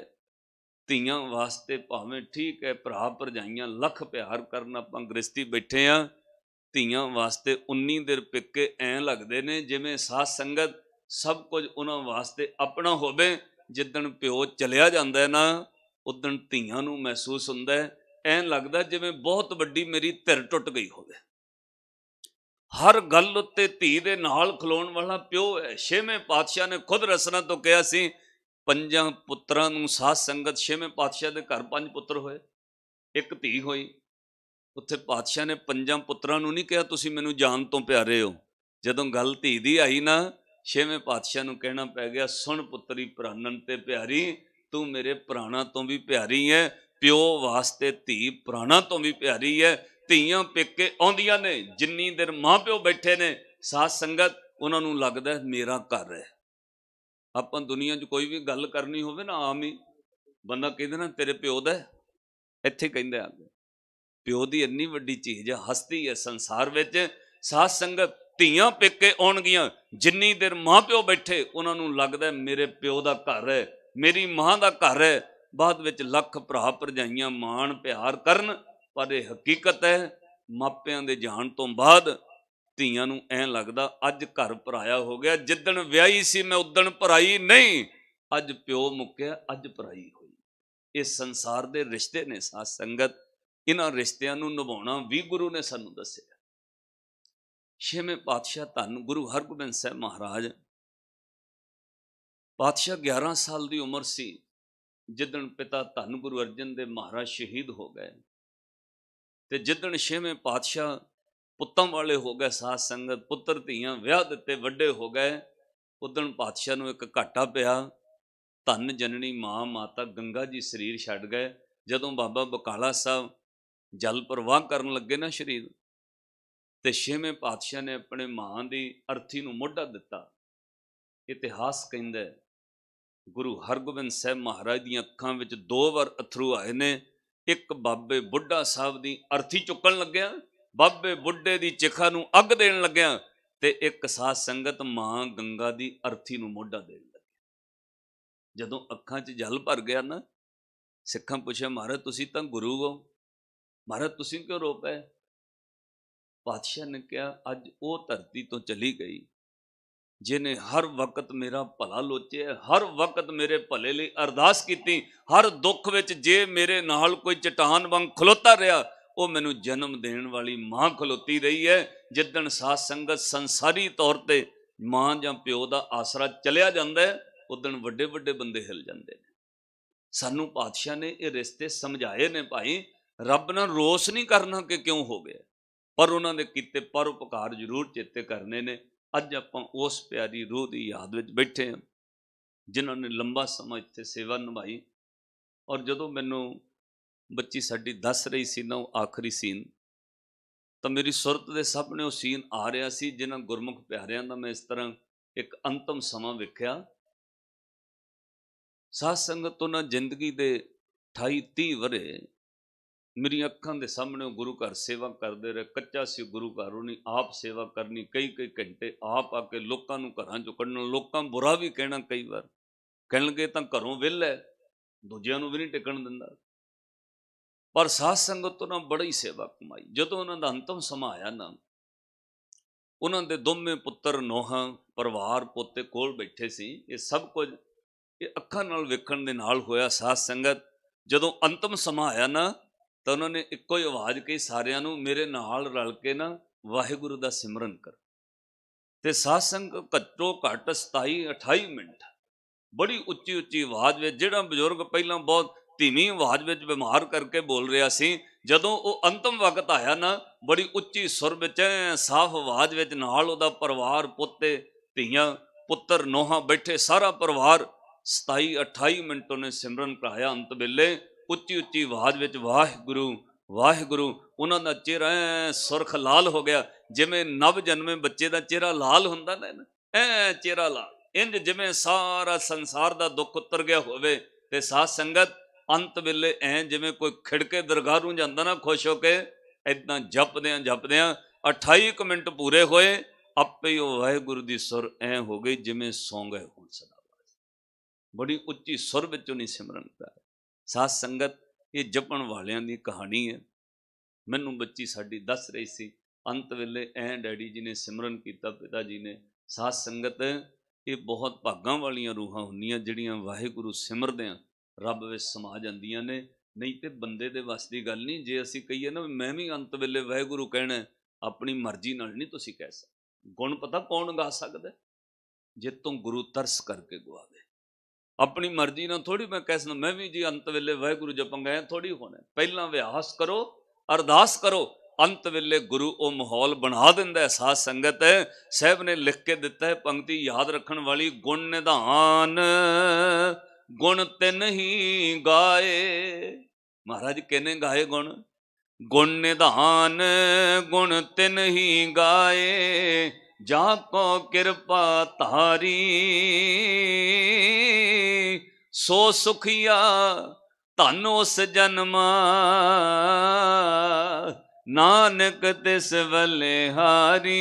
ਧੀਆਂ ਵਾਸਤੇ ਭਾਵੇਂ ਠੀਕ ਹੈ ਭਰਾ ਭਰਜਾਈਆਂ ਲੱਖ ਪਿਆਰ ਕਰਨ ਆਪਾਂ ਗ੍ਰਸਤੀ ਬੈਠੇ ਆ ਧੀਆਂ ਵਾਸਤੇ 19 ਦਿਨ ਪਿੱਕੇ ਐਂ ਲੱਗਦੇ ਨੇ ਜਿਵੇਂ ਸਾਧ ਸੰਗਤ ਸਭ ਕੁਝ ਉਹਨਾਂ ਵਾਸਤੇ ਆਪਣਾ ਹੋਵੇ ਜਿੱਦਣ ਪਿਓ ਚਲਿਆ ਜਾਂਦਾ ਨਾ ਉਦਣ ਧੀਆਂ ਨੂੰ ਮਹਿਸੂਸ ਹੁੰਦਾ ਐਨ ਲੱਗਦਾ ਜਿਵੇਂ ਬਹੁਤ ਵੱਡੀ ਮੇਰੀ ਧਿਰ ਟੁੱਟ ਗਈ ਹੋਵੇ ਹਰ ਗੱਲ ਉੱਤੇ ਧੀ ਦੇ ਨਾਲ ਖਲੋਣ ਵਾਲਾ ਪਿਓ ਹੈ ਛੇਵੇਂ ਪਾਤਸ਼ਾਹ ਨੇ ਖੁਦ ਰਸਨਾ ਤੋਂ ਕਿਹਾ ਸੀ ਪੰਜਾਂ ਪੁੱਤਰਾਂ ਨੂੰ ਸਾਥ ਸੰਗਤ ਛੇਵੇਂ ਪਾਤਸ਼ਾਹ ਦੇ ਘਰ ਪੰਜ ਪੁੱਤਰ ਹੋਏ ਇੱਕ ਧੀ ਹੋਈ ਉੱਥੇ ਪਾਤਸ਼ਾਹ ਨੇ ਪੰਜਾਂ ਪੁੱਤਰਾਂ ਨੂੰ ਨਹੀਂ ਕਿਹਾ ਤੁਸੀਂ ਮੈਨੂੰ ਜਾਨ ਤੋਂ ਪਿਆਰੇ ਹੋ ਜਦੋਂ ਗੱਲ ਧੀ ਦੀ ਆਈ ਨਾ ਛੇਵੇਂ ਪਾਤਸ਼ਾਹ ਨੂੰ ਕਹਿਣਾ ਪੈ ਗਿਆ ਸੁਣ ਪੁੱਤਰੀ ਪ੍ਰਾਨਨ ਤੇ ਪਿਆਰੀ ਤੂੰ ਮੇਰੇ ਪ੍ਰਾਣਾ ਤੋਂ ਵੀ ਪਿਆਰੀ ਹੈ ਪਿਓ ਵਾਸਤੇ ਧੀ ਪ੍ਰਾਣਾ ਤੋਂ ਵੀ ਪਿਆਰੀ ਹੈ ਧੀਆਂ ਪਿੱਕੇ ਆਉਂਦੀਆਂ ਨੇ ਜਿੰਨੀ ਦਿਨ ਮਾਂ ਪਿਓ ਬੈਠੇ ਨੇ ਸਾਥ ਸੰਗਤ ਉਹਨਾਂ ਨੂੰ ਲੱਗਦਾ ਮੇਰਾ ਘਰ ਹੈ ਆਪਾਂ ਦੁਨੀਆ 'ਚ ਕੋਈ ਵੀ ਗੱਲ ਕਰਨੀ ਹੋਵੇ ਨਾ ਆਮ ਹੀ ਬੰਦਾ ਕਹਿੰਦਾ ਨਾ ਤੇਰੇ ਪਿਓ ਦਾ ਇੱਥੇ ਕਹਿੰਦਾ ਆ ਪਿਓ ਦੀ ਇੰਨੀ ਵੱਡੀ ਚੀਜ਼ ਹੈ ਹਸਤੀ ਹੈ ਸੰਸਾਰ ਵਿੱਚ ਸਾਥ ਸੰਗਤ ਧੀਆਂ ਪੇਕੇ ਆਉਣਗੀਆਂ ਜਿੰਨੀ ਦੇਰ ਮਾਂ ਪਿਓ ਬੈਠੇ ਉਹਨਾਂ ਨੂੰ ਲੱਗਦਾ ਮੇਰੇ ਪਿਓ ਦਾ ਘਰ ਹੈ ਮੇਰੀ ਮਾਂ ਦਾ ਘਰ ਹੈ ਬਾਅਦ ਵਿੱਚ ਲੱਖ ਭਰਾ ਭਰਜਾਈਆਂ ਮਾਣ ਪਿਆਰ ਕਰਨ ਪਰ ਇਹ ਹਕੀਕਤ ਹੈ ਮਾਪਿਆਂ ਦੇ ਜਾਣ ਤੋਂ ਬਾਅਦ ਧੀਆਂ ਨੂੰ ਐਂ ਲੱਗਦਾ ਅੱਜ ਘਰ ਭਰਾਇਆ ਹੋ ਗਿਆ ਜਿੱਦਣ ਵਿਆਹੀ ਸੀ ਮੈਂ ਉਦਣ ਭਰਾਈ ਨਹੀਂ ਅੱਜ ਪਿਓ ਮੁੱਕਿਆ ਅੱਜ ਭਰਾਈ ਹੋਈ ਇਹ ਸੰਸਾਰ ਦੇ ਰਿਸ਼ਤੇ ਨੇ ਸਾਧ ਸੰਗਤ ਇਹਨਾਂ ਰਿਸ਼ਤਿਆਂ ਨੂੰ ਨਿਭਾਉਣਾ ਵੀ ਗੁਰੂ ਨੇ ਸਾਨੂੰ ਦੱਸਿਆ ਛੇਵੇਂ ਪਾਤਸ਼ਾਹ ਧੰਨ ਗੁਰੂ ਹਰਗੋਬਿੰਦ ਸਾਹਿਬ ਮਹਾਰਾਜ ਪਾਤਸ਼ਾਹ 11 ਸਾਲ ਦੀ ਉਮਰ ਸੀ ਜਿੱਦਣ ਪਿਤਾ ਧੰਨ ਗੁਰੂ ਅਰਜਨ ਦੇ ਮਹਾਰਾਜ ਸ਼ਹੀਦ ਹੋ ਗਏ ਤੇ ਜਿੱਦਣ ਛੇਵੇਂ ਪਾਤਸ਼ਾਹ ਪੁੱਤਾਂ ਵਾਲੇ ਹੋ ਗਏ ਸਾਧ ਸੰਗਤ ਪੁੱਤਰ ਧੀਆਂ ਵਿਆਹ ਦਿੱਤੇ ਵੱਡੇ ਹੋ ਗਏ ਉਦੋਂ ਪਾਤਸ਼ਾਹ ਨੂੰ ਇੱਕ ਘਾਟਾ ਪਿਆ ਧੰਨ ਜਨਨੀ ਮਾਂ ਮਾਤਾ ਗੰਗਾ ਜੀ ਸਰੀਰ ਛੱਡ ਗਏ ਜਦੋਂ ਬਾਬਾ ਬਕਾਲਾ ਸਾਹਿਬ ਜਲ ਪ੍ਰਵਾਹ ਕਰਨ ਲੱਗੇ ਨਾ ਸ਼ਰੀਰ ਤੇ ਛੇਵੇਂ ਪਾਤਸ਼ਾਹ ਨੇ ਆਪਣੇ ਮਾਂ ਦੀ ਅਰਥੀ ਨੂੰ ਮੋਢਾ ਦਿੱਤਾ ਇਤਿਹਾਸ ਕਹਿੰਦਾ ਗੁਰੂ ਹਰਗੋਬਿੰਦ ਸਾਹਿਬ ਮਹਾਰਾਜ ਦੀਆਂ ਅੱਖਾਂ ਵਿੱਚ ਦੋ ਵਾਰ ਅਥਰੂ ਆਏ ਨੇ ਇੱਕ ਬਾਬੇ ਬੁੱਢਾ ਸਾਹਿਬ ਦੀ ਅਰਥੀ ਚੁੱਕਣ ਲੱਗਿਆ ਬਾਬੇ ਬੁੱਢੇ ਦੀ ਚਿਖਾ ਨੂੰ ਅੱਗ ਦੇਣ ਲੱਗਿਆ ਤੇ ਇੱਕ ਸਾਧ ਸੰਗਤ ਮਾਂ ਗੰਗਾ ਦੀ ਅਰਥੀ ਨੂੰ ਮੋਢਾ ਦੇਣ ਲੱਗਿਆ ਜਦੋਂ ਅੱਖਾਂ 'ਚ ਜਲ ਭਰ ਗਿਆ ਨਾ ਸਿੱਖਾਂ ਪੁੱਛਿਆ ਮਹਾਰਾਜ ਤੁਸੀਂ ਤਾਂ ਗੁਰੂ ਹੋ ਮਹਾਰਾਜ ਤੁਸੀਂ ਕਿਉਂ ਰੋ ਪਏ ਪਾਤਸ਼ਾਹ ਨੇ ਕਿਹਾ ਅੱਜ ਉਹ ਧਰਤੀ ਤੋਂ ਚਲੀ ਗਈ ਜਿਨੇ ਹਰ ਵਕਤ ਮੇਰਾ ਭਲਾ ਲੋਚਿਆ ਹਰ ਵਕਤ ਮੇਰੇ ਭਲੇ ਲਈ ਅਰਦਾਸ ਕੀਤੀ ਹਰ ਦੁੱਖ ਵਿੱਚ ਜੇ ਮੇਰੇ ਨਾਲ ਕੋਈ ਚਟਾਨ ਵਾਂਗ ਖਲੋਤਾ ਰਿਹਾ ਉਹ ਮੈਨੂੰ ਜਨਮ ਦੇਣ ਵਾਲੀ ਮਾਂ ਖਲੋਤੀ ਰਹੀ ਹੈ ਜਿੱਦਣ ਸਾਧ ਸੰਗਤ ਸੰਸਾਰੀ ਤੌਰ ਤੇ ਮਾਂ ਜਾਂ ਪਿਓ ਦਾ ਆਸਰਾ ਚਲਿਆ ਜਾਂਦਾ ਹੈ ਉਦੋਂ ਵੱਡੇ ਵੱਡੇ ਬੰਦੇ ਹਿਲ ਜਾਂਦੇ ਨੇ ਸਾਨੂੰ ਪਾਤਸ਼ਾਹ ਨੇ ਇਹ ਰਿਸ਼ਤੇ ਸਮਝਾਏ ਨੇ ਭਾਈ ਰੱਬ ਨਾਲ ਰੋਸ ਨਹੀਂ ਕਰਨਾ ਕਿ ਕਿਉਂ ਹੋ ਗਿਆ ਪਰ ਉਹਨਾਂ ਦੇ ਕੀਤੇ ਪਰਉਪਕਾਰ ਜ਼ਰੂਰ ਚੇਤੇ ਕਰਨੇ ਨੇ ਅੱਜ ਆਪਾਂ ਉਸ ਪਿਆਰੀ ਰੂਹ ਦੀ ਯਾਦ ਵਿੱਚ ਬੈਠੇ ਹਾਂ ਜਿਨ੍ਹਾਂ ਨੇ ਲੰਬਾ ਸਮਾਂ ਇੱਥੇ ਸੇਵਾ ਨਿਭਾਈ ਔਰ ਜਦੋਂ ਮੈਨੂੰ ਬੱਚੀ ਸਾਡੀ ਦੱਸ ਰਹੀ ਸੀ ਨਾ ਉਹ ਆਖਰੀ ਸੀਨ ਤਾਂ ਮੇਰੀ ਸੁਰਤ ਦੇ ਸਾਹਮਣੇ ਉਹ ਸੀਨ ਆ ਰਿਹਾ ਸੀ ਜਿਨ੍ਹਾਂ ਗੁਰਮੁਖ ਪਿਆਰਿਆਂ ਦਾ ਮੈਂ ਇਸ ਤਰ੍ਹਾਂ ਇੱਕ ਅੰਤਮ ਸਮਾਂ ਵੇਖਿਆ ਸਾਧ ਸੰਗਤ ਉਹਨਾਂ ਜ਼ਿੰਦਗੀ ਦੇ 28 30 ਵਰੇ ਮੇਰੀ ਅੱਖਾਂ ਦੇ ਸਾਹਮਣੇ ਗੁਰੂ ਘਰ ਸੇਵਾ ਕਰਦੇ ਰਹੇ ਕੱਚਾ ਸੀ ਗੁਰੂ ਘਰ ਉਹ ਨਹੀਂ ਆਪ ਸੇਵਾ ਕਰਨੀ ਕਈ ਕਈ ਘੰਟੇ ਆਪ ਆ ਕੇ ਲੋਕਾਂ ਨੂੰ ਘਰਾਂ ਚੋਂ ਕੱਢਣ ਲੋਕਾਂ ਬੁਰਾ ਵੀ ਕਹਿਣਾ ਕਈ ਵਾਰ ਕਹਿਣਗੇ ਤਾਂ ਘਰੋਂ ਵਿਲ ਹੈ ਦੂਜਿਆਂ ਨੂੰ ਵੀ ਨਹੀਂ ਟਿਕਣ ਦਿੰਦਾ ਪਰ ਸਾਧ ਸੰਗਤ ਤੋਂ ਨਾ ਬੜੀ ਸੇਵਾ ਕਮਾਈ ਜਦੋਂ ਉਹਨਾਂ ਦਾ ਅੰਤਮ ਸਮਾਂ ਆਇਆ ਨਾ ਉਹਨਾਂ ਦੇ ਦੋਵੇਂ ਪੁੱਤਰ ਨੋਹਾਂ ਪਰਿਵਾਰ ਪੋਤੇ ਕੋਲ ਬੈਠੇ ਸੀ ਇਹ ਸਭ ਕੁਝ ਇਹ ਅੱਖਾਂ ਨਾਲ ਵੇਖਣ ਦੇ ਨਾਲ ਹੋਇਆ ਸਾਧ ਸੰਗਤ ਜਦੋਂ ਅੰਤਮ ਸਮਾਂ ਆਇਆ ਨਾ ਤਾਂ ਉਹਨਾਂ ਨੇ ਇੱਕੋ ਹੀ ਆਵਾਜ਼ ਕਹੀ ਸਾਰਿਆਂ ਨੂੰ ਮੇਰੇ ਨਾਲ ਰਲ ਕੇ ਨਾ ਵਾਹਿਗੁਰੂ ਦਾ ਸਿਮਰਨ ਕਰੋ ਤੇ ਸਾਧ ਸੰਗ ਘੱਟੋ ਘੱਟ 27 28 ਮਿੰਟ ਬੜੀ ਉੱਚੀ ਉੱਚੀ ਆਵਾਜ਼ ਵਿੱਚ ਜਿਹੜਾ ਬਜ਼ੁਰਗ ਪਹਿਲਾਂ ਬਹੁਤ ਧੀਮੀ ਆਵਾਜ਼ ਵਿੱਚ ਬਿਮਾਰ ਕਰਕੇ ਬੋਲ ਰਿਹਾ ਸੀ ਜਦੋਂ ਉਹ ਅੰਤਮ ਵਕਤ ਆਇਆ ਨਾ ਬੜੀ ਉੱਚੀ ਸੁਰ ਵਿੱਚ ਸਾਫ਼ ਆਵਾਜ਼ ਵਿੱਚ ਨਾਲ ਉਹਦਾ ਪਰਿਵਾਰ ਪੁੱਤੇ ਧੀਆਂ ਪੁੱਤਰ ਨੋਹਾਂ ਬੈਠੇ ਸਾਰਾ ਪਰਿਵਾਰ 27 28 ਮਿੰਟ ਉਹਨੇ ਸਿਮਰਨ ਕਰਾਇਆ ਅੰਤ ਵੇਲੇ ਉੱਚੀ ਉੱਚੀ ਆਵਾਜ਼ ਵਿੱਚ ਵਾਹਿਗੁਰੂ ਵਾਹਿਗੁਰੂ ਉਹਨਾਂ ਦਾ ਚਿਹਰਾ ਸੁਰਖ ਲਾਲ ਹੋ ਗਿਆ ਜਿਵੇਂ ਨਵ ਜਨਮੇ ਬੱਚੇ ਦਾ ਚਿਹਰਾ ਲਾਲ ਹੁੰਦਾ ਨਾ ਐ ਚਿਹਰਾ ਲਾਲ ਇੰਜ ਜਿਵੇਂ ਸਾਰਾ ਸੰਸਾਰ ਦਾ ਦੁੱਖ ਉਤਰ ਗਿਆ ਹੋਵੇ ਤੇ ਸਾਧ ਸੰਗਤ ਅੰਤ ਵੇਲੇ ਐ ਜਿਵੇਂ ਕੋਈ ਖਿੜਕੇ ਦਰਗਾਹ ਨੂੰ ਜਾਂਦਾ ਨਾ ਖੁਸ਼ ਹੋ ਕੇ ਇਦਾਂ ਜਪਦੇ ਆ ਜਪਦੇ ਆ 28 ਮਿੰਟ ਪੂਰੇ ਹੋਏ ਆਪੇ ਉਹ ਵਾਹਿਗੁਰੂ ਦੀ ਸੁਰ ਐ ਹੋ ਗਈ ਜਿਵੇਂ ਸੌਂ ਗਏ ਹੁਣ ਸਦਾ ਬੜੀ ਉੱਚੀ ਸੁਰ ਵਿੱਚੋਂ ਨਹੀਂ ਸਿਮਰਨ ਕਰਦਾ ਸਾਧ ਸੰਗਤ ਇਹ ਜਪਣ ਵਾਲਿਆਂ ਦੀ ਕਹਾਣੀ ਹੈ ਮੈਨੂੰ ਬੱਚੀ ਸਾਡੀ ਦੱਸ ਰਹੀ ਸੀ ਅੰਤ ਵੇਲੇ ਐ ਡੈਡੀ ਜੀ ਨੇ ਸਿਮਰਨ ਕੀਤਾ ਪਿਤਾ ਜੀ ਨੇ ਸਾਧ ਸੰਗਤ ਇਹ ਬਹੁਤ ਭਾਗਾਂ ਵਾਲੀਆਂ ਰੂਹਾਂ ਹੁੰਦੀਆਂ ਜਿਹੜੀਆਂ ਵਾਹਿਗੁਰੂ ਸਿਮਰਦੇ ਆ ਰੱਬ ਵਿੱਚ ਸਮਾ ਜਾਂਦੀਆਂ ਨੇ ਨਹੀਂ ਤੇ ਬੰਦੇ ਦੇ ਵਸ ਦੀ ਗੱਲ ਨਹੀਂ ਜੇ ਅਸੀਂ ਕਹੀਏ ਨਾ ਮੈਂ ਵੀ ਅੰਤ ਵੇਲੇ ਵਾਹਿਗੁਰੂ ਕਹਿਣਾ ਆਪਣੀ ਮਰਜ਼ੀ ਨਾਲ ਨਹੀਂ ਤੁਸੀਂ ਕਹਿ ਸਕਦੇ ਗੁਣ ਪਤਾ ਕੌਣ ਗਾ ਸਕਦਾ ਜੇ ਤੂੰ ਗੁਰੂ ਤਰਸ ਕਰਕੇ ਗਵਾਵੇ ਆਪਣੀ ਮਰਜ਼ੀ ਨਾਲ ਥੋੜੀ ਮੈਂ ਕਹਿ ਮੈਂ ਵੀ ਜੀ ਅੰਤ ਵੇਲੇ ਵਾਹਿਗੁਰੂ ਜਪਾਂ ਗਏ ਥੋੜੀ ਹੋਣੇ ਪਹਿਲਾਂ ਅਭਿਆਸ ਕਰੋ ਅਰਦਾਸ ਕਰੋ ਅੰਤ ਵੇਲੇ ਗੁਰੂ ਉਹ ਮਾਹੌਲ ਬਣਾ ਦਿੰਦਾ ਹੈ ਸਾਧ ਸੰਗਤ ਸਹਿਬ ਨੇ ਲਿਖ ਕੇ ਦਿੱਤਾ ਹੈ ਪੰਕਤੀ ਯਾਦ ਰੱਖਣ ਵਾਲੀ ਗੁਣ ਨਿਧਾਨ ਗੁਣ ਤੇ ਨਹੀਂ ਗਾਏ ਮਹਾਰਾਜ ਕਿਨੇ ਗਾਏ ਗੁਣ ਗੁਣ ਨਿਧਾਨ ਗੁਣ ਤੇ ਨਹੀਂ ਗਾਏ ਜਾਂ ਕੋ ਕਿਰਪਾ ਧਾਰੀ ਸੋ ਸੁਖਿਆ ਧਨ ਉਸ ਜਨਮ ਨਾਨਕ ਤਿਸ ਵੱਲੇ ਹਾਰੀ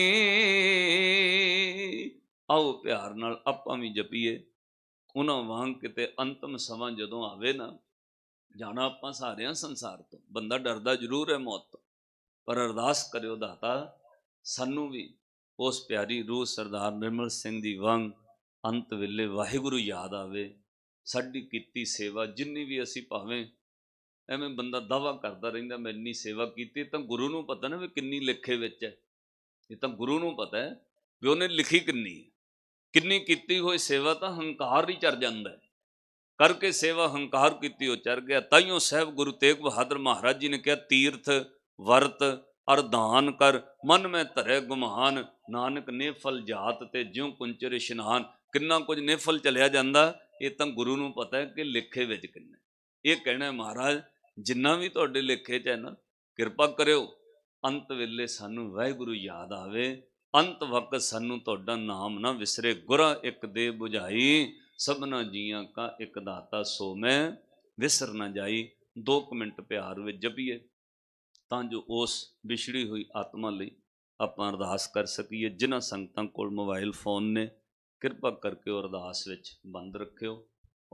ਆਓ ਪਿਆਰ ਨਾਲ ਆਪਾਂ ਵੀ ਜਪੀਏ ਉਹਨਾਂ ਵਾਂਗ ਕਿਤੇ ਅੰਤਮ ਸਮਾਂ ਜਦੋਂ ਆਵੇ ਨਾ ਜਾਣਾ ਆਪਾਂ ਸਾਰਿਆਂ ਸੰਸਾਰ ਤੋਂ ਬੰਦਾ ਡਰਦਾ ਜ਼ਰੂਰ ਹੈ ਮੌਤ ਤੋਂ ਪਰ ਅਰਦਾਸ ਕਰਿਓ ਦਾਤਾ ਸਾਨੂੰ ਵੀ ਉਸ ਪਿਆਰੀ ਰੂਹ ਸਰਦਾਰ ਨਿਰਮਲ ਸਿੰਘ ਦੀ ਵੰਗ ਅੰਤ ਵਿਲੇ ਵਾਹਿਗੁਰੂ ਯਾਦ ਆਵੇ ਸਾਡੀ ਕੀਤੀ ਸੇਵਾ ਜਿੰਨੀ ਵੀ ਅਸੀਂ ਭਾਵੇਂ ਐਵੇਂ ਬੰਦਾ ਦਾਵਾ ਕਰਦਾ ਰਹਿੰਦਾ ਮੈਂ ਇੰਨੀ ਸੇਵਾ ਕੀਤੀ ਤਾਂ ਗੁਰੂ ਨੂੰ ਪਤਾ ਨਾ ਵੀ ਕਿੰਨੀ ਲਿਖੇ ਵਿੱਚ ਹੈ ਇਹ ਤਾਂ ਗੁਰੂ ਨੂੰ ਪਤਾ ਹੈ ਵੀ ਉਹਨੇ ਲਿਖੀ ਕਿੰਨੀ ਕਿੰਨੀ ਕੀਤੀ ਹੋਈ ਸੇਵਾ ਤਾਂ ਹੰਕਾਰ ਹੀ ਚੜ ਜਾਂਦਾ ਹੈ ਕਰਕੇ ਸੇਵਾ ਹੰਕਾਰ ਕੀਤੀ ਉਹ ਚੜ ਗਿਆ ਤਾਈਓ ਸਹਿਬ ਗੁਰੂ ਤੇਗ ਬਹਾਦਰ ਮਹਾਰਾਜ ਜੀ ਨੇ ਕਿਹਾ ਤੀਰਥ ਵਰਤ ਅਰਦਾਨ ਕਰ ਮਨ ਮੈਂ ਧਰੇ ਗੁਮਾਨ ਨਾਨਕ ਨੇ ਫਲ ਜਾਤ ਤੇ ਜਿਉ ਕੁੰਚਰ ਇਸ਼ਨਾਨ ਕਿੰਨਾ ਕੁਝ ਨਿਫਲ ਚਲਿਆ ਜਾਂਦਾ ਇਹ ਤਾਂ ਗੁਰੂ ਨੂੰ ਪਤਾ ਹੈ ਕਿ ਲਿਖੇ ਵਿੱਚ ਕਿੰਨਾ ਇਹ ਕਹਿਣਾ ਮਹਾਰਾਜ ਜਿੰਨਾ ਵੀ ਤੁਹਾਡੇ ਲਿਖੇ ਚ ਹੈ ਨਾ ਕਿਰਪਾ ਕਰਿਓ ਅੰਤ ਵੇਲੇ ਸਾਨੂੰ ਵਾਹਿਗੁਰੂ ਯਾਦ ਆਵੇ ਅੰਤ ਵਕਤ ਸਾਨੂੰ ਤੁਹਾਡਾ ਨਾਮ ਨਾ ਵਿਸਰੇ ਗੁਰਾ ਇੱਕ ਦੇ 부ਝਾਈ ਸਭਨਾ ਜੀਆਂ ਕਾ ਇੱਕ ਦਾਤਾ ਸੋ ਮੈਂ ਵਿਸਰ ਨਾ ਜਾਈ 2 ਮਿੰਟ ਪਿਆਰ ਵਿੱਚ ਜਪੀਏ ਤਾਂ ਜੋ ਉਸ ਵਿਛੜੀ ਹੋਈ ਆਤਮਾ ਲਈ ਆਪਾਂ ਅਰਦਾਸ ਕਰ ਸਕੀਏ ਜਿਨ੍ਹਾਂ ਸੰਗਤਾਂ ਕੋਲ ਮੋਬਾਈਲ ਫੋਨ ਨੇ ਕਿਰਪਾ ਕਰਕੇ ਉਹ ਅਰਦਾਸ ਵਿੱਚ ਬੰਦ ਰੱਖਿਓ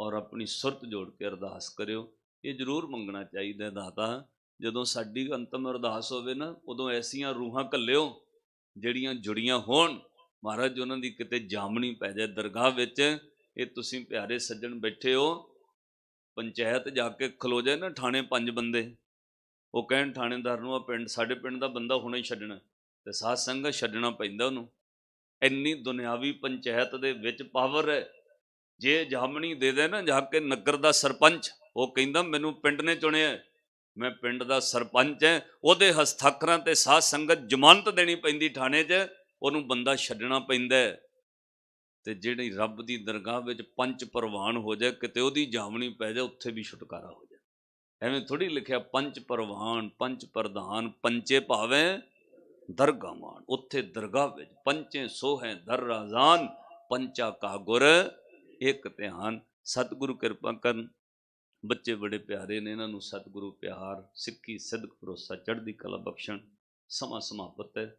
ਔਰ ਆਪਣੀ ਸੁਰਤ ਜੋੜ ਕੇ ਅਰਦਾਸ ਕਰਿਓ ਇਹ ਜ਼ਰੂਰ ਮੰਗਣਾ ਚਾਹੀਦਾ ਦਾਤਾ ਜਦੋਂ ਸਾਡੀ ਅੰਤਮ ਅਰਦਾਸ ਹੋਵੇ ਨਾ ਉਦੋਂ ਐਸੀਆਂ ਰੂਹਾਂ ਕੱਲਿਓ ਜਿਹੜੀਆਂ ਜੁੜੀਆਂ ਹੋਣ ਮਹਾਰਾਜ ਉਹਨਾਂ ਦੀ ਕਿਤੇ ਜਾਮਣੀ ਪੈ ਜਾਏ ਦਰਗਾਹ ਵਿੱਚ ਇਹ ਤੁਸੀਂ ਪਿਆਰੇ ਸੱਜਣ ਬੈਠੇ ਹੋ ਪੰਚਾਇਤ ਜਾ ਕੇ ਖਲੋ ਜਾਏ ਨਾ ਥਾਣੇ ਪੰਜ ਬੰਦੇ ਉਹ ਕਹਿਣ ਥਾਣੇਦਾਰ ਨੂੰ ਆ ਪਿੰਡ ਸਾਡੇ ਪਿੰਡ ਦਾ ਬੰਦਾ ਹੁਣੇ ਹੀ ਛੱਡਣਾ ਤੇ ਸਾਧ ਸੰਗਤ ਛੱਡਣਾ ਪੈਂਦਾ ਉਹਨੂੰ ਇੰਨੀ ਦੁਨਿਆਵੀ ਪੰਚਾਇਤ ਦੇ ਵਿੱਚ ਪਾਵਰ ਹੈ ਜੇ ਜਾਮਣੀ ਦੇ ਦੇ ਨਾ ਜਾ ਕੇ ਨਗਰ ਦਾ ਸਰਪੰਚ ਉਹ ਕਹਿੰਦਾ ਮੈਨੂੰ ਪਿੰਡ ਨੇ ਚੁਣਿਆ ਮੈਂ ਪਿੰਡ ਦਾ ਸਰਪੰਚ ਐ ਉਹਦੇ ਹਸਤਾਖਰਾਂ ਤੇ ਸਾਧ ਸੰਗਤ ਜ਼ਮਾਨਤ ਦੇਣੀ ਪੈਂਦੀ ਥਾਣੇ 'ਚ ਉਹਨੂੰ ਬੰਦਾ ਛੱਡਣਾ ਪੈਂਦਾ ਤੇ ਜਿਹੜੀ ਰੱਬ ਦੀ ਦਰਗਾਹ ਵਿੱਚ ਪੰਜ ਪ੍ਰਵਾਨ ਹੋ ਜਾਏ ਕਿਤੇ ਉਹਦੀ ਜਾਮਣੀ ਪੈ ਜਾਏ ਉੱਥੇ ਵੀ ਛੁਟਕਾਰਾ ਹੋ ਜਾਏ ਐਵੇਂ ਥੋੜੀ ਲਿਖਿਆ ਪੰਜ ਪ੍ਰਵਾਨ ਪੰਜ ਪ੍ਰਧਾਨ ਪੰਚੇ ਭਾਵੇਂ ਮਾਨ ਉੱਥੇ ਦਰਗਾਹ ਵਿੱਚ ਪੰਚੇ ਸੋਹੇ ਦਰ ਰਾਜ਼ਾਨ ਪੰਚਾ ਕਾ ਗੁਰ ਇੱਕ ਧਿਆਨ ਸਤਿਗੁਰੂ ਕਿਰਪਾ ਕਰਨ ਬੱਚੇ ਬੜੇ ਪਿਆਰੇ ਨੇ ਇਹਨਾਂ ਨੂੰ ਸਤਿਗੁਰੂ ਪਿਆਰ ਸਿੱਖੀ ਸਦਕ ਭਰੋਸਾ ਚੜ੍ਹਦੀ ਕਲਾ ਬਖਸ਼ਣ ਸਮਾ ਸਮਾਪਤ ਹੈ